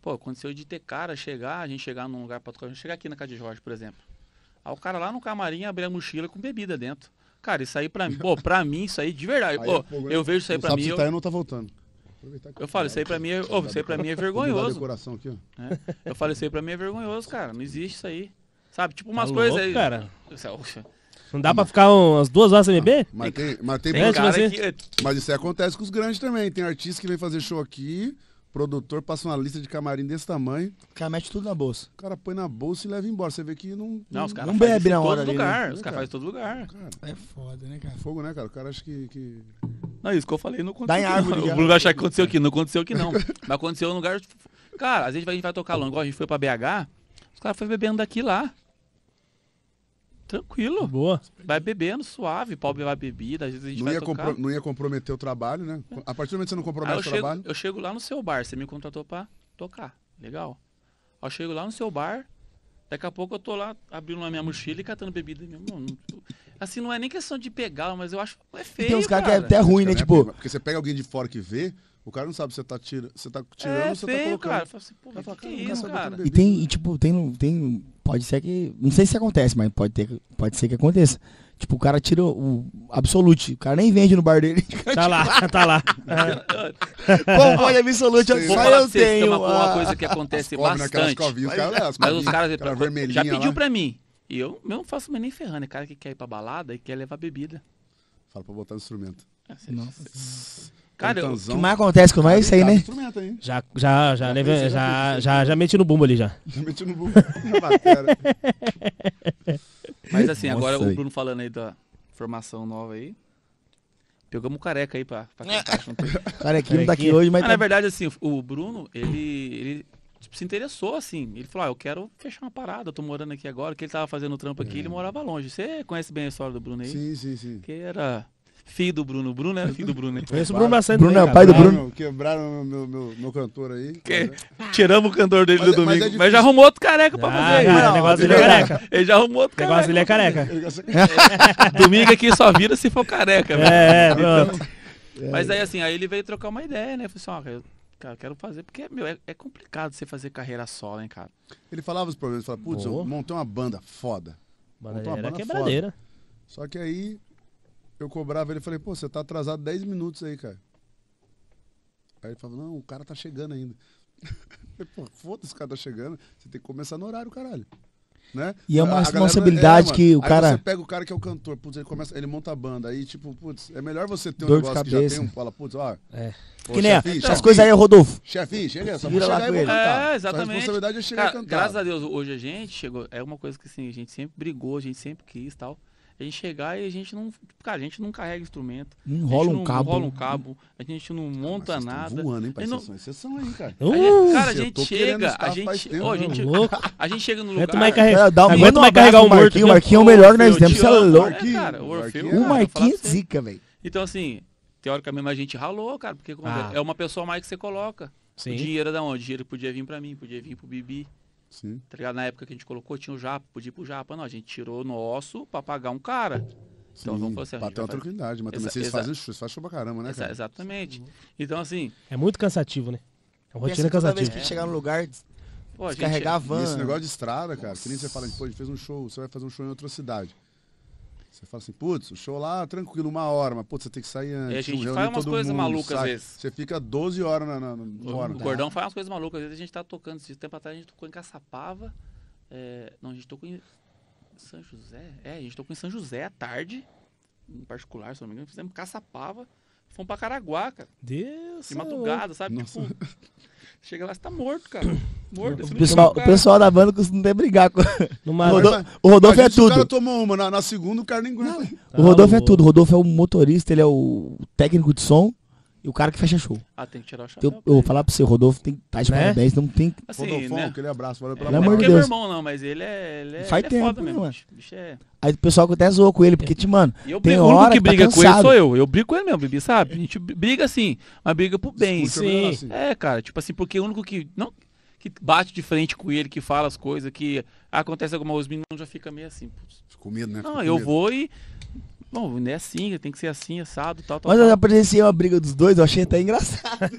Speaker 3: Pô, aconteceu de ter cara chegar, a gente chegar num lugar pra tocar, chegar aqui na casa de Jorge, por exemplo. Aí o cara lá no camarim abrir a mochila com bebida dentro. Cara, isso aí pra <laughs> mim, pô, pra mim, isso aí de verdade. Aí, pô, é eu vejo isso aí pra mim. eu... tá, eu não
Speaker 1: tá voltando.
Speaker 2: Eu falo, isso aí pra mim é, oh, isso aí pra mim é vergonhoso. Aqui,
Speaker 3: é, eu falo, isso aí pra mim é vergonhoso, cara. Não existe isso aí. Sabe, tipo tá umas tá coisas aí. Cara. É,
Speaker 2: não dá pra ficar umas duas horas sem beber? Mas tem, mas tem, tem cara, que...
Speaker 1: Mas isso aí acontece com os grandes também. Tem artistas que vem fazer show aqui, produtor passa uma lista de camarim desse tamanho. O cara mete tudo na bolsa. O cara põe na bolsa e leva embora. Você vê que não, não, os bebe na hora. Todo ali, né? lugar. Os
Speaker 3: caras cara todo lugar. é foda, né, cara? Fogo, né, cara? O cara acha que. que... Não, isso que eu falei não aconteceu. Dá em árvore. O Bruno achar que aconteceu aqui. Não aconteceu aqui, não. <laughs> Mas aconteceu no lugar. Tipo, cara, às vezes a gente vai tocar longo. A gente foi pra BH, os caras foram bebendo daqui lá. Tranquilo. Boa. Vai bebendo suave, para beber bebida, às vezes a gente não ia tocar.
Speaker 1: não ia comprometer o trabalho, né? É. A partir do momento que você não compromete o chego, trabalho.
Speaker 3: Eu chego lá no seu bar, você me contratou pra tocar. Legal. Eu chego lá no seu bar, daqui a pouco eu tô lá abrindo a minha mochila e catando bebida. assim, não é nem questão de pegar, mas eu acho é feio. Tem uns caras que é até ruim, né? É
Speaker 1: tipo. Porque você pega alguém de fora que vê. O cara não sabe se você tá, tira, você tá é tirando ou é, você tá feio, tá colocando. Cara. Eu falo assim, pô, que, que, que é isso, tá cara? E
Speaker 4: tem, e, tipo, tem, tem Pode ser que. Não sei se acontece, mas pode, ter, pode ser que aconteça. Tipo, o cara tira o Absolute. O cara nem vende no bar dele.
Speaker 2: <laughs> Tá lá, tá lá.
Speaker 4: Bom, é. pode Absolute, eu, só eu vocês, tenho. Uma, uma coisa que acontece bastante. Covinhas, mas, cara, mas, mas os
Speaker 3: caras já pediu lá. pra mim. E eu, não faço nem ferrando. É cara que quer ir pra balada e quer levar bebida.
Speaker 1: Fala pra botar no instrumento.
Speaker 3: Ah, Nossa. Cara, o que
Speaker 2: mais acontece com nós é isso aí, né? Já, já, já, já, já, já, já, meti no bumbo ali já. Já meti no bumbo <laughs> Mas assim, Nossa, agora aí. o Bruno
Speaker 3: falando aí da formação nova aí. Pegamos o careca aí pra, pra é. cantar <laughs> Carequinho não tá aqui hoje, mas. tá... Na verdade, assim, o Bruno, ele, ele tipo, se interessou, assim. Ele falou: ah, eu quero fechar uma parada, eu tô morando aqui agora. que ele tava fazendo trampo aqui, é. ele morava longe. Você conhece bem a história do Bruno aí? Sim, sim, sim. Que era filho do Bruno. Bruno é filho do Bruno. Esse Bruno bastante. Bruno é o pai do Bruno. Quebraram meu, meu, meu cantor aí. Que... Tiramos o cantor dele mas, do é- é domingo. Mas, é mas, já arrumou outro careca
Speaker 2: pra ah, fazer. Não, não, negócio dele é careca. Ele já
Speaker 3: arrumou outro careca. negócio dele é <laughs> careca. domingo aqui só vira se for careca. Né? É, é então, pronto. Mas aí assim, aí ele veio trocar uma ideia, né? Falei assim, ó, cara, quero fazer, porque, meu, é, é, complicado você fazer carreira solo, hein, né, cara. Ele falava os
Speaker 1: problemas, falava, putz, eu montei uma banda foda. Banda uma banda quebradeira. Foda. Só que aí eu cobrava ele, falei, pô, você tá atrasado 10 minutos aí, cara. Aí ele falou, não, o cara tá chegando ainda. <laughs> pô, foda-se, o cara tá chegando, você tem que começar no horário, caralho. Né? E é uma a responsabilidade galera, é, que o aí cara. Você pega o cara que é o cantor, putz, ele começa, ele monta a banda. Aí, tipo, putz, é melhor você ter um Dor negócio que já tem um. Fala, putz, ó. É. Pô, que nem chefinho, essas coisas aí, Rodolfo. Chefinho, chega, só vou chegar e É, exatamente. Sua responsabilidade é chegar cara, e cantar.
Speaker 3: Graças a Deus, hoje a gente chegou. É uma coisa que assim, a gente sempre brigou, a gente sempre quis e tal a gente chegar e a gente não. Cara, a gente não carrega instrumento. Não enrola um cabo. rola um cabo, a gente não monta nada. Voando, hein, pai? Não... Vocês são exceção aí, cara. Uh, gente, cara, a gente chega. A gente, ó, a, gente, a gente chega no lugar. Aguenta mais, carre... é, dá um Aguenta mais carregar o né? Marquinhos. O Marquinho é o melhor que nós temos. Você é louco. Né, o Marquinhos é zica, velho. Então, assim, teoricamente a gente ralou, cara, porque ah. é uma pessoa mais que você coloca. O dinheiro é da onde? O dinheiro podia vir para mim, podia vir pro Bibi. Sim. Tá ligado? Na época que a gente colocou, tinha o Japa, podia ir pro Japa. Não, a gente tirou o nosso pra pagar um cara. Então Sim, vamos assim, fazer assim, Pra ter uma tranquilidade, mas também vocês fazem, vocês fazem show pra caramba, né, cara? exatamente. Então, assim. É
Speaker 2: muito cansativo, né? É uma rotina cansativa. Toda vez que chegar no
Speaker 3: lugar, Pô, carregar a van. Esse negócio de
Speaker 1: estrada, cara, que nem você fala, pô, a gente fez um show, você vai fazer um show em outra cidade. Você fala assim, putz, o show lá, tranquilo, uma hora, mas putz, você tem que sair antes. E a gente faz umas coisas mundo, malucas sai. às vezes. Você fica 12 horas na, na, no o, o cordão
Speaker 3: faz umas coisas malucas. Às vezes a gente tá tocando, esse tempo atrás a gente tocou em Caçapava. É... não, a gente tocou em São José. É, a gente tocou em São José à tarde, em particular, se não me engano. Fizemos Caçapava, fomos pra Caraguá, cara. Deus! De é madrugada, sabe? Tipo, chega lá, você tá morto, cara. <coughs> Morto, o, pessoal, é o pessoal
Speaker 4: da banda costuma até brigar com. O, Rodolfo, o Rodolfo é tudo. O cara
Speaker 1: tomou uma, na, na segunda o cara nem aguenta. Tá o Rodolfo ah, o... é tudo.
Speaker 4: O Rodolfo é o motorista, ele é o técnico de som e o cara que fecha show.
Speaker 1: Ah, tem que tirar o então, chapéu. Então,
Speaker 4: eu vou falar pra você, o Rodolfo tem, tá de né? parabéns, não tem. Assim, Rodolfão, né? aquele abraço, valeu pela Não é meu irmão, não, mas ele é. Ele é Faz ele é tempo, é mesmo. Mano. Bicho é... Aí o pessoal até zoou com ele, porque, é. mano. eu tem hora que, tá briga tá com ele sou
Speaker 3: eu. Eu brigo com ele mesmo, Bibi, sabe? A gente briga assim, mas briga pro bem. Sim. É, cara, tipo assim, porque o único que. Não, que bate de frente com ele, que fala as coisas, que acontece alguma coisa, o menino já fica meio assim. com medo, né? Fico não, eu medo. vou e bom não é assim, tem que ser assim, assado, tal, tal. Mas eu já
Speaker 4: presenciei uma briga dos dois, eu achei até engraçado. <laughs>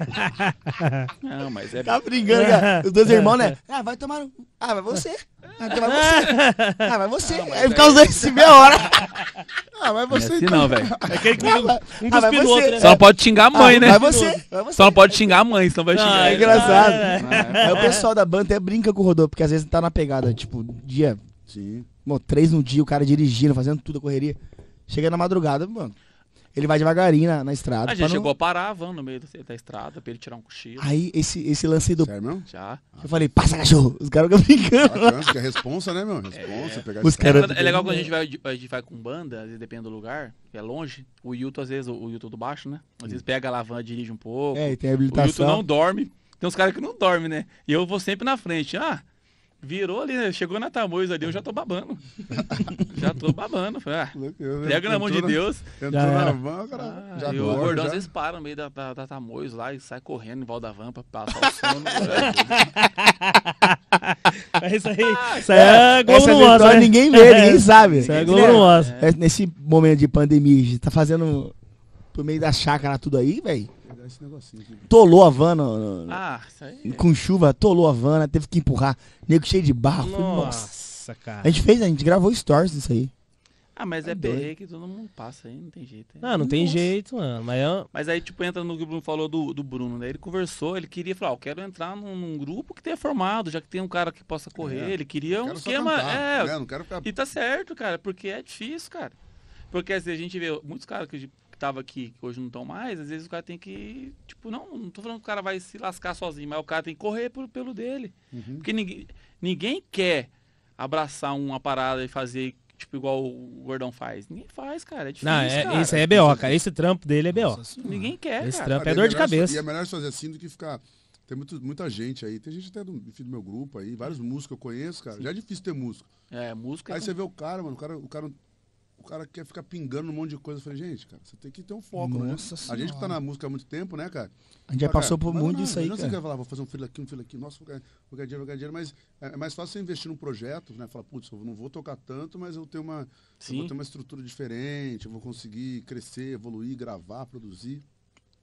Speaker 3: <laughs> não, mas é. Tá brincando, cara. Os dois irmãos, né?
Speaker 4: Ah, vai tomar. Um... Ah, vai você. Ah, vai você. Ah, vai você. Ah, Aí fica os <laughs> dois em meia hora. Ah, vai você. Não é, ah, é assim então. não, velho. É aquele que um ah, dos ah, pilotos,
Speaker 3: né? Só não pode xingar a mãe, ah, né? Vai você. vai você. Só não pode xingar a mãe, senão vai xingar. Ah, é né? engraçado. Ah, é. Né? Aí o pessoal
Speaker 4: da banda até brinca com o Rodolfo, porque às vezes tá na pegada, tipo, dia. Sim. Bom, três no dia, o cara dirigindo, fazendo tudo a correria. Chega na madrugada, mano. Ele vai devagarinho na, na estrada. A gente não... chegou
Speaker 3: a parar a van no meio da, da estrada pra ele tirar um cochilo. Aí
Speaker 4: esse, esse lance do. Sério mesmo? Já. Ah. Eu falei, passa cachorro. Os caras ficam brincando. Bacana, é
Speaker 1: responsa, né, meu?
Speaker 3: Responsa, é. pegar Os cara... É legal quando a gente, vai, a gente vai com banda, às vezes depende do lugar, é longe. O Yuto, às vezes, o, o Yuto do baixo, né? Às vezes pega a van, dirige um pouco. É, e tem habilitação. O Yuto não dorme. Tem uns caras que não dormem, né? E eu vou sempre na frente. Ah. Virou ali, né? Chegou na Tamoios ali, eu já tô babando. <laughs> já tô babando. Ah, né? pega na mão de Deus. Entrou na van, cara. Ah, já e o gordão já. às vezes para no meio da, da, da Tamoios lá e sai correndo em volta da van pra passar o sono. é <laughs> isso aí. Ah, isso aí é, é, é Globo Essa nossa, ninguém vê, ninguém
Speaker 4: é, sabe. Isso é Globo é, nossa. É, nesse momento de pandemia, a gente tá fazendo pro meio da chácara tudo aí, velho. Esse negocinho aqui. Tolou a van Ah, isso aí. com chuva, tolou a van, teve que empurrar. Nego cheio de barro. Nossa. cara A gente fez, a gente gravou stories disso aí.
Speaker 3: Ah, mas tá é, doido. BR que todo mundo passa aí, não tem jeito. né? Não, ah, não tem jeito, mano. Mas é Mas aí, tipo, entra no que o Bruno falou do, do Bruno, né? Ele conversou, ele queria falar, ah, eu quero entrar num, num grupo que tenha formado, já que tem um cara que possa correr. É. Ele queria um esquema. é, né? Não quero ficar... E tá certo, cara, porque é difícil, cara. Porque assim, a gente vê muitos caras que que tava aqui, que hoje não estão mais, às vezes o cara tem que. Tipo, não, não tô falando que o cara vai se lascar sozinho, mas o cara tem que correr pelo, pelo dele. Uhum. Porque ninguém, ninguém quer abraçar uma parada e fazer tipo, igual o Gordão faz. Ninguém faz, cara. É difícil, Não, é, cara. esse aí é B.O.,
Speaker 2: cara. Esse trampo dele é B.O. Ninguém quer, Esse cara. trampo é, é dor de cabeça. E é
Speaker 1: melhor fazer assim do que ficar... Tem muito, muita gente aí. Tem gente até do, do meu grupo aí. Vários músicos eu conheço, cara. Sim. Já é difícil ter músico. É, música... É aí é... você vê o cara, mano. O cara, o cara cara quer ficar pingando um monte de coisa. Eu falei, gente, cara, você tem que ter um foco, né? Nossa né? Senhora. A gente que tá na música há muito tempo, né, cara? A gente já passou por muito isso aí, não, sei o que falar, vou fazer um filho aqui, um filho aqui. Nossa, vou ganhar, vou ganhar dinheiro, vou ganhar dinheiro. Mas é, é mais fácil você investir num projeto, né? Falar, putz, eu não vou tocar tanto, mas eu tenho uma, eu vou ter uma estrutura diferente, eu vou conseguir crescer, evoluir, gravar, produzir.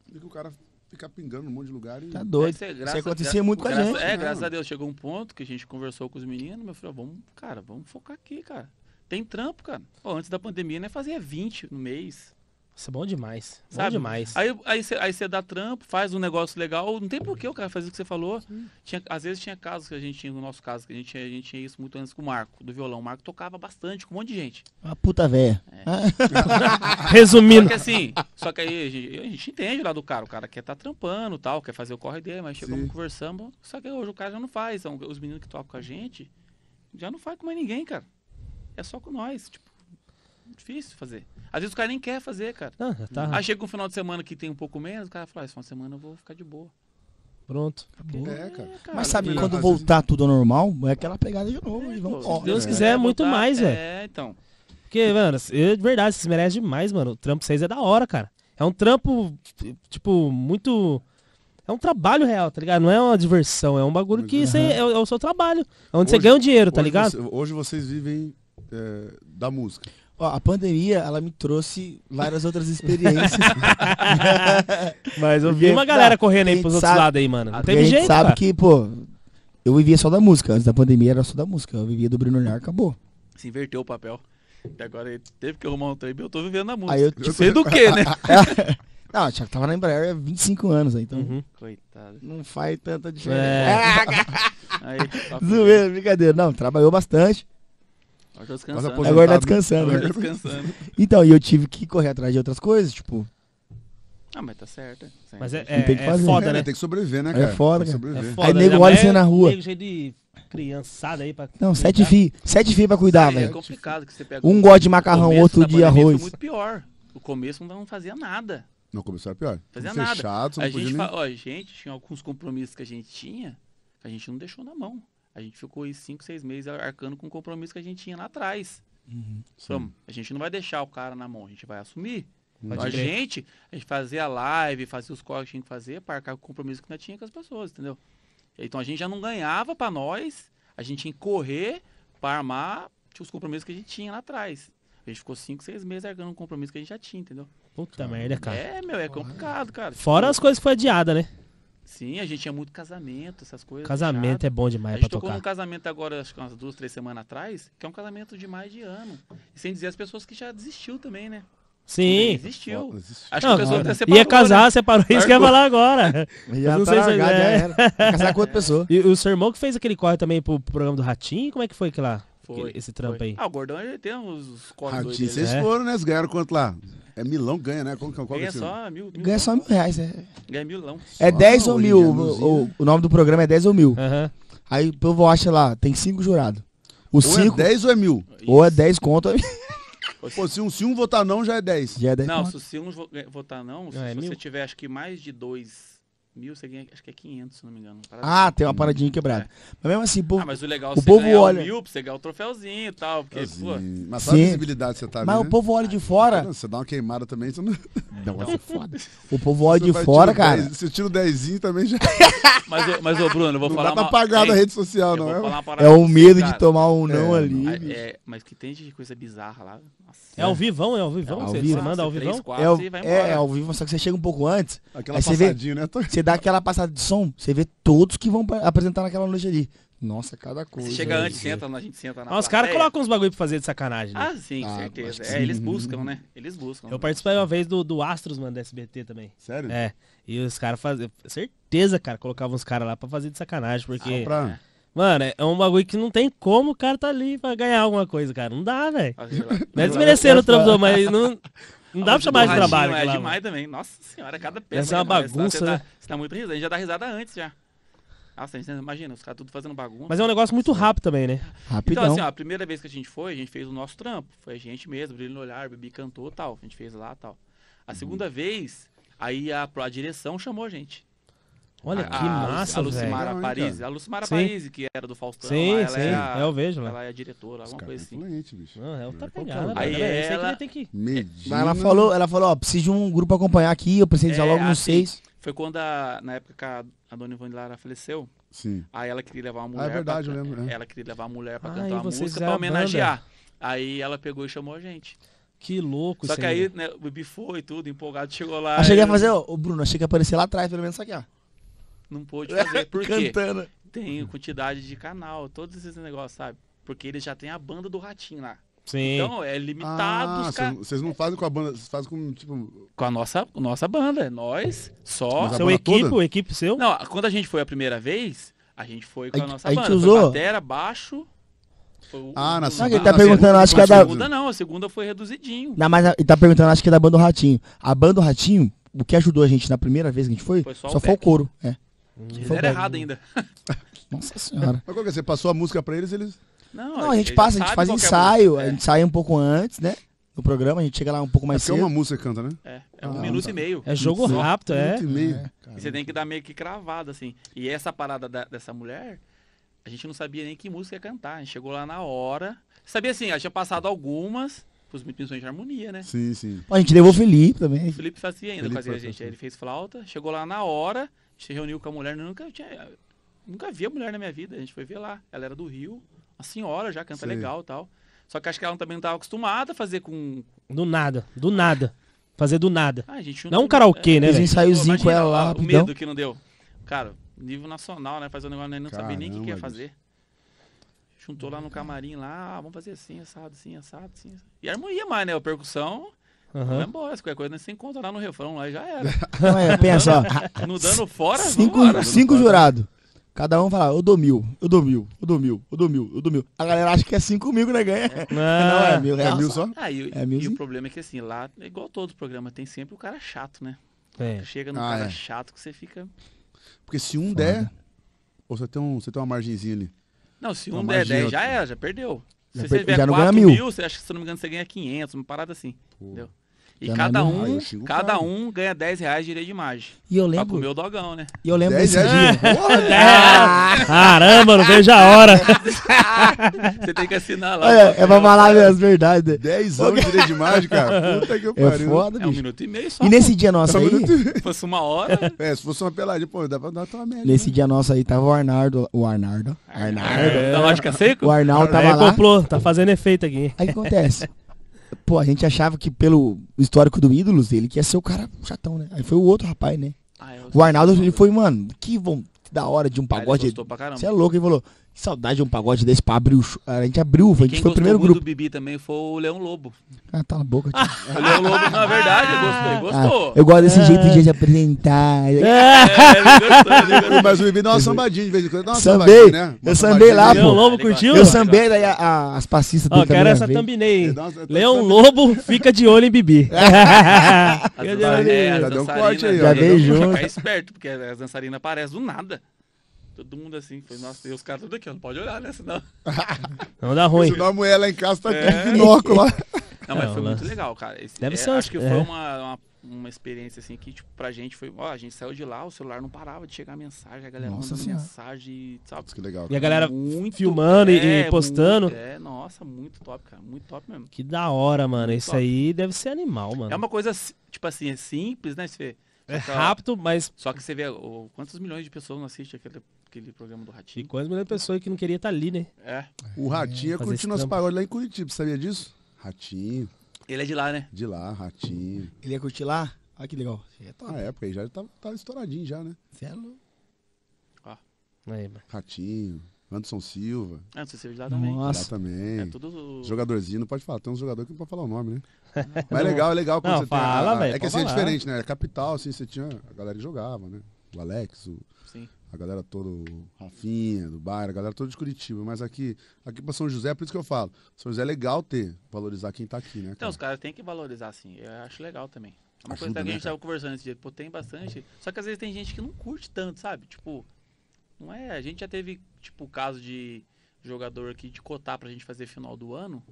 Speaker 1: e que o cara
Speaker 3: ficar pingando num monte de lugar. E... Tá doido. É, graça, Isso acontecia muito com a gente. É, né, graças a Deus. Chegou um ponto que a gente conversou com os meninos, meu filho, vamos, cara, vamos focar aqui, cara. Tem trampo, cara. Pô, antes da pandemia, né? Fazia 20 no mês. Isso é bom demais. Bom demais. Aí você aí aí dá trampo, faz um negócio legal. Não tem porquê o cara fazer o que você falou. Tinha, às vezes tinha casos que a gente tinha, no nosso caso, que a gente, a gente tinha isso muito antes com o Marco, do violão. O Marco tocava bastante com um monte de gente.
Speaker 4: Uma puta velha. É.
Speaker 3: <laughs> Resumindo. Só que assim, só que aí a gente, a gente, entende lá do cara. O cara quer tá trampando tal, quer fazer o corre dele, mas chegamos, Sim. Só que hoje o cara já não faz. Então, os meninos que tocam com a gente já não faz com mais ninguém, cara é só com nós. Tipo, difícil fazer. Às vezes o cara nem quer fazer, cara. Ah, tá. Aí chega um final de semana que tem um pouco menos, o cara fala, ah, esse final de semana eu vou ficar de boa.
Speaker 2: Pronto. Acabou.
Speaker 3: É, é, cara.
Speaker 4: Mas sabe, e, quando voltar
Speaker 2: tudo ao normal,
Speaker 4: é aquela pegada de novo.
Speaker 3: É, vamos, se Deus quiser, é, muito voltar, mais, velho. É, então.
Speaker 2: Porque, mano, eu, de verdade, vocês merecem demais, mano. O trampo 6 é da hora, cara. É um trampo, tipo, muito. É um trabalho real, tá ligado? Não é uma diversão, é um bagulho que uhum. é, é, o seu trabalho. É onde você ganha o dinheiro, tá ligado?
Speaker 1: Você, hoje vocês vivem é, da música?
Speaker 2: Ó, a pandemia, ela me trouxe
Speaker 4: várias outras experiências.
Speaker 1: <laughs> Mas
Speaker 4: eu vi uma galera correndo aí pros outros sabe, lados aí, mano. Não teve a gente jeito, sabe cara. que, pô, eu vivia só da música. Antes da pandemia era só da música. Eu vivia do Bruno Olhar, acabou.
Speaker 3: Se inverteu o papel. E agora ele teve que arrumar um trem, eu tô vivendo na música. Aí eu, tipo, sei do que, né? <laughs>
Speaker 4: É. Não, já tava na Embraer há 25 anos, né, então. Uhum. Coitado. Não faz tanta é. diferença. É. <laughs> Zoeira, brincadeira. Não, trabalhou bastante.
Speaker 3: Agora descansando. Agora tá descansando. Agora né? tá descansando.
Speaker 4: então, e eu tive que correr atrás de outras coisas, tipo.
Speaker 3: Ah, mas tá certo. Sempre. Mas é, é, tem é que fazer. é foda, né? Tem que
Speaker 2: sobreviver, né, é cara? É foda. Tem né? é foda. Aí nego olha você na rua. de criançada aí pra. Não, cuidar.
Speaker 4: sete filhos Sete filhos pra cuidar, é velho. É complicado que você pega. Um gosta de macarrão, outro de arroz. Foi
Speaker 3: muito pior. O começo não fazia nada. Não começou
Speaker 1: era pior. Fazia nada. Chato, a gente, nem... ó, gente,
Speaker 3: tinha alguns compromissos que a gente tinha, que a gente não deixou na mão. A gente ficou aí 5, 6 meses arcando com o compromisso que a gente tinha lá atrás. Uhum, então, a gente não vai deixar o cara na mão, a gente vai assumir. Pode a crer. gente, a gente fazia a live, fazia os cortes que tinha que fazer para arcar com o compromisso que nós tinha com as pessoas, entendeu? Então a gente já não ganhava para nós, a gente tinha que correr para armar os compromissos que a gente tinha lá atrás. A gente ficou 5, 6 meses arcando um compromisso que a gente já tinha, entendeu?
Speaker 2: Puta merda, cara. É, meu,
Speaker 3: é complicado, cara. Fora as coisas
Speaker 2: que foi adiada, né?
Speaker 3: Sim, a gente tinha muito casamento, essas coisas. Casamento chato. é bom demais para tocar. A gente tocou num casamento agora, acho que umas duas, três semanas atrás, que é um casamento de mais de ano. E sem dizer as pessoas que já desistiu também, né? Sim. desistiu Não, existiu. Acho não, que a pessoa até separou. Ia casar, né? separou. Isso que
Speaker 5: ia falar agora.
Speaker 2: <laughs> Ia não sei se é. Casar com outra pessoa. E o seu irmão que fez aquele corre também pro programa do Ratinho? Como é que foi que lá? Foi, esse trampo foi. aí.
Speaker 3: Ah, o Gordão já tem uns cortes. Ah, vocês é. foram,
Speaker 2: né? Vocês ganharam quanto lá?
Speaker 1: É milão ganha, né? Qual, qual é ganha, é só mil, mil ganha
Speaker 4: só mil reais, é. Ganha milão. É 10 ou mil. O, o, nome do programa é 10 ou mil. Aí o povo acha lá, tem cinco jurados.
Speaker 1: O ou é cinco, é 10 ou é mil? Isso. Ou é 10 conto. <laughs> Pô, se um, se um votar não, já é 10.
Speaker 4: Já é dez não, conto.
Speaker 3: se um eh, votar não, se, não, se você tiver acho que mais de dois mil, você ganha, acho que é 500, se não me engano. Paradinha. Ah, assim. tem uma paradinha quebrada.
Speaker 4: É. Mas mesmo assim, povo, ah, mas o legal é o você povo ganhar olha... mil
Speaker 3: pra você ganhar o troféuzinho e tal. Porque, assim, pô... Mas só a visibilidade você tá Mas né? o
Speaker 1: povo olha de fora. você dá uma queimada também, você não. Não, é foda. <laughs>
Speaker 4: O povo olha você de fora, cara. Dez,
Speaker 1: você tira dezinho também
Speaker 3: já. <laughs> Mas, eu, mas ô, Bruno, eu vou não falar. Dá pra pagar na rede social, eu não é? É o medo de tomar um não é, ali. É, mas que tem de coisa bizarra lá. Nossa. É ao vivão, é ao vivão? É, você, vivo. manda ao vivão? é, ao, é, é, ao
Speaker 4: vivo, só que você chega um pouco antes. Aquela passadinha, né? Você dá aquela passada de som, você vê todos que vão apresentar naquela noite ali. Nossa, cada coisa. Você
Speaker 2: chega antes, senta, a
Speaker 3: gente senta na ah, Os caras
Speaker 2: colocam uns bagulho pra fazer de sacanagem. Né? Ah, sim, ah, certeza. É, eles buscam,
Speaker 3: né? Eles buscam. Eu
Speaker 2: participei uma vez do, do Astros, mano, da SBT também. Sério? É. E os caras faziam. Certeza, cara, colocavam os caras lá pra fazer de sacanagem, porque. Ah, pra... É. Mano, é um bagulho que não tem como o cara tá ali pra ganhar alguma coisa, cara. Não dá, velho. Não é desmerecendo o trampo, mas não. Não dá pra chamar de trabalho. É, lá, é demais
Speaker 3: mano. também. Nossa senhora, cada peça. Essa é uma bagunça, né? você tá muito risada. A gente já dá risada antes já. Nossa, gente, imagina, os caras tudo fazendo bagunça. Mas é um negócio
Speaker 2: muito rápido também, né? Rapidão. Então, assim, ó,
Speaker 3: a primeira vez que a gente foi, a gente fez o nosso trampo. Foi a gente mesmo, brilho no olhar, bebi, cantou tal. A gente fez lá tal. A uhum. segunda vez, aí a, a direção chamou a gente.
Speaker 2: Olha a, que massa, A Lucimara velho. Paris. A Lucimara sim. Paris, que era do Faustão. Sim, ela sim. É, é a, eu vejo, velho.
Speaker 3: Ela é diretora, alguma coisa assim. Influente, bicho. Não, é tá pegada. É aí ela... Esse tem que... Medina... Mas ela falou, ela
Speaker 4: falou, ó, preciso de um grupo acompanhar aqui, eu preciso já é, logo nos assim, seis.
Speaker 3: Foi quando, a, na época que a, a dona Ivone Lara faleceu, Sim. aí ela queria levar uma mulher. Ah, é verdade, pra, eu lembro. Né? Ela queria levar a mulher pra ah, cantar uma música pra homenagear. Aí ela pegou e chamou a gente. Que louco, Só que aí, né, o Bibi foi tudo, empolgado, chegou lá. Achei que ia fazer,
Speaker 4: ó, o Bruno, achei que ia aparecer lá atrás, pelo menos aqui, ó
Speaker 3: não pôde é, fazer. Por quê? Tem quantidade de canal, todos esses negócios, sabe? Porque eles já tem a banda do Ratinho lá. Sim. Então é limitado. Ah, Vocês não fazem com a banda, vocês fazem com tipo. Com a nossa, nossa banda, é nós só. Seu equipe, o equipe seu? Não, quando a gente foi a primeira vez, a gente foi com a, a nossa a banda. A gente usou. Foi batera, baixo. Foi ah, na segunda. Ele tá perguntando, acho que é da. segunda não, a segunda foi reduzidinho. Não, mas
Speaker 4: ele tá perguntando, acho que é da banda do Ratinho. A banda do Ratinho, o que ajudou a gente na primeira vez que a gente foi, foi só, só foi o coro. É.
Speaker 1: Fizeram errado ainda. <laughs> Nossa senhora. Mas qual que é? Você passou a música pra eles eles. Não,
Speaker 3: Não a gente
Speaker 4: passa, a gente faz é ensaio, a gente é. sai um pouco antes, né? No programa, a gente chega lá um pouco é mais é cedo. É uma música
Speaker 1: canta,
Speaker 3: né?
Speaker 4: É,
Speaker 2: é ah, um ah, minuto tá. e meio. É jogo rápido, é. Minuto e meio.
Speaker 3: É, e você tem que dar meio que cravado, assim. E essa parada da, dessa mulher, a gente não sabia nem que música ia cantar. A gente chegou lá na hora. Sabia assim, ela tinha passado algumas os pensões de harmonia, né? Sim, sim. A
Speaker 4: gente levou o Felipe também.
Speaker 3: O Felipe fazia ainda, Felipe fazia a gente. Assim. Aí ele fez flauta, chegou lá na hora, se reuniu com a mulher, nunca tinha. Nunca vi a mulher na minha vida. A gente foi ver lá. Ela era do Rio, uma senhora já, canta Sim. legal tal. Só que acho que ela também não estava acostumada a fazer com.
Speaker 2: Do nada, do nada. Fazer do nada. Ah, não, não um karaokê, é, né? Fez ensaiozinho com ela lá. O rapidão. medo
Speaker 3: que não deu. Cara, nível nacional, né? Fazer um negócio, né? não Caramba, sabia nem o que, que ia fazer. Juntou lá no camarim, lá, ah, vamos fazer assim, assado, assim, assado, assim. E harmonia mais, né? A percussão. Uhum. Vamos embora, qualquer coisa, nós né? se encontra lá no refrão, lá já era. <laughs> Não é, no pensa, dando, <laughs> No dano fora, Cinco, cinco jurados.
Speaker 4: Cada um fala, eu dou mil, eu dou mil, eu dou mil, eu dou mil, eu dou mil. A galera acha que é cinco mil que né, ganha. Não, é. <laughs> não é ah. mil, é, é mil só. Ah, e, é mil, e o
Speaker 3: problema é que assim, lá, é igual todo programa, tem sempre o cara chato, né? Chega no ah, cara é. chato que você fica...
Speaker 1: Porque se um Foda. der, ou você tem, um, você tem uma margenzinha ali. Não, se um der 10, já
Speaker 3: era, já perdeu. Se já você per... tiver 4 mil, mil você acha que, se não me engano, você ganha 500, uma parada assim. Pô. Entendeu? E cada um, cada um ganha 10 reais de direito de imagem. E eu lembro. Pra comer o dogão, né? E eu lembro 10 desse reais dia. Porra, <laughs> ah, caramba, não vejo a hora. <laughs>
Speaker 1: Você tem que assinar lá. É, é pra falar as é
Speaker 4: verdades. 10 anos de direito de imagem, cara. <laughs> Puta que eu é Foda, bicho. É um minuto e meio só. E nesse dia nosso é aí. Se fosse uma
Speaker 1: hora. É, se fosse uma peladinha, pô, dá pra dar uma merda.
Speaker 4: Nesse né? dia nosso aí tava o Arnaldo. O Arnaldo. Arnaldo. Da tá é. lógica seco? O Arnaldo tava aí, lá.
Speaker 2: tá fazendo efeito aqui. Aí acontece.
Speaker 4: Pô, a gente achava que pelo histórico do Ídolos, ele que ia ser o cara chatão, né? Aí foi o outro rapaz, né? Ah, o Arnaldo, ele foi, mano, que bom, da hora de um pagode. Você é louco, ele falou, que saudade de um pagode desse pra abrir o A gente abriu, a gente foi o primeiro grupo. do
Speaker 3: Bibi também foi o Leão Lobo. Ah, tá na boca. <laughs> o Leão Lobo, na verdade, eu gostei, ah, gostou. Ah, eu gosto desse é. jeito de se apresentar. É, ele
Speaker 4: gostou,
Speaker 1: Mas o Bibi dá uma sambadinha de vez em quando. Dá
Speaker 4: uma sambadinha, né? eu sambei lá, pô. Leão Lobo curtiu? Eu sambei, daí
Speaker 2: a, a, as passistas dele também. Ó, quero essa thumbnail Leão Lobo fica de olho em Bibi. <laughs> <laughs>
Speaker 5: Já deu um corte aí, ó. Já veio junto. Fica
Speaker 3: esperto, porque as dançarinas aparecem do nada. Todo mundo assim, foi, nossa, e os caras tudo aqui, não pode olhar, né? Senão. Não <laughs> dá ruim. Senão a mulher lá em casa tá é. com binóculo lá. <laughs> Não, mas é, foi né? muito legal, cara. Esse, Deve é, ser, acho que é. foi uma, uma, uma, experiência assim que, tipo, pra gente foi. Ó, a gente saiu de lá, o celular não parava de chegar mensagem, a galera nossa mandando senhora. mensagem, sabe? que legal. Cara. E a galera muito, filmando é, e postando. Muito, é, nossa, muito top, cara. Muito top mesmo.
Speaker 2: Que da hora, mano. Muito Isso top. aí deve ser animal, mano. É
Speaker 3: uma coisa, tipo assim, é simples, né, Fê? É rápido, mas. Só que você vê oh, quantos milhões de pessoas não assistem aquele aquele programa do Ratinho. E
Speaker 2: quase melhor pessoa que não queria estar tá ali, né? É.
Speaker 3: O Ratinho é, curtir as pagodas
Speaker 1: lá em Curitiba, sabia disso? Ratinho.
Speaker 3: Ele é de lá, né?
Speaker 1: De lá, Ratinho. Ele ia curtir lá? Olha ah, que legal. É top. já tava, tava estouradinho já, né? Cê é Ó. Aí, Ratinho. Anderson Silva. Anderson ah, Silva de lá também. Nossa. Lá também. É tudo... Jogadorzinho, não pode falar. Tem um jogador que não pode falar o nome, né? Ah, Mas é legal, é legal quando não, você fala, tem... Véio, é que assim é falar. é diferente, né? Capital, assim, você tinha... A galera jogava, né? O Alex, o a galera toda, Rafinha, do bairro, a galera toda de Curitiba. Mas aqui, aqui pra São José, é por isso que eu falo. São José é legal ter, valorizar quem tá aqui, né? Então, cara? Então,
Speaker 3: os caras têm que valorizar, sim. Eu acho legal também. É uma Ajuda, coisa que a gente né, tava conversando esse dia. Pô, tem bastante. Só que às vezes tem gente que não curte tanto, sabe? Tipo, não é. A gente já teve, tipo, o caso de jogador aqui de cotar pra gente fazer final do ano.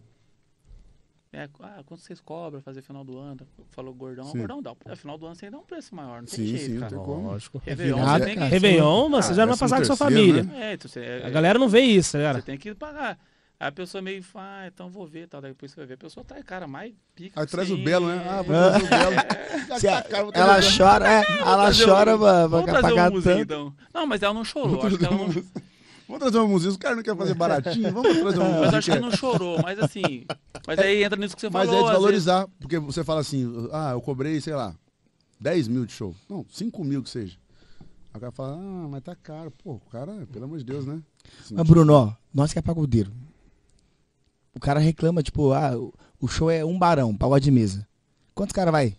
Speaker 3: É, ah, quando vocês cobram fazer final do ano? Tá, falou gordão, sim. gordão dá. É, final do ano você dá um preço maior, não tem jeito, sim, cara. Não tem Lógico. Réveillon, é, você tem que... É, Réveillon, mano, ah, você já ah, vai é passar com sua família. Né? É, então, você, é, a galera não vê isso, galera. Né, você tem que pagar. a pessoa meio fala, ah, então vou ver, tal. Daí depois você vai ver. A pessoa tá, cara, mais pica. Aí traz o assim, belo, né? Ah, vou trazer o belo. É. <laughs> Tá cara, ela chora, é, ela chora, mano. Vou trazer um então. Não, mas ela não chorou. Acho que ela não... <laughs> Vamos
Speaker 1: trazer uma música. Os caras não querem fazer baratinho. Vamos trazer uma música. <laughs> Mas acho que não
Speaker 3: chorou, mas assim. Mas aí entra nisso que você mas é falou. Mas é desvalorizar,
Speaker 1: porque você fala assim: ah, eu cobrei, sei lá, 10 mil de show. Não, 5 mil que seja. Aí o cara fala, ah, mas tá caro. Pô, o cara, pelo amor de Deus, né? Assim, mas, Bruno, ó, nós que é pagodeiro.
Speaker 4: O cara reclama, tipo, ah, o show é um barão, pagode de mesa. Quantos cara vai?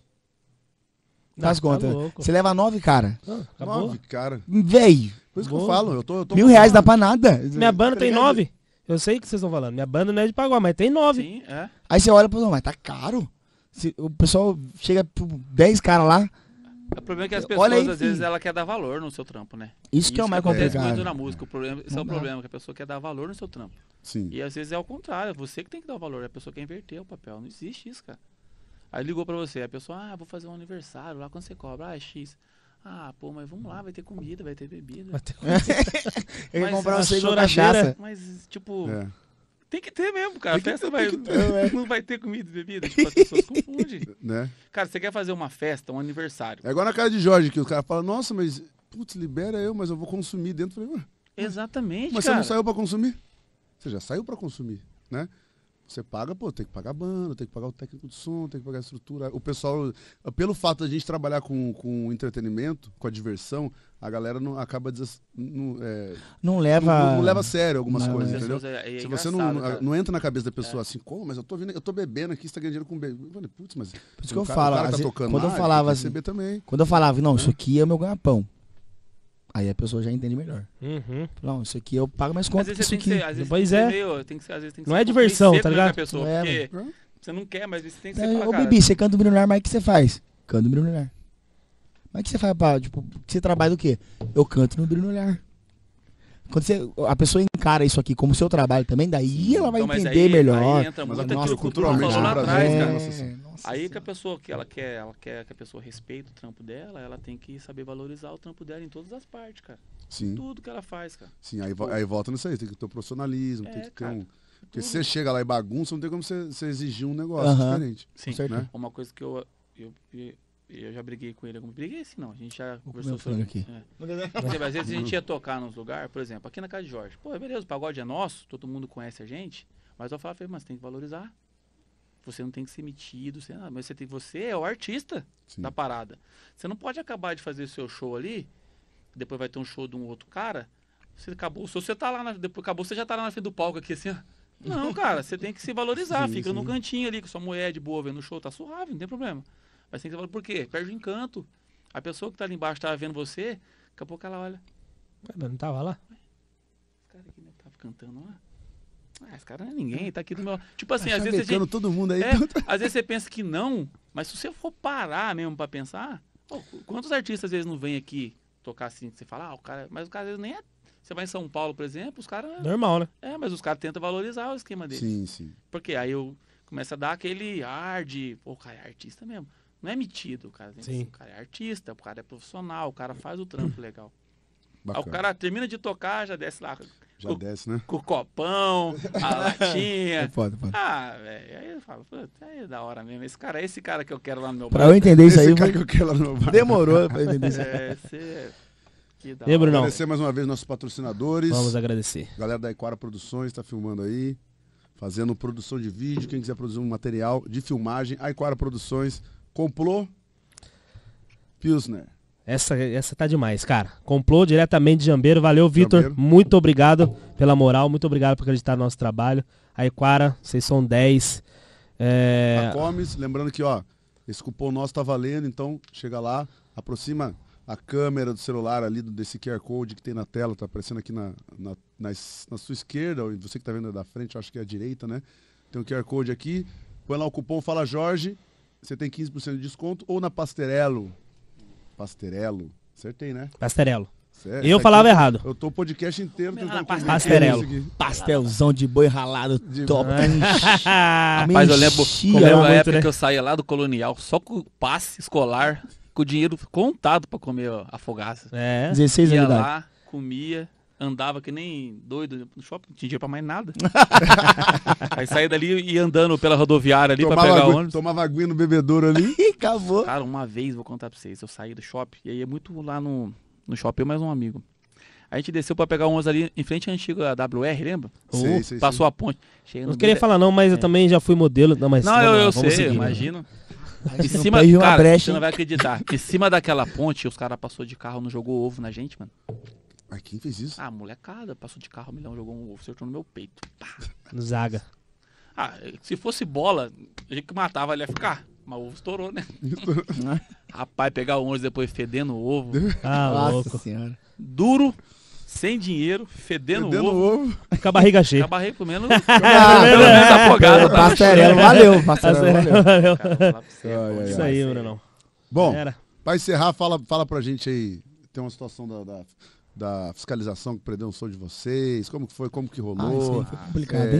Speaker 4: Faz tá conta. Você leva nove cara.
Speaker 2: Ah, nove cara. velho por isso que eu falo, eu tô. Eu tô Mil reais dá pra nada. Minha banda tem nove. Eu sei o que vocês estão falando. Minha banda não é de pagar, mas tem nove. Sim, é. Aí você olha e fala, mas tá caro. Se, o pessoal
Speaker 4: chega por dez caras lá.
Speaker 3: O problema é que as pessoas, aí, às vezes, ela quer dar valor no seu trampo, né? Isso, que é o mais complicado. Acontece muito na música. O problema, esse não é o dá. problema, que a pessoa quer dar valor no seu trampo. Sim. E às vezes é o contrário, é você que tem que dar o valor, a pessoa quer inverter o papel. Não existe isso, cara. Aí ligou pra você, a pessoa, ah, vou fazer um aniversário, lá quando você cobra, ah, é X. Ah, pô, mas vamos lá, vai ter comida, vai ter bebida. Vai ter <laughs> comida. eu ia comprar você com cachaça. Mas, tipo, é. tem que ter mesmo, cara. a festa vai, é. <laughs> não vai ter comida e bebida. Tipo, as pessoas confundem. <laughs> Né? Cara, você quer fazer uma festa, um aniversário.
Speaker 1: É igual na cara de Jorge, que o cara fala, nossa, mas, putz, libera eu, mas eu vou consumir dentro. Falei,
Speaker 3: Exatamente, Mas cara. você não saiu
Speaker 1: pra consumir? Você já saiu pra consumir, né? Você paga, pô, tem que pagar a banda, tem que pagar o técnico de som, tem que pagar a estrutura. O pessoal, pelo fato da gente trabalhar com, com entretenimento, com a diversão, a galera não acaba des... não, é... não leva não, não, leva a sério algumas não, coisas, entendeu? É, é, Se você não, não entra na cabeça da pessoa é. assim, como, mas eu tô vendo, eu tô bebendo aqui, está ganhando dinheiro com bebê. Putz, mas Por isso que eu cara, falo, cara tá tocando quando eu falava assim,
Speaker 4: também. Quando eu falava, não, isso é. aqui é meu ganha-pão. Aí a pessoa já entende melhor.
Speaker 3: Uhum. Não,
Speaker 4: isso aqui eu pago mais conta. Às isso aqui. Ser, é. que ser, às vezes não é diversão, tá né, ligado? Pessoa, não é,
Speaker 3: você não quer, mas você tem que ser. É, ô, cara. Bibi, você
Speaker 4: canta o Bruno mas o que você faz? Canta o Bruno Mas o que você faz, pá? Tipo, você trabalha do quê? Eu canto no no Olhar. Quando você, a pessoa encara isso aqui como seu trabalho também, daí ela vai então, entender aí, melhor. Aí entra nossa, culturalmente né? lá atrás, é, cara.
Speaker 3: Nossa, aí que a pessoa que ela quer, ela quer que a pessoa respeite o trampo dela, ela tem que saber valorizar o trampo dela em todas as partes, cara. Sim. Tudo que ela faz, cara. Sim, aí, Pô. aí
Speaker 1: volta nisso aí, tem que ter o profissionalismo, é, tem que ter cara, um. Porque você chega lá e bagunça, não tem como você, você exigir um negócio uh -huh. diferente. Sim. Né?
Speaker 3: Uma coisa que eu, eu eu já briguei com ele. Briguei assim, não. A gente já Vou conversou sobre isso. Aqui. É. <laughs> às vezes a gente ia tocar nos lugares, por exemplo, aqui na casa de Jorge. Pô, beleza, o pagode é nosso, todo mundo conhece a gente. Mas eu falava, mas tem que valorizar. Você não tem que ser metido, você, lá. Ah, mas você, tem, você é o artista Sim. da parada. Você não pode acabar de fazer o seu show ali, depois vai ter um show de um outro cara. Você acabou, se você tá lá, na, depois acabou, você já tá lá na frente do palco aqui assim, ó. Não, cara, você tem que se valorizar. Sim, fica sim. no cantinho ali com sua mulher de boa vendo o show, tá suave, não tem problema. Mas tem que ser por quê? Perde o encanto. A pessoa que está ali embaixo está vendo você, daqui a pouco ela olha.
Speaker 2: Ué, não estava lá?
Speaker 3: Esse cara aqui não tava tá cantando lá? Ah, esse cara não é ninguém, tá aqui do meu. Tipo assim, tá às vezes. todo mundo aí. É, às vezes você pensa que não, mas se você for parar mesmo para pensar, pô, quantos artistas às vezes não vêm aqui tocar assim? Você fala, ah, o cara. Mas o cara às vezes nem é. Você vai em São Paulo, por exemplo, os caras. Normal, né? É, mas os caras tentam valorizar o esquema dele. Sim, sim. Porque aí eu começo a dar aquele ar de. Pô, o cara é artista mesmo não é metido, cara. Sim. o cara é artista, o cara é profissional, o cara faz o trampo legal. Aí o cara termina de tocar, já desce lá. Já o, desce, né? Com o copão, a <laughs> latinha. É foda, é foda. Ah, velho. Aí eu falo, puta, aí é da hora mesmo. Esse cara é esse cara que eu quero lá no meu bar. Pra eu né? entender isso aí. Esse cara que eu quero lá no meu bar. Demorou pra entender isso. É, você. Lembro,
Speaker 1: não. Agradecer mais uma vez nossos patrocinadores. Vamos agradecer. Galera da Equara Produções está filmando aí, fazendo produção de vídeo. Quem quiser produzir um material de filmagem, a Equara Produções Complô?
Speaker 2: Pilsner. Essa, essa tá demais, cara. Complô diretamente de Jambeiro. Valeu, Vitor. Muito obrigado pela moral. Muito obrigado por acreditar no nosso trabalho. Equara, vocês são 10. É... A
Speaker 1: Comis, lembrando que, ó, esse cupom nosso tá valendo, então chega lá, aproxima a câmera do celular ali desse QR Code que tem na tela, tá aparecendo aqui na, na, na, na sua esquerda, você que tá vendo da frente, acho que é a direita, né? Tem o um QR Code aqui, põe lá o cupom Fala Jorge, você tem 15% de desconto ou na Pasterello. Pasterello. Acertei, né?
Speaker 2: Pasterello. Certo. É,
Speaker 1: eu
Speaker 4: tá falava aqui, errado. Eu
Speaker 1: tô o
Speaker 3: podcast inteiro
Speaker 4: tentando Pastelzão de boi ralado de
Speaker 3: top. <laughs> Rapaz, eu lembro, eu lembro a época né? que eu saía lá do colonial só com o passe escolar, com o dinheiro contado pra comer a fogaça. É. 16 anos. Ia lá, comia andava que nem doido no shopping, não tinha dinheiro pra mais nada. <laughs> aí saía dali e ia andando pela rodoviária ali tomava pra pegar agu... ônibus. Tomava aguinha no bebedouro ali e <laughs> acabou. Cara, uma vez, vou contar pra vocês, eu saí do shopping, e aí é muito lá no, no shopping, eu mais um amigo. A gente desceu pra pegar umas ali em frente à antiga WR, lembra? Sim, uh, sim, passou sim. a ponte. não queria falar não, mas é. eu
Speaker 2: também já fui modelo. Não, mas, não, não eu, eu sei, seguir, né? imagino. Em cima, cara, brecha, você não vai acreditar.
Speaker 3: Em cima daquela ponte, os caras passou de carro, não jogou ovo na gente, mano. Mas quem fez isso? Ah, molecada, passou de carro, milhão, jogou um ovo, acertou no meu peito. Pá. No zaga. Ah, se fosse bola, a gente que matava ele ia ficar. Mas o ovo estourou, né? <laughs> Rapaz, pegar o ônibus depois fedendo o ovo. Ah, Nossa louco. senhora. Duro, sem dinheiro, fedendo, fedendo ovo. ovo. Com a barriga cheia. Com a barriga, pelo menos. ah, pelo menos afogado. Tá Pastarelo, valeu. Pastarelo, valeu. Cara, é, isso aí,
Speaker 1: Bom, Era. pra encerrar, fala, fala pra gente aí. Tem uma situação da, da da fiscalização que prendeu o som de vocês, como que foi, como que rolou. Ah, isso aí foi complicado, é,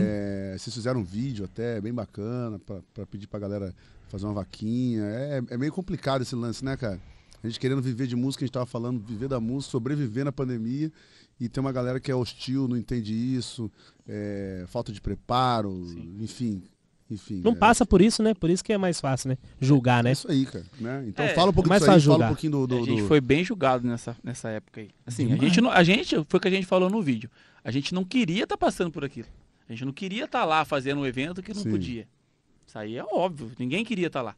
Speaker 1: hein? Vocês fizeram um vídeo até bem bacana para pedir pra galera fazer uma vaquinha. É, é, meio complicado esse lance, né, cara? A gente querendo viver de música, a gente tava falando, viver da música, sobreviver na pandemia. E tem uma galera que é hostil, não entende isso, é, falta de preparo, Sim. enfim, enfim, não é.
Speaker 2: passa por isso, né? Por isso que é mais fácil, né? Julgar, né? É isso aí, cara.
Speaker 3: Né? Então é, fala um pouco é mais disso aí, julgar. fala um pouquinho do, do, A gente foi bem julgado nessa, nessa época aí. Assim, a gente, não, a gente, foi o que a gente falou no vídeo. A gente não queria estar tá passando por aquilo. A gente não queria estar tá lá fazendo um evento que não Sim. podia. Isso aí é óbvio, ninguém queria estar tá lá.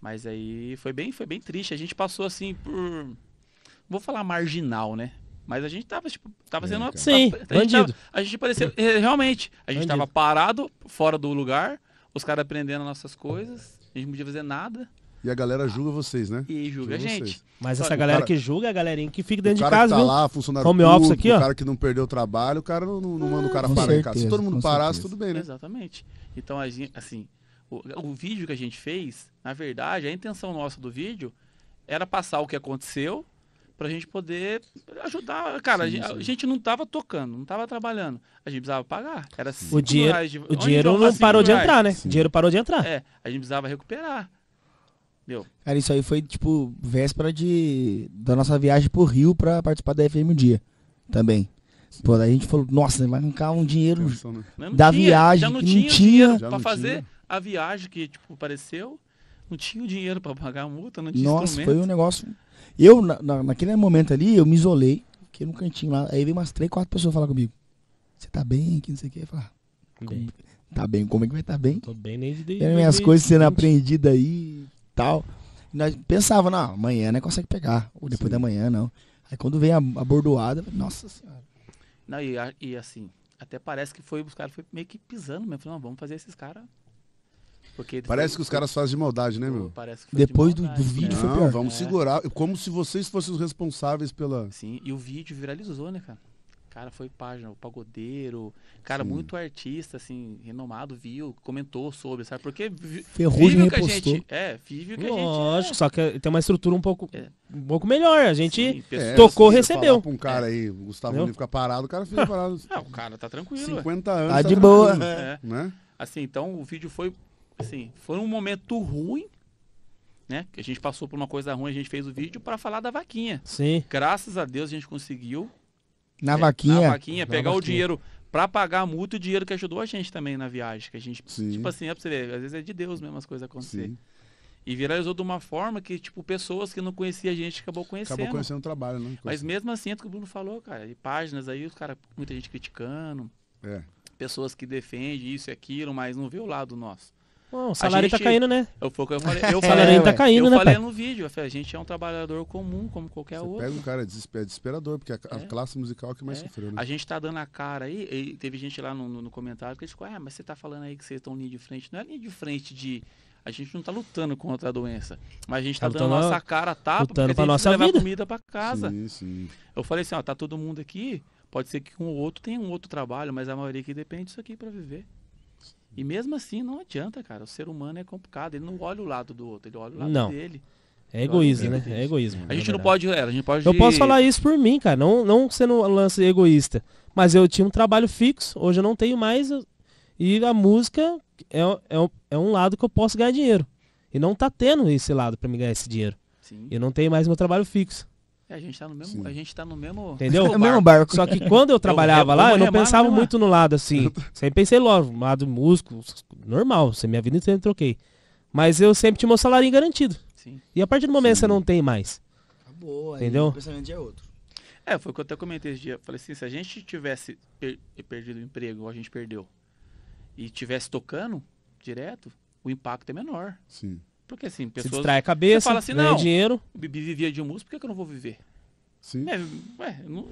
Speaker 3: Mas aí foi bem, foi bem triste. A gente passou assim por. Vou falar marginal, né? Mas a gente tava, tipo, tava é, sendo. Então. Sim, a, a bandido. Gente tava, a gente parecia. Hum. É, realmente, a gente bandido. tava parado, fora do lugar, os caras aprendendo nossas coisas, a gente não podia fazer nada.
Speaker 1: E a galera julga vocês, né? E julga, a gente. Vocês. Mas essa galera cara, que
Speaker 2: julga é a galerinha que fica dentro de casa, tá viu? lá, funcionário Home público, aqui,
Speaker 1: ó. o cara que não perdeu o trabalho, o cara não, não manda o cara para parar em casa. Se todo mundo parasse,
Speaker 3: certeza. tudo bem, né? Exatamente. Então, assim, o, o, vídeo que a gente fez, na verdade, a intenção nossa do vídeo era passar o que aconteceu pra gente poder ajudar. Cara, sim, a, sim. a, gente não tava tocando, não tava trabalhando. A gente precisava pagar. Era o dinheiro, de, o dinheiro não parou de entrar, né? O dinheiro parou de entrar. É, a gente precisava recuperar. Meu.
Speaker 4: Cara, isso aí foi tipo véspera de da nossa viagem pro Rio pra participar da FM um dia também. Pô, daí a gente falou, nossa, vai arrancar um dinheiro da viagem não que não tinha, para fazer
Speaker 3: a viagem que tipo apareceu. Não tinha o dinheiro para pagar a multa, não tinha Nossa, foi um
Speaker 4: negócio eu, na, na, naquele momento ali, eu me isolei, fiquei num cantinho lá. Aí veio umas três, quatro pessoas falar comigo. Você tá bem que não sei o ah, que. Eu falar, bem. tá bem, como é que vai tá bem? Tô bem nem de Eram minhas coisas sendo aprendidas aí tal. E nós pensava, não, amanhã né, consegue pegar. Ou depois Sim. da manhã, não. Aí quando vem a, a bordoada, nossa
Speaker 3: senhora. Não, e, e assim, até parece que foi, os caras foi meio que pisando mesmo. Falando, vamos fazer esses caras porque parece que os caras fazem de maldade, né, meu? Parece que Depois
Speaker 1: de do, do, vídeo foi pior. Não, vamos é. segurar. Como se vocês fossem os responsáveis pela. Sim,
Speaker 3: e o vídeo viralizou, né, cara? Cara, foi página, o pagodeiro, cara, Sim. muito artista, assim, renomado, viu, comentou sobre, sabe? Porque Ferrugem repostou. Gente, é, vive que Lógico,
Speaker 2: é. só que tem uma estrutura um pouco, é. um pouco melhor. A gente Sim, é, tocou, recebeu. Pra um cara é. aí, o Gustavo Entendeu? fica parado, o cara
Speaker 1: fica
Speaker 3: <laughs> parado. Ah, o cara tá tranquilo. 50 anos. Tá, tá
Speaker 1: de tá boa. É.
Speaker 3: Né? Assim, então o vídeo foi assim, foi um momento ruim, né? Que a gente passou por uma coisa ruim, a gente fez o vídeo para falar da vaquinha. Sim. Graças a Deus a gente conseguiu. Na é, vaquinha? Na vaquinha, na pegar vaquinha. o dinheiro para pagar muito o dinheiro que ajudou a gente também na viagem. Que a gente, Sim. tipo assim, é pra você ver, às vezes é de Deus mesmo as coisas acontecerem. E viralizou de uma forma que, tipo, pessoas que não conhecia a gente acabou conhecendo. Acabou conhecendo o trabalho, né? Mas mesmo assim, é o que o Bruno falou, cara, e páginas aí, os cara, muita gente criticando. É. Pessoas que defendem isso e aquilo, mas não vê o lado nosso. Bom, o salário tá gente, tá caindo, né? Eu, foi o que eu <laughs> falei. É, eu falei, tá caindo, eu né, falei no vídeo. Eu falei, a gente é um trabalhador comum, como qualquer Você outro. Pega um
Speaker 1: cara desesperador, porque é a, é. classe musical é que mais é. sofreu, né? A
Speaker 3: gente tá dando a cara aí, teve gente lá no, no, no comentário que disse, ah, mas você tá falando aí que vocês estão linha de frente. Não é linha de frente de. A gente não tá lutando contra a doença. Mas a gente tá, tá dando a nossa cara tapa, lutando a nossa levar vida. comida pra casa. Sim, sim. Eu falei assim, ó, tá todo mundo aqui. Pode ser que um ou outro tenha um outro trabalho, mas a maioria que depende disso aqui para viver. E mesmo assim não adianta, cara. O ser humano é complicado. Ele não olha o lado do outro, ele olha o lado não. dele. É egoísmo, né? É egoísmo. A gente não pode, é, a gente pode. Eu posso falar
Speaker 2: isso por mim, cara. Não, não sendo lance egoísta. Mas eu tinha um trabalho fixo, hoje eu não tenho mais. E a música é, é, é um lado que eu posso ganhar dinheiro. E não tá tendo esse lado para me ganhar esse dinheiro. Sim. Eu não tenho mais meu trabalho fixo.
Speaker 3: É, a gente está no mesmo, Sim. a gente tá no mesmo,
Speaker 2: entendeu? É o mesmo barco. Só que quando eu <laughs> trabalhava eu, lá, eu, eu não pensava né? muito no lado assim. <laughs> sempre pensei logo, lado músico, normal, você minha vida inteira troquei. Mas eu sempre tinha meu salário garantido. Sim. E a partir do momento Sim. você não tem mais. Acabou, entendeu? o
Speaker 3: pensamento é outro. É, foi o que eu até comentei esse dia. Falei assim, se a gente tivesse per perdido o emprego, a gente perdeu, e tivesse tocando direto, o impacto é menor. Sim. Porque assim, pessoas. Se distrai a cabeça, você fala assim, não, dinheiro. O Bibi vivia de música, por que, eu não vou viver? Sim. É, ué, não,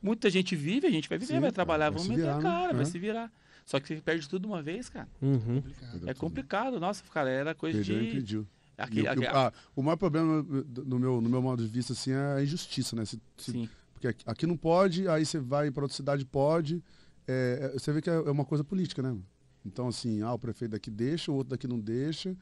Speaker 3: muita gente vive, a gente vai viver, Sim, vai trabalhar, vai vamos meter virar, a né? cara, né? vai é. se virar. Só que você perde tudo uma vez, cara. Uhum. É, complicado. é complicado. Nossa, cara, era coisa Perdeu de. Impediu. Aqui, aqui, ah,
Speaker 1: o maior problema no meu, no meu modo de vista assim, é a injustiça, né? Se, se, Porque aqui, aqui não pode, aí você vai para outra cidade, pode. É, é, você vê que é, é uma coisa política, né? Então, assim, ah, o prefeito daqui deixa, o outro daqui não deixa.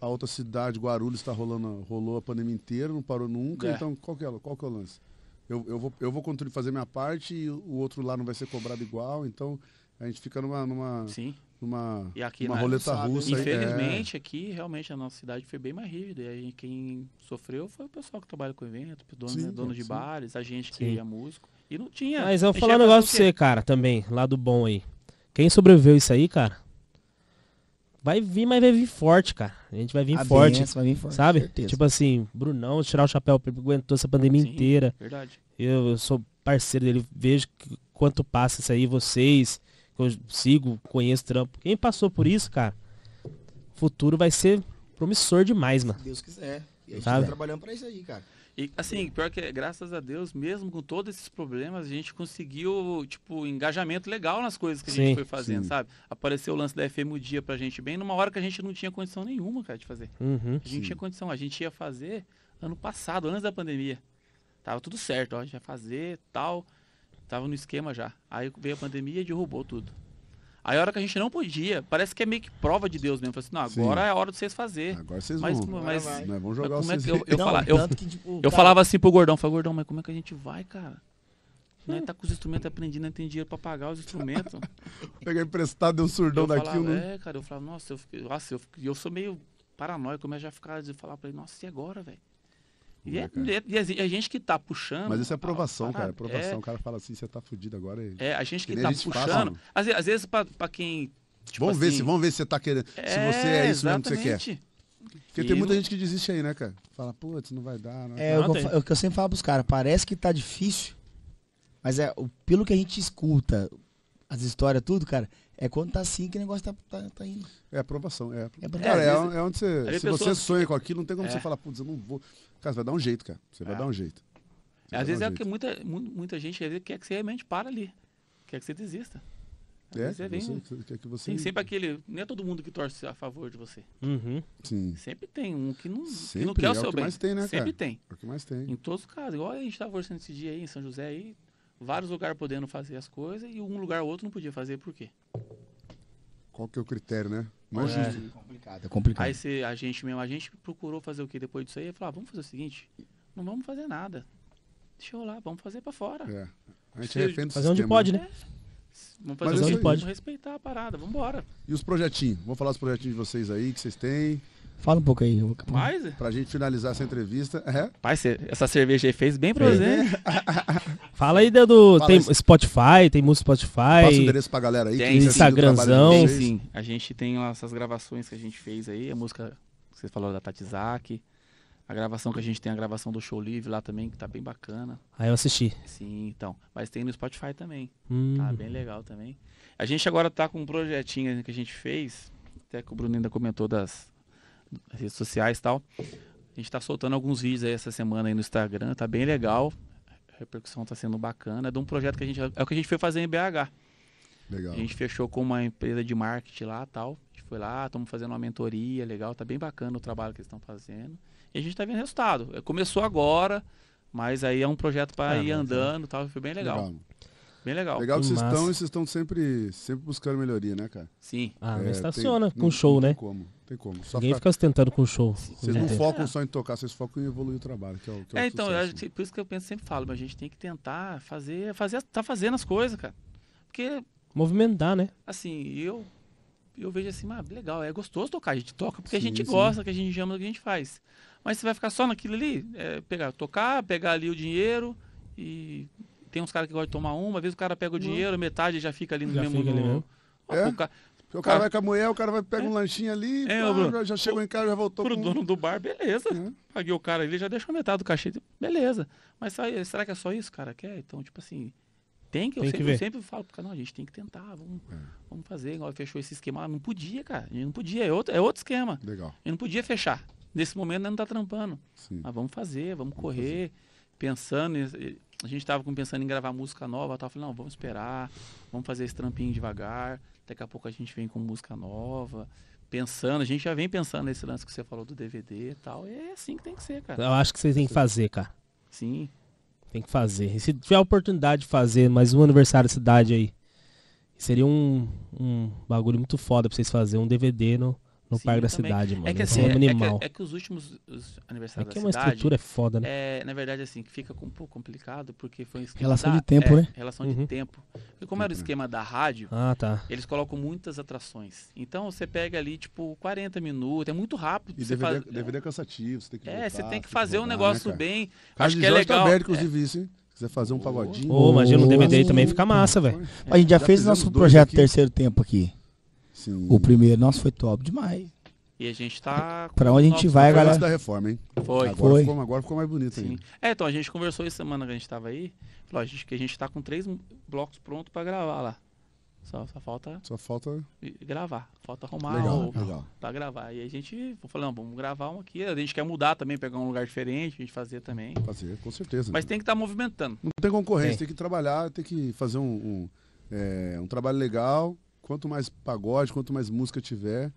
Speaker 1: A outra cidade, Guarulhos, está rolando, rolou a pandemia inteira, não parou nunca. É. Então, qual que é, qual que é o lance? Eu, eu vou, eu vou continuar fazer minha parte e o outro lá não vai ser cobrado igual. Então, a gente fica numa. numa Sim. Numa,
Speaker 4: e aqui uma roleta sabe, russa. Infelizmente,
Speaker 3: é... aqui realmente a nossa cidade foi bem mais rígida. E gente quem sofreu foi o pessoal que trabalha com evento, dono, né, sim, dono é, sim. de bares, a gente que ia é músico. E não tinha. Mas eu vou falar um negócio pra você,
Speaker 2: cara, também, lado bom aí. Quem sobreviveu isso aí, cara, Vai vir, mas vai vir forte, cara. A gente vai vir, a forte, benção, vai vir forte. Sabe? Certeza. Tipo assim, Brunão, tirar o chapéu, aguentou essa pandemia Sim, inteira. Verdade. Eu, eu, sou parceiro dele, vejo que, quanto passa isso aí, vocês, que eu sigo, conheço trampo. Quem passou por isso, cara, futuro vai ser promissor demais, mano. Se
Speaker 3: Deus quiser. E a gente sabe? tá trabalhando pra isso aí, cara. E assim, pior que é, graças a Deus, mesmo com todos esses problemas, a gente conseguiu, tipo, engajamento legal nas coisas que a gente sim, foi fazendo, sim. sabe? Apareceu o lance da FM o dia pra gente bem, numa hora que a gente não tinha condição nenhuma, cara, de fazer. Uhum, a gente sim. tinha condição, a gente ia fazer ano passado, antes da pandemia. Tava tudo certo, ó, a gente ia fazer tal. Tava no esquema já. Aí veio a pandemia e derrubou tudo. Aí a hora que a gente não podia, parece que é meio que prova de Deus mesmo. Falei assim, não, agora Sim. é a hora de vocês fazer. Agora vocês mas, vão. Mas, vai, jogar mas como é que eu, eu, não, eu, que, tipo, eu cara... Tá- falava assim pro Gordão, falei Gordão, mas como é que a gente vai, cara? Né, tá com os instrumentos aprendendo, não tem dinheiro pra pagar os instrumentos. <laughs> Pegar emprestado, deu um surdão daquilo. Né? É, cara, eu falava, nossa, eu, fiquei, nossa eu, eu sou meio paranoico, mas já ficava de falar pra ele, nossa, e agora, velho? É, é, e, é, e, a, e, a gente que está puxando. Mas isso é aprovação, cara. Aprovação. É, o
Speaker 1: cara fala assim, você está fudido agora. É, a gente que, está puxando.
Speaker 3: Às, às, vezes, para quem. Tipo vamos, assim, ver se, vamos ver se você está querendo. É, se você é isso exatamente. mesmo que você quer. Porque e tem muita
Speaker 1: gente que desiste aí, né, cara? Fala, putz, não vai dar. Não é, é eu, o
Speaker 4: que eu sempre falo pros caras. Parece que tá difícil, mas é pelo que a gente escuta, as histórias, tudo, cara, é quando tá assim que o negócio tá, tá, tá indo.
Speaker 1: É aprovação, é. é, cara, é, é, onde você. Se pessoa... você sonha com aquilo, não tem como você falar, putz, eu não vou. Cara, você vai dar um jeito, cara. Você é. vai dar um jeito. Você às vezes um é o que
Speaker 3: muita, muita gente quer que você realmente para ali. Quer que você desista. Às é, você vem, é você, quer que você... Tem sempre aquele... Não é todo mundo que torce a favor de você.
Speaker 5: Uhum. Sim.
Speaker 3: Sempre tem um que não,
Speaker 1: sempre, que não quer o seu é o que bem. Mais tem, né, sempre cara? tem. É o que mais tem. Em todos
Speaker 3: os casos. Igual a gente estava conversando esse dia aí em São José aí, vários lugares podendo fazer as coisas e um lugar ou outro não podia fazer, por quê?
Speaker 1: Qual que é o critério, né? É, é justo complicado, é complicado.
Speaker 3: Aí se a gente mesmo, a gente procurou fazer o que depois disso aí? Falou, ah, vamos fazer o seguinte, não vamos fazer nada. Deixa eu lá, vamos fazer para fora. É. A gente refém do Fazer onde pode, né? né? É. Vamos fazer Mas onde pode. Vamos respeitar a parada, vamos embora.
Speaker 1: E os projetinhos? Vou falar os projetinhos de vocês aí, que vocês têm. Fala um pouco aí. Vou... Mas... É. Pra gente finalizar essa entrevista. É.
Speaker 3: Pai, essa cerveja aí fez bem pra você. É.
Speaker 2: Fala aí, Dedo. Fala tem isso. Spotify, tem música Spotify. Passa o endereço pra galera aí. Tem Instagramzão. Sim, sim.
Speaker 3: A gente tem essas gravações que a gente fez aí. A música que você falou da Tatizaki. A gravação que a gente tem, a gravação do Show Live lá também, que tá bem bacana. Aí ah, eu assisti. Sim, então. Mas tem no Spotify também. Hum. Tá bem legal também. A gente agora tá com um projetinho que a gente fez, até que o Bruno ainda comentou das redes sociais e tal. A gente está soltando alguns vídeos aí essa semana aí no Instagram, tá bem legal. A repercussão está sendo bacana. É de um projeto que a gente. É o que a gente foi fazer em BH. Legal. A gente fechou com uma empresa de marketing lá tal. A gente foi lá, estamos fazendo uma mentoria, legal, tá bem bacana o trabalho que eles estão fazendo. E a gente está vendo resultado. É, começou agora, mas aí é um projeto para é, ir é. andando tal. Foi bem legal. legal. Bem legal. Legal
Speaker 1: que, vocês estão e vocês estão sempre, sempre buscando melhoria, né, cara?
Speaker 3: Sim. Ah, é, estaciona tem, com não, show, né? Como tem como. Só Ninguém fica ostentando com o show. Vocês não é. focam só
Speaker 1: em tocar, vocês focam em evoluir o trabalho. Que é, o, que é, é o então,
Speaker 3: que, por isso que eu penso, sempre falo, mas a gente tem que tentar fazer, fazer, tá fazendo as coisas, cara. Porque.
Speaker 2: Movimentar, né?
Speaker 3: Assim, eu, eu vejo assim, mas ah, legal, é gostoso tocar, a gente toca porque sim, a gente sim. gosta, que a gente ama do que a gente faz. Mas você vai ficar só naquilo ali, é, pegar, tocar, pegar ali o dinheiro e. Tem uns caras que gostam de tomar uma, às vezes o cara pega o dinheiro, metade já fica ali no já mesmo. Fica ali Ó, é? Porque o cara ah. vai com a
Speaker 1: mulher, o cara vai pegar é. um lanchinho ali, é, pá, já
Speaker 3: chegou em casa, já voltou. Pro com... dono do bar, beleza. Uhum. Paguei o cara ali, já deixou metade do cachê, beleza. Mas será que é só isso, cara? Quer? É? Então, tipo assim, tem que, tem eu, sempre, eu sempre falo pro não, a gente tem que tentar, vamos, é. vamos fazer. Igual fechou esse esquema, ah, não podia, cara. não podia, é outro, é outro esquema. Legal. gente não podia fechar. Nesse momento né, não tá trampando. Sim. Mas ah, vamos fazer, vamos, vamos correr. Fazer. Pensando, a gente tava pensando em gravar música nova, tal. Eu falei, não, vamos esperar, vamos fazer esse trampinho devagar. Daqui a pouco a gente vem com música nova, pensando, a gente já vem pensando nesse lance que você falou do DVD e tal. E é assim que tem que ser, cara. Eu acho que vocês têm que fazer, cara. Sim.
Speaker 2: Tem que fazer. E se tiver a oportunidade de fazer mais um aniversário da cidade aí, seria um, um bagulho muito foda pra vocês fazerem um DVD no, no Sim, parque da também. cidade, é mano. É que então, assim, é, é animal. É que,
Speaker 3: é que os últimos os aniversários é que da é uma cidade, estrutura é foda, né? É, na verdade, assim, fica um pouco complicado, porque foi um esquema. Relação da, de tempo, é, né? Relação uhum. de tempo. e como era o uhum. esquema da rádio, ah, tá. eles colocam muitas atrações. Então você pega ali, tipo, 40 minutos, é muito rápido. E você faz... É cansativo, você tem que. É, voltar, você tem que fazer um né, negócio né, bem. Cara, acho que é tá legal. Tá inclusive,
Speaker 1: isso, hein? quiser fazer um pagodinho.
Speaker 2: Ô, oh, imagina um DVD oh, também fica
Speaker 4: massa, velho. A gente já, já fez nosso projeto aqui. terceiro tempo aqui. Sim. O primeiro, nosso foi top demais.
Speaker 3: E a gente tá. Pra onde a gente vai, galera? da reforma,
Speaker 4: hein? Foi. Agora, foi. Ficou, agora ficou mais bonito Sim. Ainda.
Speaker 3: É, então a gente conversou essa semana que a gente tava aí. Falou, a gente, que a gente tá com três blocos prontos pra gravar lá. Só, só falta.
Speaker 1: Só falta.
Speaker 3: Gravar. Falta arrumar legal, legal. pra gravar. E a gente falou, não, vamos gravar um aqui. A gente quer mudar também, pegar um lugar diferente, a gente fazer também. Fazer, com certeza. Mas né? tem que estar tá movimentando. Não tem concorrência, é. tem
Speaker 1: que trabalhar, tem que fazer um, um, é, um trabalho legal quanto mais pagode, quanto mais música tiver,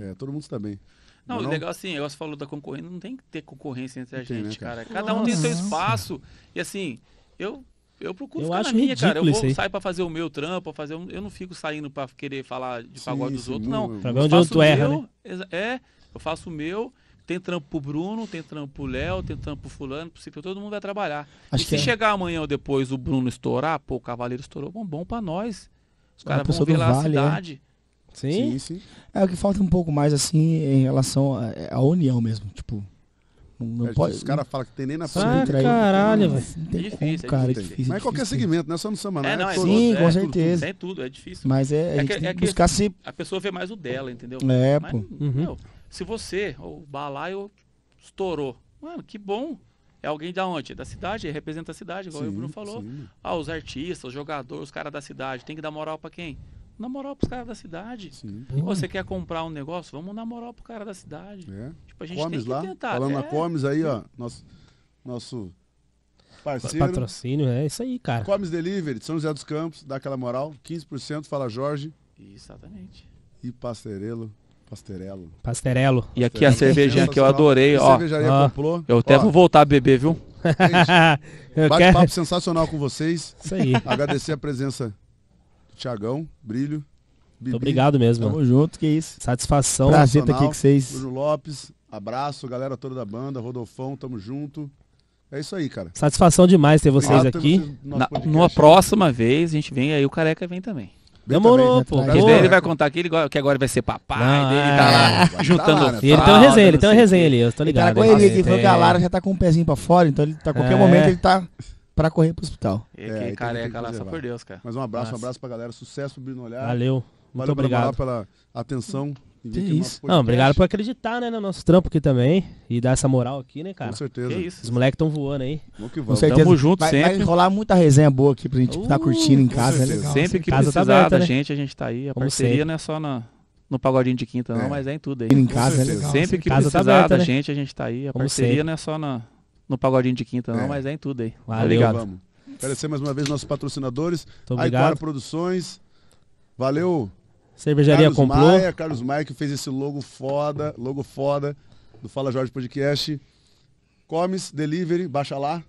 Speaker 1: é, todo mundo está bem.
Speaker 3: Não, não, o legal assim, você falou da concorrência, não tem que ter concorrência entre a tem, né, gente, né, cara? cara. Cada Nossa. um tem seu espaço. E assim, eu eu procuro eu ficar na minha, cara. Eu vou, saio para fazer o meu trampo, fazer um, eu não fico saindo para querer falar de pagode sim, dos sim, outros, não. Pra ver onde outro erra, né? É, eu faço o meu. Tem trampo pro Bruno, tem trampo pro Léo, tem trampo pro fulano, pro todo mundo vai trabalhar. Acho e se é. chegar amanhã ou depois o Bruno estourar, pô, o Cavaleiro estourou, bom, bom pra nós. Os caras vão ver lá vale, a é. cidade. É. Sim? sim, sim.
Speaker 4: É o que falta um pouco mais, assim, em relação à é, união mesmo. Tipo,
Speaker 1: não
Speaker 2: é, pode... Os caras falam que tem nem na frente. Ah, caralho, velho. É difícil, cara, é difícil. difícil é Mas qualquer
Speaker 3: difícil. segmento, não é só no Samaná. Né? É, não, é todo, sim, com certeza. é tudo, é difícil. Mas é, a gente que, que buscar se... A pessoa vê mais o dela, entendeu? É, Mas, pô. Uhum. Meu, se você, o balaio estourou, mano, que bom alguém da onde? Da cidade, representa a cidade, igual sim, o Bruno falou. Sim. Ah, os artistas, os jogadores, os caras da cidade, tem que dar moral para quem? Na moral pros caras da cidade. Sim. Você quer comprar um negócio? Vamos na moral pro cara da cidade. É. Tipo, a gente Comes tem que lá. tentar. Falando é. na
Speaker 1: Comes aí, ó. Nosso, nosso parceiro. Patrocínio, é isso aí, cara. Comes Delivery, de São José dos Campos, dá aquela moral. 15%, fala Jorge.
Speaker 3: Exatamente.
Speaker 1: E Passerelo Pastorello.
Speaker 3: Pastorello. E aqui a cervejinha que eu adorei, ó. cervejaria comprou. Eu até ó. vou voltar a beber, viu?
Speaker 1: <laughs> Bate-papo sensacional com vocês. Isso aí. Agradecer a presença do Tiagão, Brilho.
Speaker 2: Bibi. Obrigado mesmo.
Speaker 4: Tamo junto, que isso. Satisfação. Prazer estar aqui com vocês.
Speaker 1: Bruno Lopes, abraço, galera toda da banda, Rodolfão, tamo junto. É isso aí, cara. Satisfação demais ter vocês aqui. vocês no Na,
Speaker 3: numa próxima vez, a gente vem aí, o Careca vem também. Demorou, também, né? pô. Tá ele vai contar aqui ele que agora vai ser papai, Não, ah, dele tá é, lá juntando. Tá lá, né? Ele tem uma resenha, ele tem uma resenha
Speaker 2: ali, eu tô ligado. Ele tá com ele, ele falou que a Lara
Speaker 4: já tá com o um pezinho pra fora, então ele tá, a qualquer é. momento ele tá pra correr pro hospital.
Speaker 1: E é, é, que é, careca lá, só por Deus, cara. Mas um abraço, Nossa. um abraço pra galera, sucesso, brilho no olhar. Valeu. Muito Valeu, obrigado pela atenção. Que isso. Não, obrigado
Speaker 2: por acreditar, né, no nosso trampo aqui também. E dar essa moral aqui, né, cara? Com certeza. Que isso. Os moleques estão voando aí. que vamos. Tamo junto vai, sempre. Vai rolar muita resenha
Speaker 4: boa aqui pra gente estar tá uh, tá curtindo em casa. É legal. Sempre que casa tá precisar tá aberta, da né?
Speaker 3: gente, a gente tá aí. A Como parceria sempre. não é só na, no pagodinho de quinta, não, é. mas é em tudo aí. Em casa, é né? legal. Sempre que casa tá precisar tá aberta, da né? gente, a gente tá aí. A Como parceria sempre. não é só na, no pagodinho de quinta, não, é. mas é em tudo aí. Valeu. Vamos.
Speaker 1: Agradecer mais uma vez nossos patrocinadores. Aiguara Produções. Valeu. Cervejaria Carlos Maia, Carlos Maia que fez esse logo foda, logo foda do Fala Jorge Podcast. Comes Delivery, baixa lá.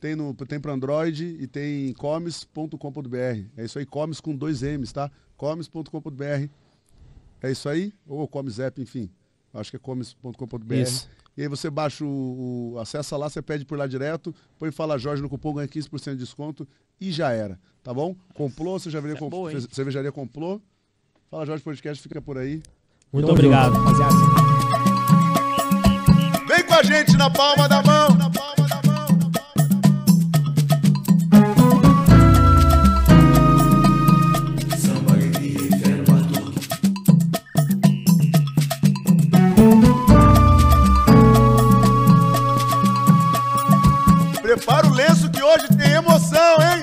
Speaker 1: Tem, no, tem para Android e tem comes.com.br. É isso aí, comes com dois M's, tá? comes.com.br. É isso aí? Ou comes app, enfim. Acho que é comes.com.br. E aí você baixa o, o, Acessa lá, você pede por lá direto, põe Fala Jorge no cupom, ganha 15% de desconto e já era. Tá bom? Comprou, você é comp... boa, cervejaria comprou. Fala Jorge Podcast fica por aí. Muito obrigado, rapaziada. Vem com a gente na palma da mão. Na palma da mão. Prepara o lenço que hoje tem emoção, hein?